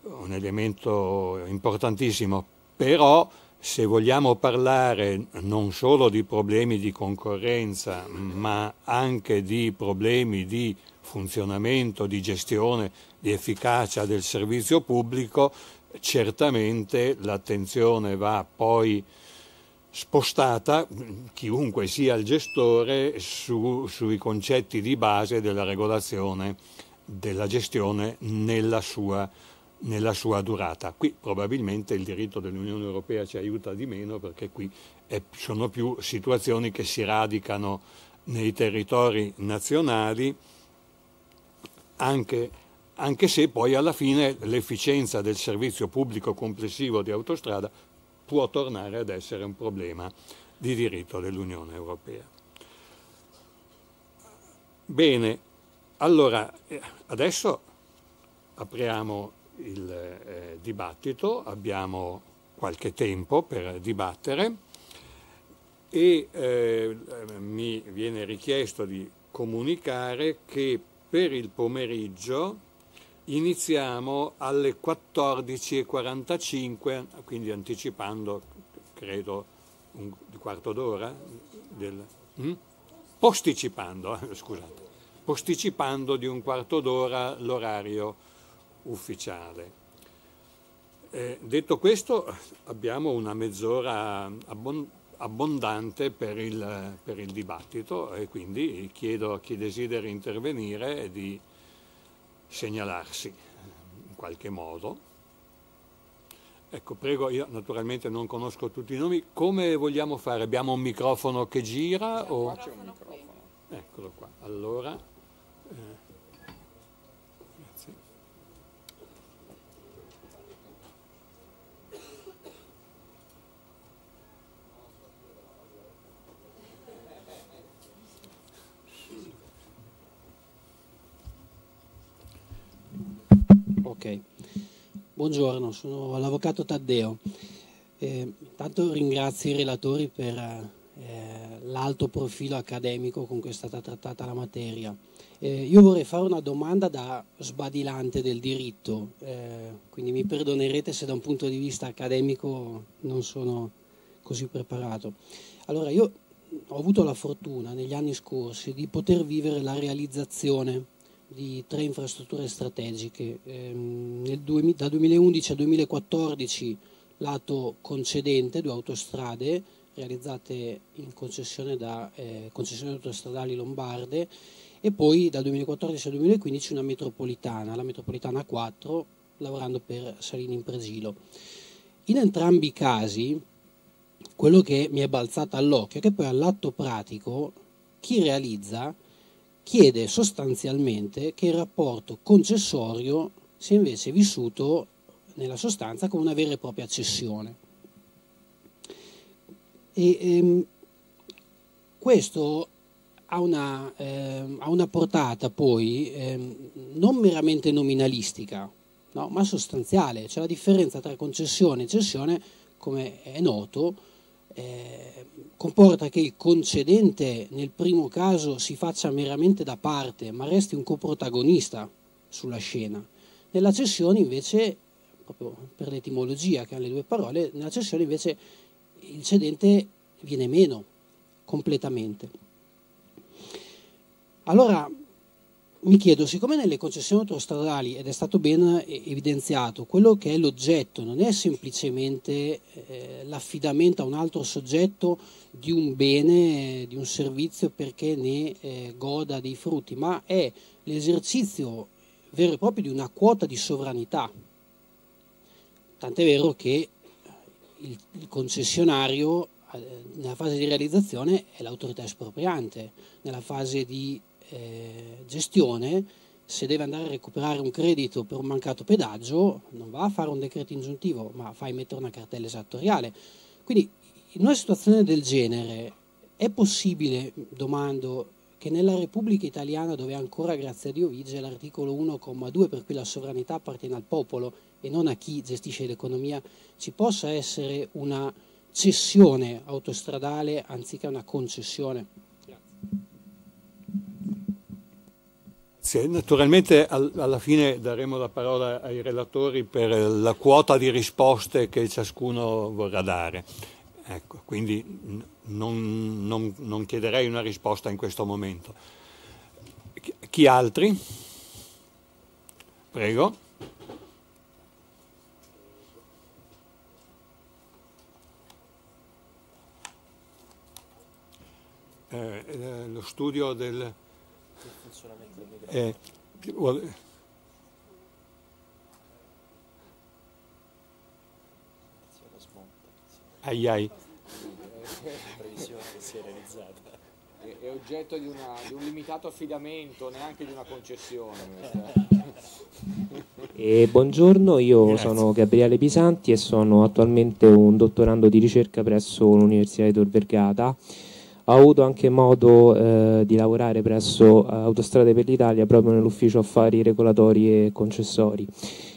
un elemento importantissimo, però se vogliamo parlare non solo di problemi di concorrenza, ma anche di problemi di funzionamento, di gestione, di efficacia del servizio pubblico, certamente l'attenzione va poi spostata, chiunque sia il gestore, su, sui concetti di base della regolazione della gestione nella sua, nella sua durata. Qui probabilmente il diritto dell'Unione Europea ci aiuta di meno perché qui è, sono più situazioni che si radicano nei territori nazionali, anche, anche se poi alla fine l'efficienza del servizio pubblico complessivo di autostrada può tornare ad essere un problema di diritto dell'Unione Europea. Bene, allora eh, adesso apriamo il eh, dibattito, abbiamo qualche tempo per dibattere e eh, mi viene richiesto di comunicare che per il pomeriggio iniziamo alle 14.45, quindi anticipando, credo, un quarto d'ora, del, hm? posticipando, eh, scusate, posticipando di un quarto d'ora l'orario ufficiale. Eh, detto questo, abbiamo una mezz'ora abbondante per il, per il, dibattito e quindi chiedo a chi desidera intervenire di segnalarsi in qualche modo. Ecco, prego, io naturalmente non conosco tutti i nomi, come vogliamo fare? Abbiamo un microfono che gira? O... Microfono Eccolo qua, allora... Ok, buongiorno, sono l'avvocato Taddeo. Eh, intanto ringrazio i relatori per eh, l'alto profilo accademico con cui è stata trattata la materia. Eh, io vorrei fare una domanda da sbadilante del diritto, eh, quindi mi perdonerete se da un punto di vista accademico non sono così preparato. Allora, io ho avuto la fortuna negli anni scorsi di poter vivere la realizzazione di tre infrastrutture strategiche. Eh, 2000, da 2011 a 2014 lato concedente, due autostrade realizzate in concessione da eh, concessioni autostradali lombarde e poi da 2014 al 2015 una metropolitana, la metropolitana 4, lavorando per Salini in Presilo. In entrambi i casi quello che mi è balzato all'occhio è che poi all'atto pratico chi realizza chiede sostanzialmente che il rapporto concessorio sia invece vissuto nella sostanza come una vera e propria cessione. E, ehm, questo ha una, ehm, ha una, portata poi ehm, non meramente nominalistica, no? ma sostanziale, c'è cioè la differenza tra concessione e cessione, come è noto, eh, comporta che il concedente nel primo caso si faccia meramente da parte, ma resti un coprotagonista sulla scena. Nella cessione invece, proprio per l'etimologia che hanno le due parole, nella cessione invece il cedente viene meno completamente. Allora mi chiedo, siccome nelle concessioni autostradali, ed è stato ben eh, evidenziato, quello che è l'oggetto non è semplicemente eh, l'affidamento a un altro soggetto di un bene, eh, di un servizio perché ne eh, goda dei frutti, ma è l'esercizio vero e proprio di una quota di sovranità. Tant'è vero che il, il concessionario eh, nella fase di realizzazione è l'autorità espropriante, nella fase di eh, gestione, se deve andare a recuperare un credito per un mancato pedaggio, non va a fare un decreto ingiuntivo, ma fa emettere una cartella esattoriale. Quindi in una situazione del genere è possibile, domando, che nella Repubblica Italiana, dove ancora grazie a Dio vige l'articolo 1,2 per cui la sovranità appartiene al popolo e non a chi gestisce l'economia, ci possa essere una cessione autostradale anziché una concessione? Grazie. Sì, naturalmente al, alla fine daremo la parola ai relatori per la quota di risposte che ciascuno vorrà dare. Ecco, quindi non, non, non chiederei una risposta in questo momento. Chi, altri? Prego. Eh, eh, lo studio del il funzionamento eh, del microfono. ai ai. Previsione che si è realizzata. è oggetto di, una, di, un limitato affidamento, neanche di una concessione. E buongiorno, io Grazie. sono Gabriele Pisanti e sono attualmente un dottorando di ricerca presso l'Università di Tor Vergata ho avuto anche modo eh, di lavorare presso Autostrade per l'Italia proprio nell'ufficio affari regolatori e concessori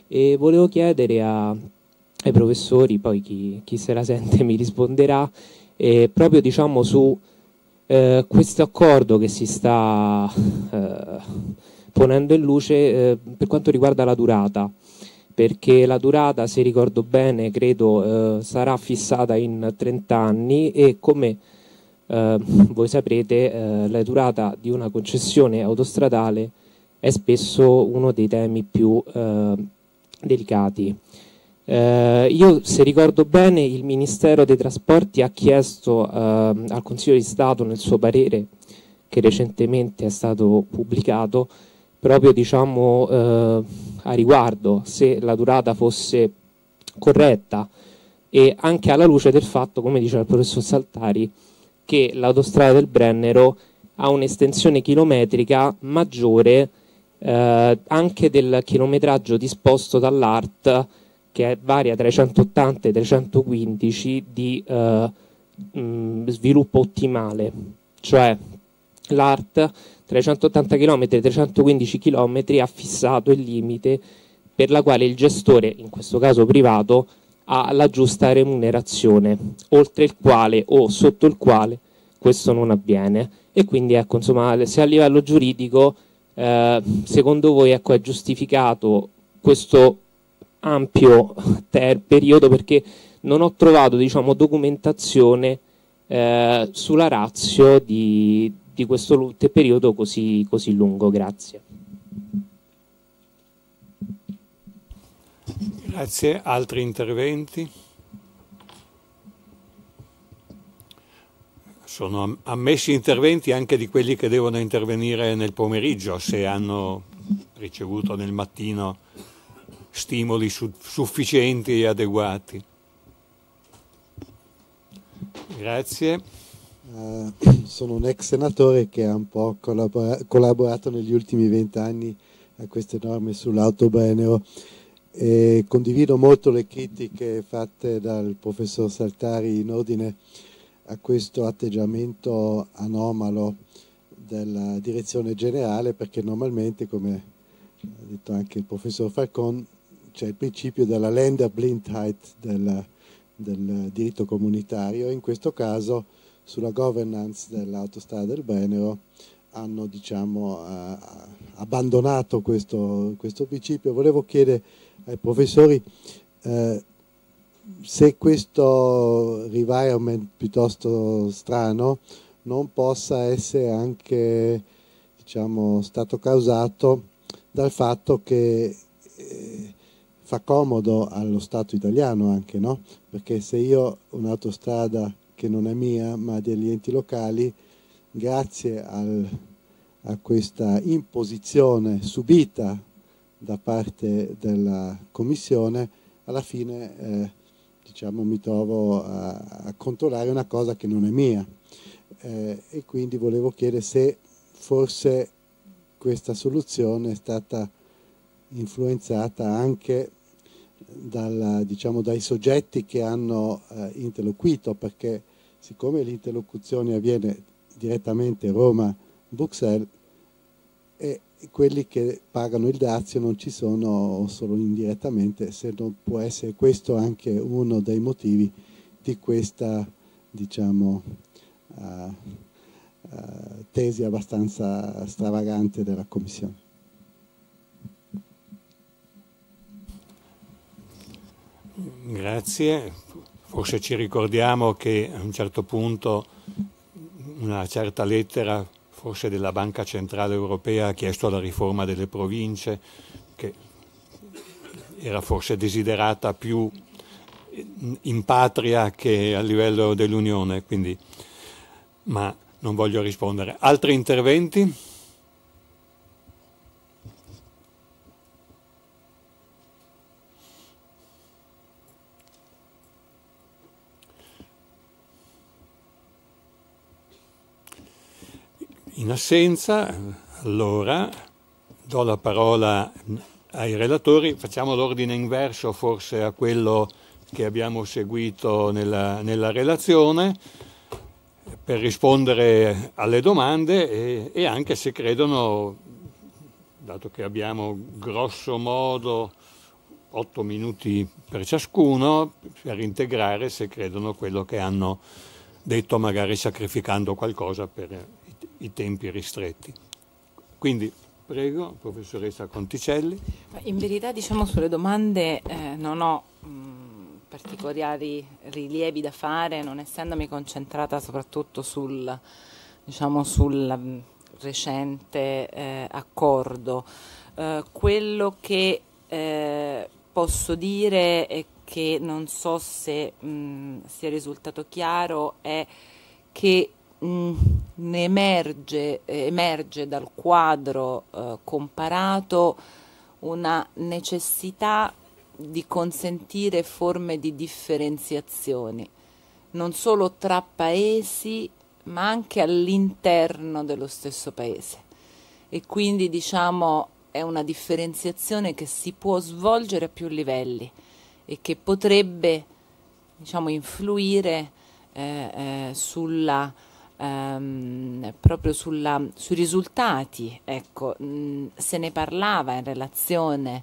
e volevo chiedere a, ai professori, poi chi, chi, se la sente mi risponderà, eh, proprio diciamo su eh, questo accordo che si sta eh, ponendo in luce eh, per quanto riguarda la durata perché la durata, se ricordo bene, credo eh, sarà fissata in 30 anni e come eh, voi saprete eh, la durata di una concessione autostradale è spesso uno dei temi più eh, delicati. Eh, io, se ricordo bene, il Ministero dei Trasporti ha chiesto eh, al Consiglio di Stato nel suo parere, che recentemente è stato pubblicato, proprio diciamo, eh, a riguardo se la durata fosse corretta e anche alla luce del fatto, come diceva il professor Saltari, che l'autostrada del Brennero ha un'estensione chilometrica maggiore eh, anche del chilometraggio disposto dall'ART che varia tra i 180 e i 315 di eh, mh, sviluppo ottimale, cioè l'ART tra i 180 km e i 315 km ha fissato il limite per la quale il gestore, in questo caso privato, alla giusta remunerazione, oltre il quale o sotto il quale questo non avviene. E quindi ecco, insomma, se a livello giuridico eh, secondo voi ecco, è giustificato questo ampio periodo perché non ho trovato diciamo, documentazione eh, sulla razio di, di questo periodo così, così lungo. Grazie. Grazie. Altri interventi? Sono ammessi interventi anche di quelli che devono intervenire nel pomeriggio se hanno ricevuto nel mattino stimoli sufficienti e adeguati. Grazie. Uh, sono un ex senatore che ha un po' collabora collaborato negli ultimi vent'anni a queste norme sull'autobrennero e condivido molto le critiche fatte dal professor Saltari in ordine a questo atteggiamento anomalo della direzione generale perché normalmente, come ha detto anche il professor Falcon, c'è il principio della Länderblindheit del, del diritto comunitario, in questo caso sulla governance dell'autostrada del Brennero hanno diciamo, eh, abbandonato questo, questo principio. Volevo chiedere ai professori eh, se questo environment piuttosto strano non possa essere anche diciamo, stato causato dal fatto che eh, fa comodo allo Stato italiano anche, no? perché se io ho un'autostrada che non è mia ma degli enti locali, grazie al, a questa imposizione subita da parte della Commissione, alla fine eh, diciamo, mi trovo a, a, controllare una cosa che non è mia eh, e quindi volevo chiedere se forse questa soluzione è stata influenzata anche dalla, diciamo, dai soggetti che hanno eh, interloquito, perché siccome l'interlocuzione avviene direttamente Roma-Bruxelles, quelli che pagano il dazio non ci sono solo indirettamente, se non può essere questo anche uno dei motivi di questa diciamo, uh, uh, tesi abbastanza stravagante della Commissione. Grazie. Forse ci ricordiamo che a un certo punto una certa lettera forse della Banca Centrale Europea ha chiesto la riforma delle province, che era forse desiderata più in patria che a livello dell'Unione, quindi, ma non voglio rispondere. Altri interventi? in assenza, allora do la parola ai relatori, facciamo l'ordine inverso forse a quello che abbiamo seguito nella, nella relazione per rispondere alle domande e, e, anche se credono, dato che abbiamo grosso modo 8 minuti per ciascuno, per integrare se credono quello che hanno detto, magari sacrificando qualcosa per, i tempi ristretti. Quindi prego, professoressa Conticelli. In verità diciamo sulle domande eh, non ho mh, particolari rilievi da fare, non essendomi concentrata soprattutto sul, diciamo, sul mh, recente eh, accordo. Eh, quello che eh, posso dire e che non so se mh, sia risultato chiaro è che mh, mm, emerge, emerge, dal quadro eh, comparato una necessità di consentire forme di differenziazione, non solo tra paesi, ma anche all'interno dello stesso paese. E quindi diciamo è una differenziazione che si può svolgere a più livelli e che potrebbe diciamo, influire eh, eh, sulla ehm, proprio sulla, sui risultati, ecco, mh, se ne parlava in relazione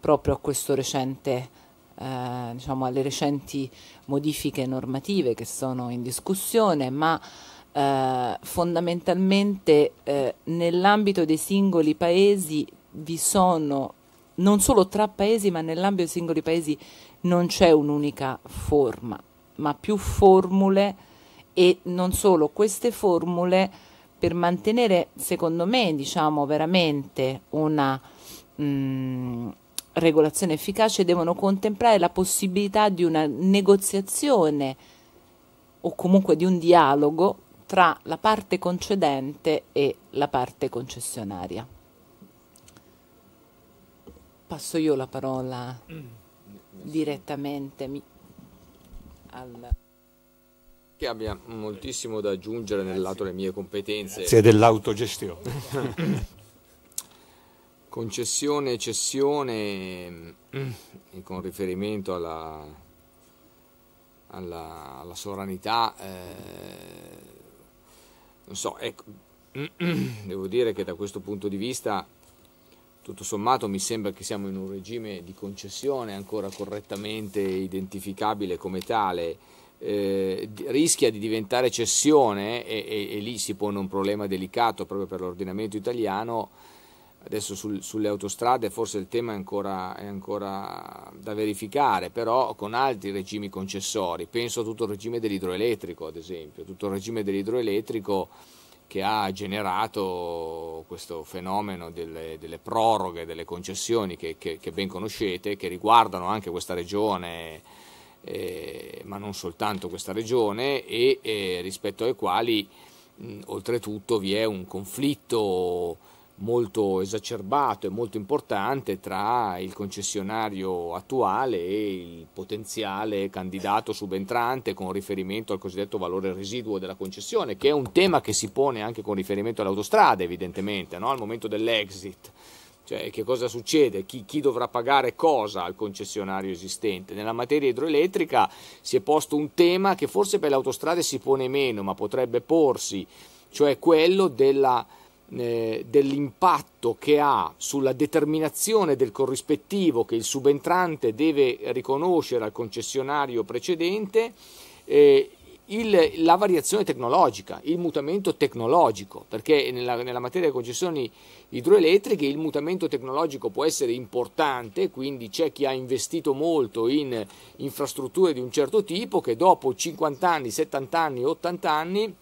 proprio a questo recente, eh, diciamo alle recenti modifiche normative che sono in discussione, ma eh, fondamentalmente eh, nell'ambito dei singoli paesi vi sono non solo tra paesi, ma nell'ambito dei singoli paesi non c'è un'unica forma, ma più formule e non solo, queste formule per mantenere, secondo me, diciamo veramente una mh, mm, regolazione efficace devono contemplare la possibilità di una negoziazione o comunque di un dialogo tra la parte concedente e la parte concessionaria. Passo io la parola mm. direttamente al che abbia moltissimo da aggiungere nel lato delle mie competenze. Grazie dell'autogestione. Concessione mm, e cessione con riferimento alla, alla, alla sovranità, eh, non so, ecco, devo dire che da questo punto di vista tutto sommato mi sembra che siamo in un regime di concessione ancora correttamente identificabile come tale eh, rischia di diventare cessione e, e, e, lì si pone un problema delicato proprio per l'ordinamento italiano. Adesso sul, sulle autostrade forse il tema è ancora, è ancora, da verificare, però con altri regimi concessori, penso a tutto il regime dell'idroelettrico ad esempio, tutto il regime dell'idroelettrico che ha generato questo fenomeno delle, delle proroghe, delle concessioni che, che, che ben conoscete, che riguardano anche questa regione eh, ma non soltanto questa regione, e eh, rispetto ai quali mh, oltretutto vi è un conflitto molto esacerbato e molto importante tra il concessionario attuale e il potenziale candidato subentrante con riferimento al cosiddetto valore residuo della concessione, che è un tema che si pone anche con riferimento alle autostrade, evidentemente, no? al momento dell'exit cioè, che cosa succede? Chi, chi, dovrà pagare cosa al concessionario esistente? Nella materia idroelettrica si è posto un tema che forse per le autostrade si pone meno, ma potrebbe porsi, cioè quello della, eh, dell'impatto che ha sulla determinazione del corrispettivo che il subentrante deve riconoscere al concessionario precedente. Eh, il, la variazione tecnologica, il mutamento tecnologico, perché nella, nella, materia delle concessioni idroelettriche il mutamento tecnologico può essere importante, quindi c'è chi ha investito molto in infrastrutture di un certo tipo che dopo 50 anni, 70 anni, 80 anni,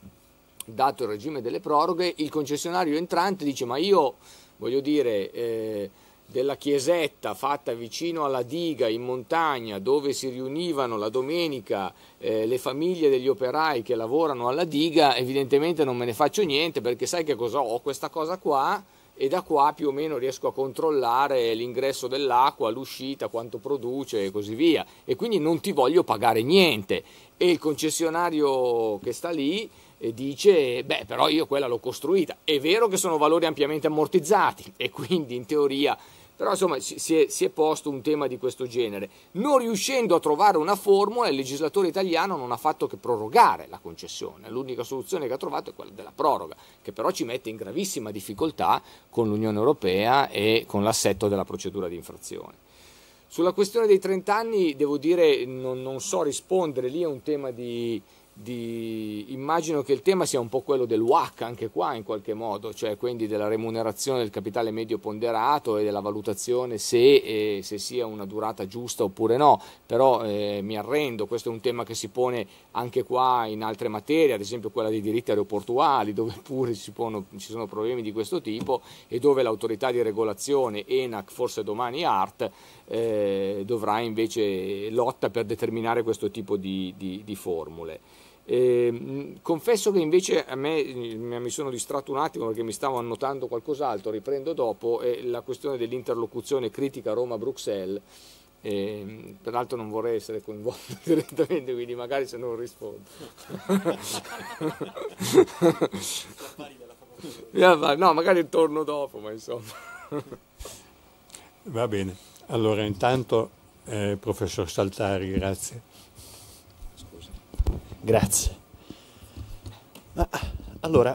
dato il regime delle proroghe, il concessionario entrante dice ma io voglio dire... Eh, della chiesetta fatta vicino alla diga in montagna dove si riunivano la domenica eh, le famiglie degli operai che lavorano alla diga, evidentemente non me ne faccio niente perché sai che cosa ho? ho questa cosa qua e da qua più o meno riesco a controllare l'ingresso dell'acqua, l'uscita, quanto produce e così via e quindi non ti voglio pagare niente e il concessionario che sta lì eh, dice beh però io quella l'ho costruita è vero che sono valori ampiamente ammortizzati e quindi in teoria però insomma si è, si è, posto un tema di questo genere. Non riuscendo a trovare una formula, il legislatore italiano non ha fatto che prorogare la concessione, l'unica soluzione che ha trovato è quella della proroga, che però ci mette in gravissima difficoltà con l'Unione Europea e con l'assetto della procedura di infrazione. Sulla questione dei 30 anni, devo dire, non, non so rispondere, lì è un tema di, di... immagino che il tema sia un po' quello del WAC anche qua in qualche modo, cioè quindi della remunerazione del capitale medio ponderato e della valutazione se, eh, se sia una durata giusta oppure no, però eh, mi arrendo, questo è un tema che si pone anche qua in altre materie, ad esempio quella dei diritti aeroportuali, dove pure ci, pongono, ci sono problemi di questo tipo e dove l'autorità di regolazione ENAC, forse domani ART, eh, dovrà invece lotta per determinare questo tipo di, di, di formule. Eh, confesso che invece a me mi sono distratto un attimo perché mi stavo annotando qualcos'altro, riprendo dopo, è la questione dell'interlocuzione critica Roma-Bruxelles. Eh, peraltro non vorrei essere coinvolto direttamente, quindi magari se non rispondo. no, magari torno dopo, ma insomma. Va bene. Allora, intanto, eh, professor Saltari, grazie. Grazie. Ma, allora,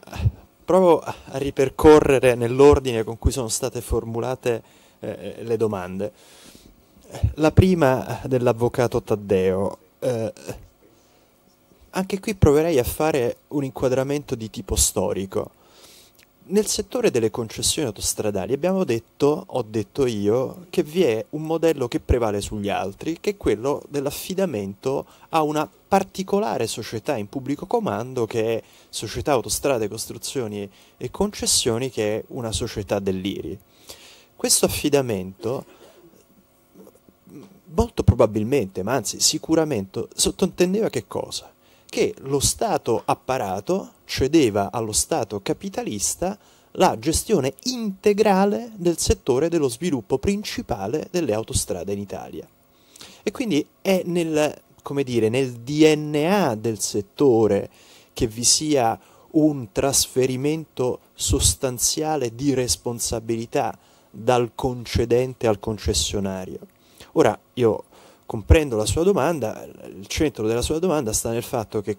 provo a ripercorrere nell'ordine con cui sono state formulate eh, le domande. La prima dell'avvocato Taddeo. Eh, anche qui proverei a fare un inquadramento di tipo storico nel settore delle concessioni autostradali abbiamo detto, ho detto io, che vi è un modello che prevale sugli altri, che è quello dell'affidamento a una particolare società in pubblico comando che è Società Autostrade, Costruzioni e Concessioni, che è una società dell'IRI. Questo affidamento molto probabilmente, ma anzi sicuramente, sottintendeva che cosa? Che lo Stato apparato cedeva allo Stato capitalista la gestione integrale del settore dello sviluppo principale delle autostrade in Italia. E quindi è nel, dire, nel DNA del settore che vi sia un trasferimento sostanziale di responsabilità dal concedente al concessionario. Ora io comprendo la sua domanda, il centro della sua domanda sta nel fatto che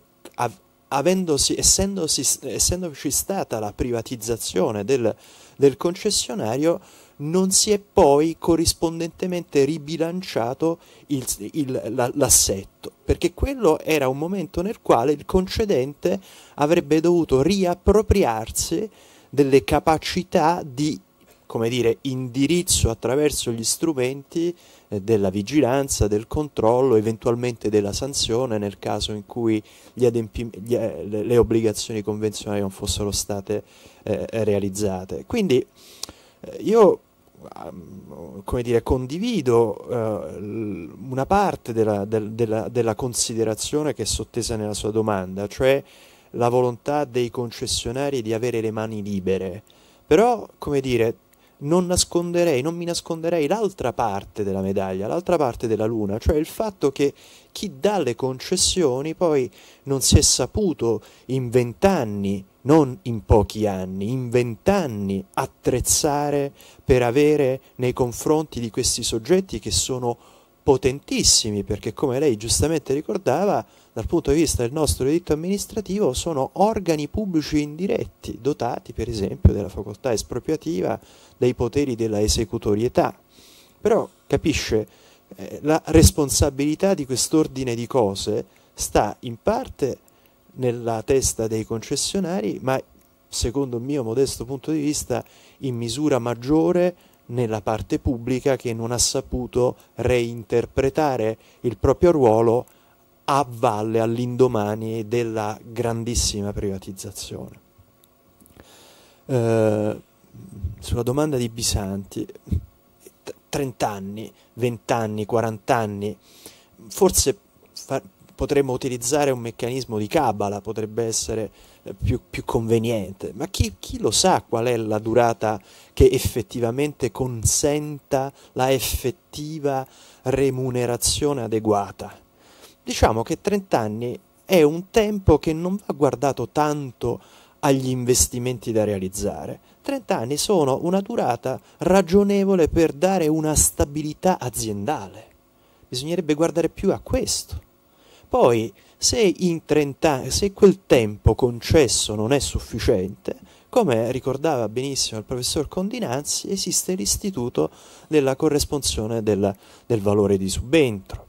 avendosi, essendosi, essendoci stata la privatizzazione del, del concessionario, non si è poi corrispondentemente ribilanciato il, il, la, l'assetto, perché quello era un momento nel quale il concedente avrebbe dovuto riappropriarsi delle capacità di, come dire, indirizzo attraverso gli strumenti eh, della vigilanza, del controllo, eventualmente della sanzione nel caso in cui adempi, gli, eh, le obbligazioni convenzionali non fossero state eh, eh realizzate. Quindi io come dire, condivido eh, una parte della, del, della, della considerazione che è sottesa nella sua domanda, cioè la volontà dei concessionari di avere le mani libere. Però, come dire, non nasconderei, non mi nasconderei l'altra parte della medaglia, l'altra parte della luna, cioè il fatto che chi dà le concessioni poi non si è saputo in vent'anni, non in pochi anni, in vent'anni attrezzare per avere nei confronti di questi soggetti che sono potentissimi, perché come lei giustamente ricordava, dal punto di vista del nostro diritto amministrativo sono organi pubblici indiretti, dotati per esempio della facoltà espropriativa, dei poteri della esecutorietà. Però, capisce, eh, la responsabilità di quest'ordine di cose sta in parte nella testa dei concessionari, ma secondo il mio modesto punto di vista in misura maggiore nella parte pubblica che non ha saputo reinterpretare il proprio ruolo a valle, all'indomani della grandissima privatizzazione. Eh, sulla domanda di Bisanti, 30 anni, 20 anni, 40 anni, forse fa- potremmo utilizzare un meccanismo di cabala, potrebbe essere eh, più, più conveniente, ma chi, chi, lo sa qual è la durata che effettivamente consenta la effettiva remunerazione adeguata? diciamo che 30 anni è un tempo che non va guardato tanto agli investimenti da realizzare. 30 anni sono una durata ragionevole per dare una stabilità aziendale. Bisognerebbe guardare più a questo. Poi, se, 30, se quel tempo concesso non è sufficiente, come ricordava benissimo il professor Condinanzi, esiste l'istituto della corresponsione della, del valore di subentro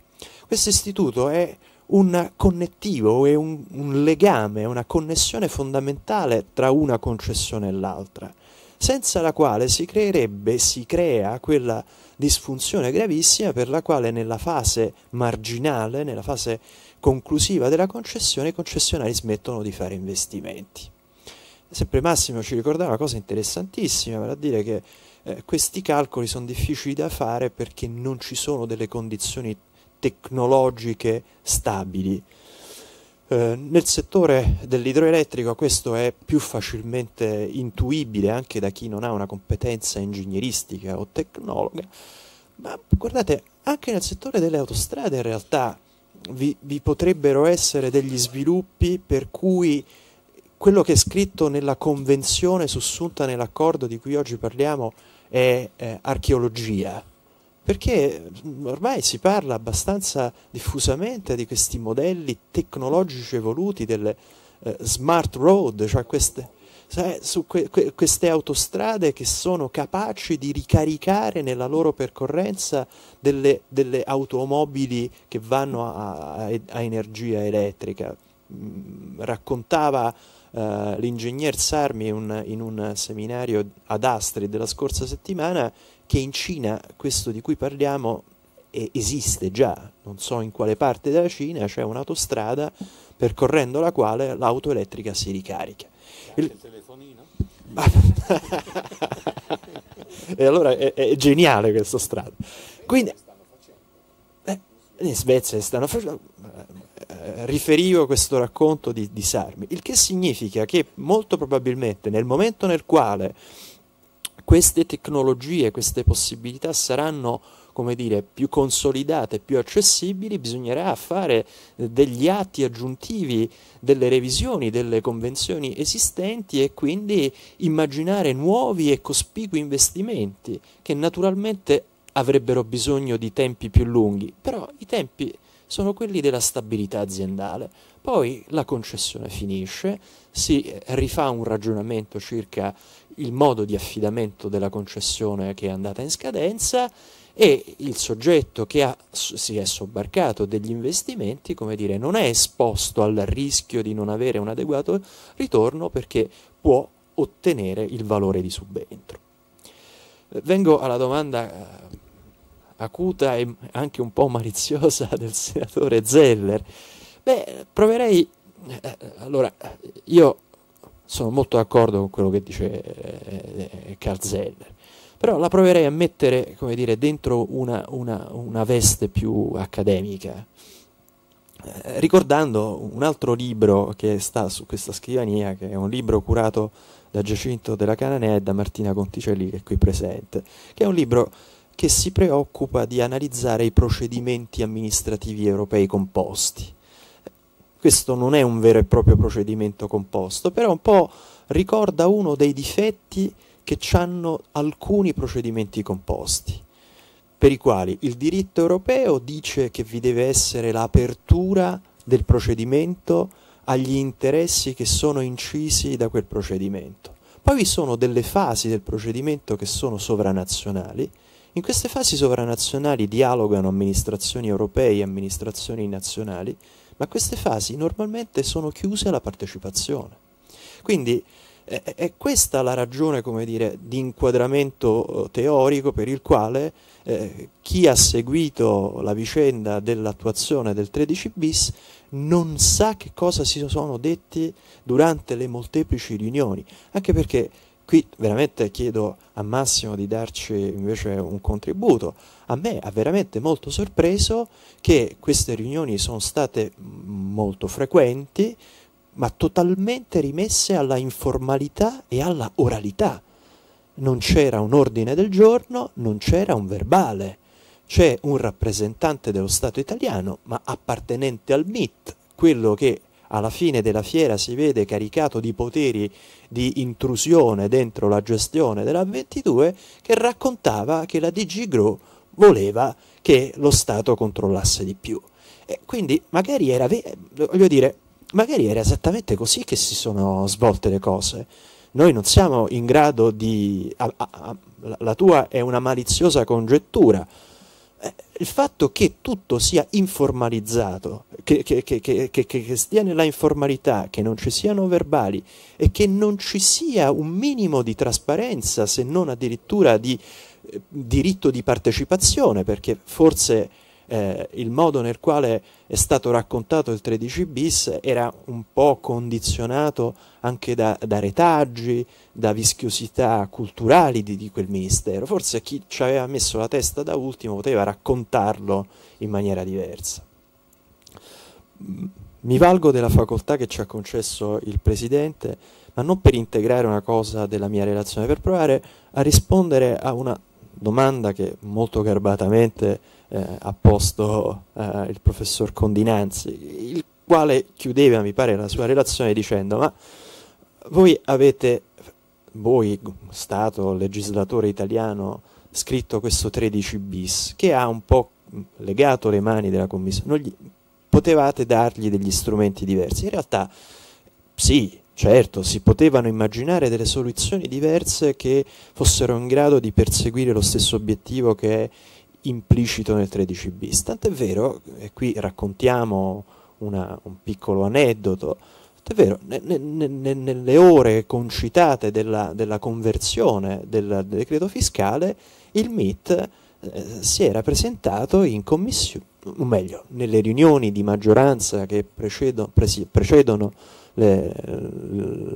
questo istituto è un connettivo, è un, un legame, una connessione fondamentale tra una concessione e l'altra, senza la quale si creerebbe, si crea quella disfunzione gravissima per la quale nella fase marginale, nella fase conclusiva della concessione, i concessionari smettono di fare investimenti. Sempre Massimo ci ricordava una cosa interessantissima, vale a dire che eh, questi calcoli sono difficili da fare perché non ci sono delle condizioni tecnologiche stabili. Eh, nel settore dell'idroelettrico questo è più facilmente intuibile anche da chi non ha una competenza ingegneristica o tecnologa, ma guardate, anche nel settore delle autostrade in realtà vi, vi potrebbero essere degli sviluppi per cui quello che è scritto nella convenzione sussunta nell'accordo di cui oggi parliamo è eh, archeologia, perché mm, ormai si parla abbastanza diffusamente di questi modelli tecnologici evoluti delle eh, smart road, cioè queste, sai, que, que, queste, autostrade che sono capaci di ricaricare nella loro percorrenza delle, delle automobili che vanno a, a, a energia elettrica. Mm, raccontava eh, l'ingegner Sarmi un, in un seminario ad Astri della scorsa settimana che in Cina questo di cui parliamo esiste già, non so in quale parte della Cina c'è cioè un'autostrada percorrendo la quale l'auto elettrica si ricarica. Il... telefonino? e allora è, è, geniale questa strada. Quindi, eh, in Svezia stanno facendo, eh, riferivo questo racconto di, di Sarmi, il che significa che molto probabilmente nel momento nel quale queste tecnologie, queste possibilità saranno come dire, più consolidate, più accessibili, bisognerà fare eh, degli atti aggiuntivi, delle revisioni delle convenzioni esistenti e quindi immaginare nuovi e cospicui investimenti che naturalmente avrebbero bisogno di tempi più lunghi, però i tempi sono quelli della stabilità aziendale. Poi la concessione finisce, si eh, rifà un ragionamento circa il modo di affidamento della concessione che è andata in scadenza e il soggetto che ha, si è sobbarcato degli investimenti, come dire, non è esposto al rischio di non avere un adeguato ritorno perché può ottenere il valore di subentro. Vengo alla domanda eh, acuta e anche un po' maliziosa del senatore Zeller. Beh, proverei eh, allora, io sono molto d'accordo con quello che dice eh, Carl eh, Zeller, però la proverei a mettere come dire, dentro una, una, una veste più accademica, eh, ricordando un altro libro che sta su questa scrivania, che è un libro curato da Giacinto della Cananea e da Martina Conticelli che è qui presente, che è un libro che si preoccupa di analizzare i procedimenti amministrativi europei composti questo non è un vero e proprio procedimento composto, però un po' ricorda uno dei difetti che hanno alcuni procedimenti composti, per i quali il diritto europeo dice che vi deve essere l'apertura del procedimento agli interessi che sono incisi da quel procedimento. Poi vi sono delle fasi del procedimento che sono sovranazionali. In queste fasi sovranazionali dialogano amministrazioni europee e amministrazioni nazionali ma queste fasi normalmente sono chiuse alla partecipazione. Quindi è, è questa la ragione, come dire, di inquadramento eh, teorico per il quale eh, chi ha seguito la vicenda dell'attuazione del 13 bis non sa che cosa si sono detti durante le molteplici riunioni, anche perché Qui veramente chiedo a Massimo di darci invece un contributo. A me ha veramente molto sorpreso che queste riunioni sono state molto frequenti, ma totalmente rimesse alla informalità e alla oralità. Non c'era un ordine del giorno, non c'era un verbale. C'è un rappresentante dello Stato italiano, ma appartenente al MIT, quello che alla fine della fiera si vede caricato di poteri di intrusione dentro la gestione della 22 che raccontava che la DG Grow voleva che lo Stato controllasse di più. E quindi magari era, voglio dire, magari era esattamente così che si sono svolte le cose. Noi non siamo in grado di... A, a, a, la tua è una maliziosa congettura il fatto che tutto sia informalizzato, che, che, che, che, stia nella informalità, che non ci siano verbali e che non ci sia un minimo di trasparenza, se non addirittura di eh, diritto di partecipazione, perché forse eh, il modo nel quale è stato raccontato il 13 bis era un po' condizionato anche da, da retaggi, da vischiosità culturali di, di quel ministero. Forse chi ci aveva messo la testa da ultimo poteva raccontarlo in maniera diversa. Mm, mi valgo della facoltà che ci ha concesso il Presidente, ma non per integrare una cosa della mia relazione, per provare a rispondere a una domanda che molto garbatamente eh, a posto eh, il professor Condinanzi, il quale chiudeva, mi pare, la sua relazione dicendo ma voi avete, voi Stato, legislatore italiano, scritto questo 13 bis che ha un po' legato le mani della Commissione, gli, potevate dargli degli strumenti diversi. In realtà sì, Certo, si potevano immaginare delle soluzioni diverse che fossero in grado di perseguire lo stesso obiettivo che è implicito nel 13 bis. Tant'è vero, e qui raccontiamo una, un piccolo aneddoto, tant'è vero, ne, ne, ne, nelle ore concitate della, della conversione del, del, decreto fiscale, il MIT eh, si era presentato in commissione, o meglio, nelle riunioni di maggioranza che precedono, presi, precedono le,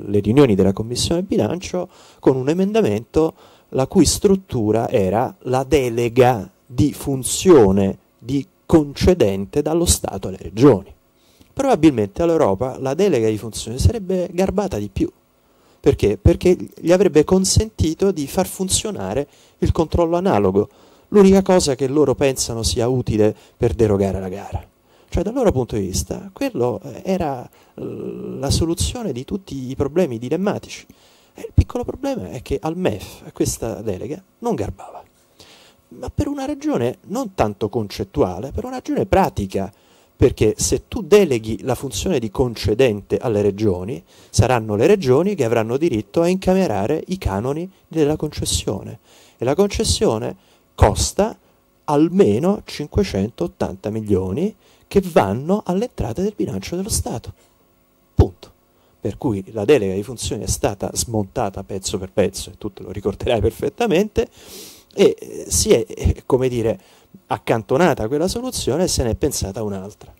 le riunioni della commissione bilancio con un emendamento la cui struttura era la delega di funzione di concedente dallo Stato alle regioni. Probabilmente all'Europa la delega di funzione sarebbe garbata di più. Perché? Perché gli avrebbe consentito di far funzionare il controllo analogo, l'unica cosa che loro pensano sia utile per derogare la gara. Cioè dal loro punto di vista quello eh, era eh, la soluzione di tutti i problemi dilemmatici. E il piccolo problema è che al MEF questa delega non garbava ma per una ragione non tanto concettuale, per una ragione pratica, perché se tu deleghi la funzione di concedente alle regioni, saranno le regioni che avranno diritto a incamerare i canoni della concessione e la concessione costa almeno 580 milioni che vanno alle entrate del bilancio dello Stato. Punto. Per cui la delega di funzioni è stata smontata pezzo per pezzo, e tu te lo ricorderai perfettamente, e eh, si è, eh, come dire, accantonata quella soluzione e se ne è pensata un'altra.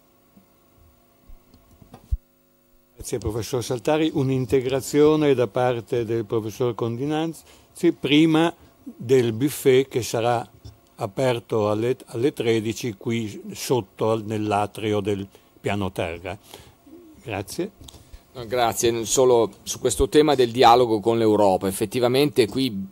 Grazie professor Saltari. Un'integrazione da parte del professor Condinanzi prima del buffet che sarà aperto alle, alle 13 qui sotto nell'atrio del piano terra. Grazie. Grazie, solo su questo tema del dialogo con l'Europa. Effettivamente qui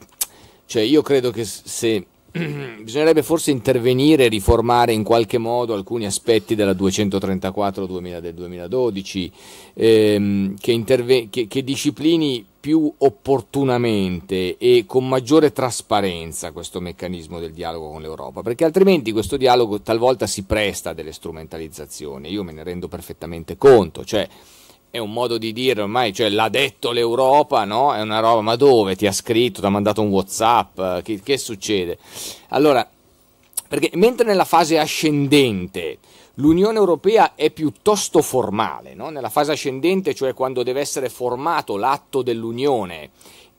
cioè io credo che se bisognerebbe forse intervenire e riformare in qualche modo alcuni aspetti della 234 del 2012 ehm, che, interve- che, che, disciplini più opportunamente e con maggiore trasparenza questo meccanismo del dialogo con l'Europa, perché altrimenti questo dialogo talvolta si presta a delle strumentalizzazioni, io me ne rendo perfettamente conto, cioè, è un modo di dire ormai, cioè l'ha detto l'Europa, no? È una roba, ma dove? Ti ha scritto, ti ha mandato un Whatsapp, eh, che, che succede? Allora, perché mentre nella fase ascendente l'Unione Europea è piuttosto formale, no? nella fase ascendente, cioè quando deve essere formato l'atto dell'Unione,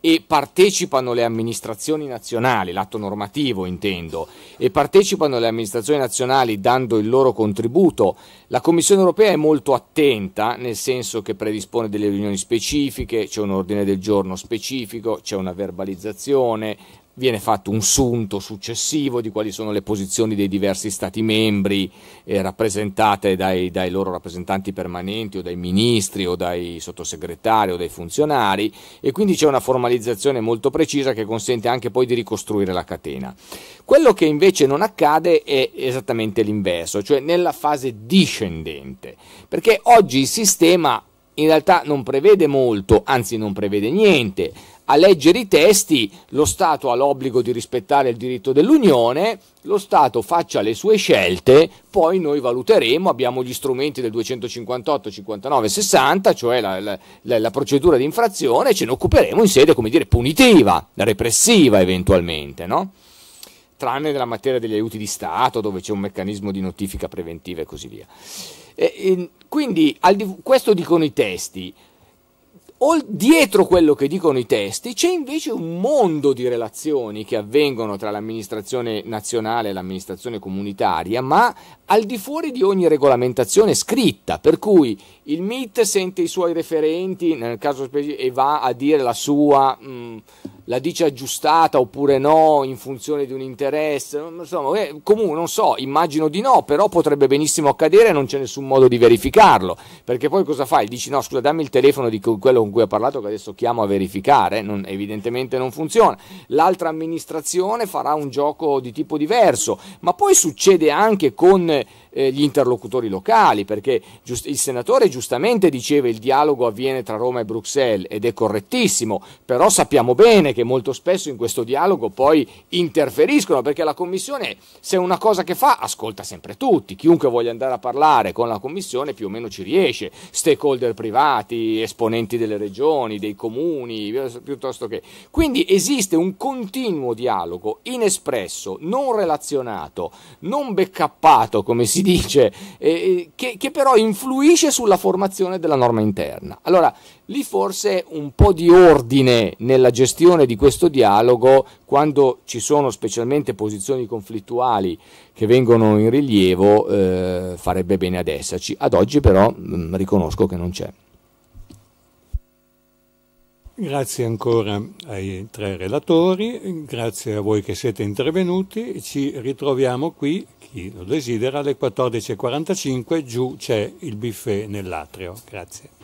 e partecipano le amministrazioni nazionali, l'atto normativo intendo, e partecipano le amministrazioni nazionali dando il loro contributo, la Commissione europea è molto attenta nel senso che predispone delle riunioni specifiche, c'è un ordine del giorno specifico, c'è una verbalizzazione, viene fatto un sunto successivo di quali sono le posizioni dei diversi Stati membri eh, rappresentate dai, dai, loro rappresentanti permanenti o dai ministri o dai sottosegretari o dai funzionari e quindi c'è una formalizzazione molto precisa che consente anche poi di ricostruire la catena. Quello che invece non accade è esattamente l'inverso, cioè nella fase discendente, perché oggi il sistema in realtà non prevede molto, anzi non prevede niente a leggere i testi, lo Stato ha l'obbligo di rispettare il diritto dell'Unione, lo Stato faccia le sue scelte, poi noi valuteremo, abbiamo gli strumenti del 258, 59 e 60, cioè la, la, la, procedura di infrazione, ce ne occuperemo in sede, come dire, punitiva, repressiva eventualmente, no? tranne nella materia degli aiuti di Stato, dove c'è un meccanismo di notifica preventiva e così via. E, e, quindi di, questo dicono i testi dietro quello che dicono i testi c'è invece un mondo di relazioni che avvengono tra l'amministrazione nazionale e l'amministrazione comunitaria, ma al di fuori di ogni regolamentazione scritta, per cui il MIT sente i suoi referenti, nel caso specifico, e va a dire la sua, mh, mm, la dice aggiustata oppure no, in funzione di un interesse. Insomma, eh, comunque, non so, immagino di no, però potrebbe benissimo accadere e non c'è nessun modo di verificarlo. Perché poi cosa fai? Dici no, scusa, dammi il telefono di quello con cui ha parlato che adesso chiamo a verificare. Non, evidentemente non funziona. L'altra amministrazione farà un gioco di tipo diverso, ma poi succede anche con eh, gli interlocutori locali, perché giust- il senatore giustamente diceva il dialogo avviene tra Roma e Bruxelles ed è correttissimo, però sappiamo bene che molto spesso in questo dialogo poi interferiscono, perché la Commissione se una cosa che fa ascolta sempre tutti, chiunque voglia andare a parlare con la Commissione più o meno ci riesce, stakeholder privati, esponenti delle regioni, dei comuni, eh, piuttosto che... Quindi esiste un continuo dialogo inespresso, non relazionato, non beccappato, come si dice, eh, eh, che, che, però influisce sulla formazione della norma interna. Allora, lì forse un po' di ordine nella gestione di questo dialogo, quando ci sono specialmente posizioni conflittuali che vengono in rilievo, eh, farebbe bene ad esserci. Ad oggi però mh, mm, riconosco che non c'è. Grazie ancora ai tre relatori, grazie a voi che siete intervenuti, ci ritroviamo qui chi lo desidera, alle 14.45 giù c'è il buffet nell'atrio. Grazie.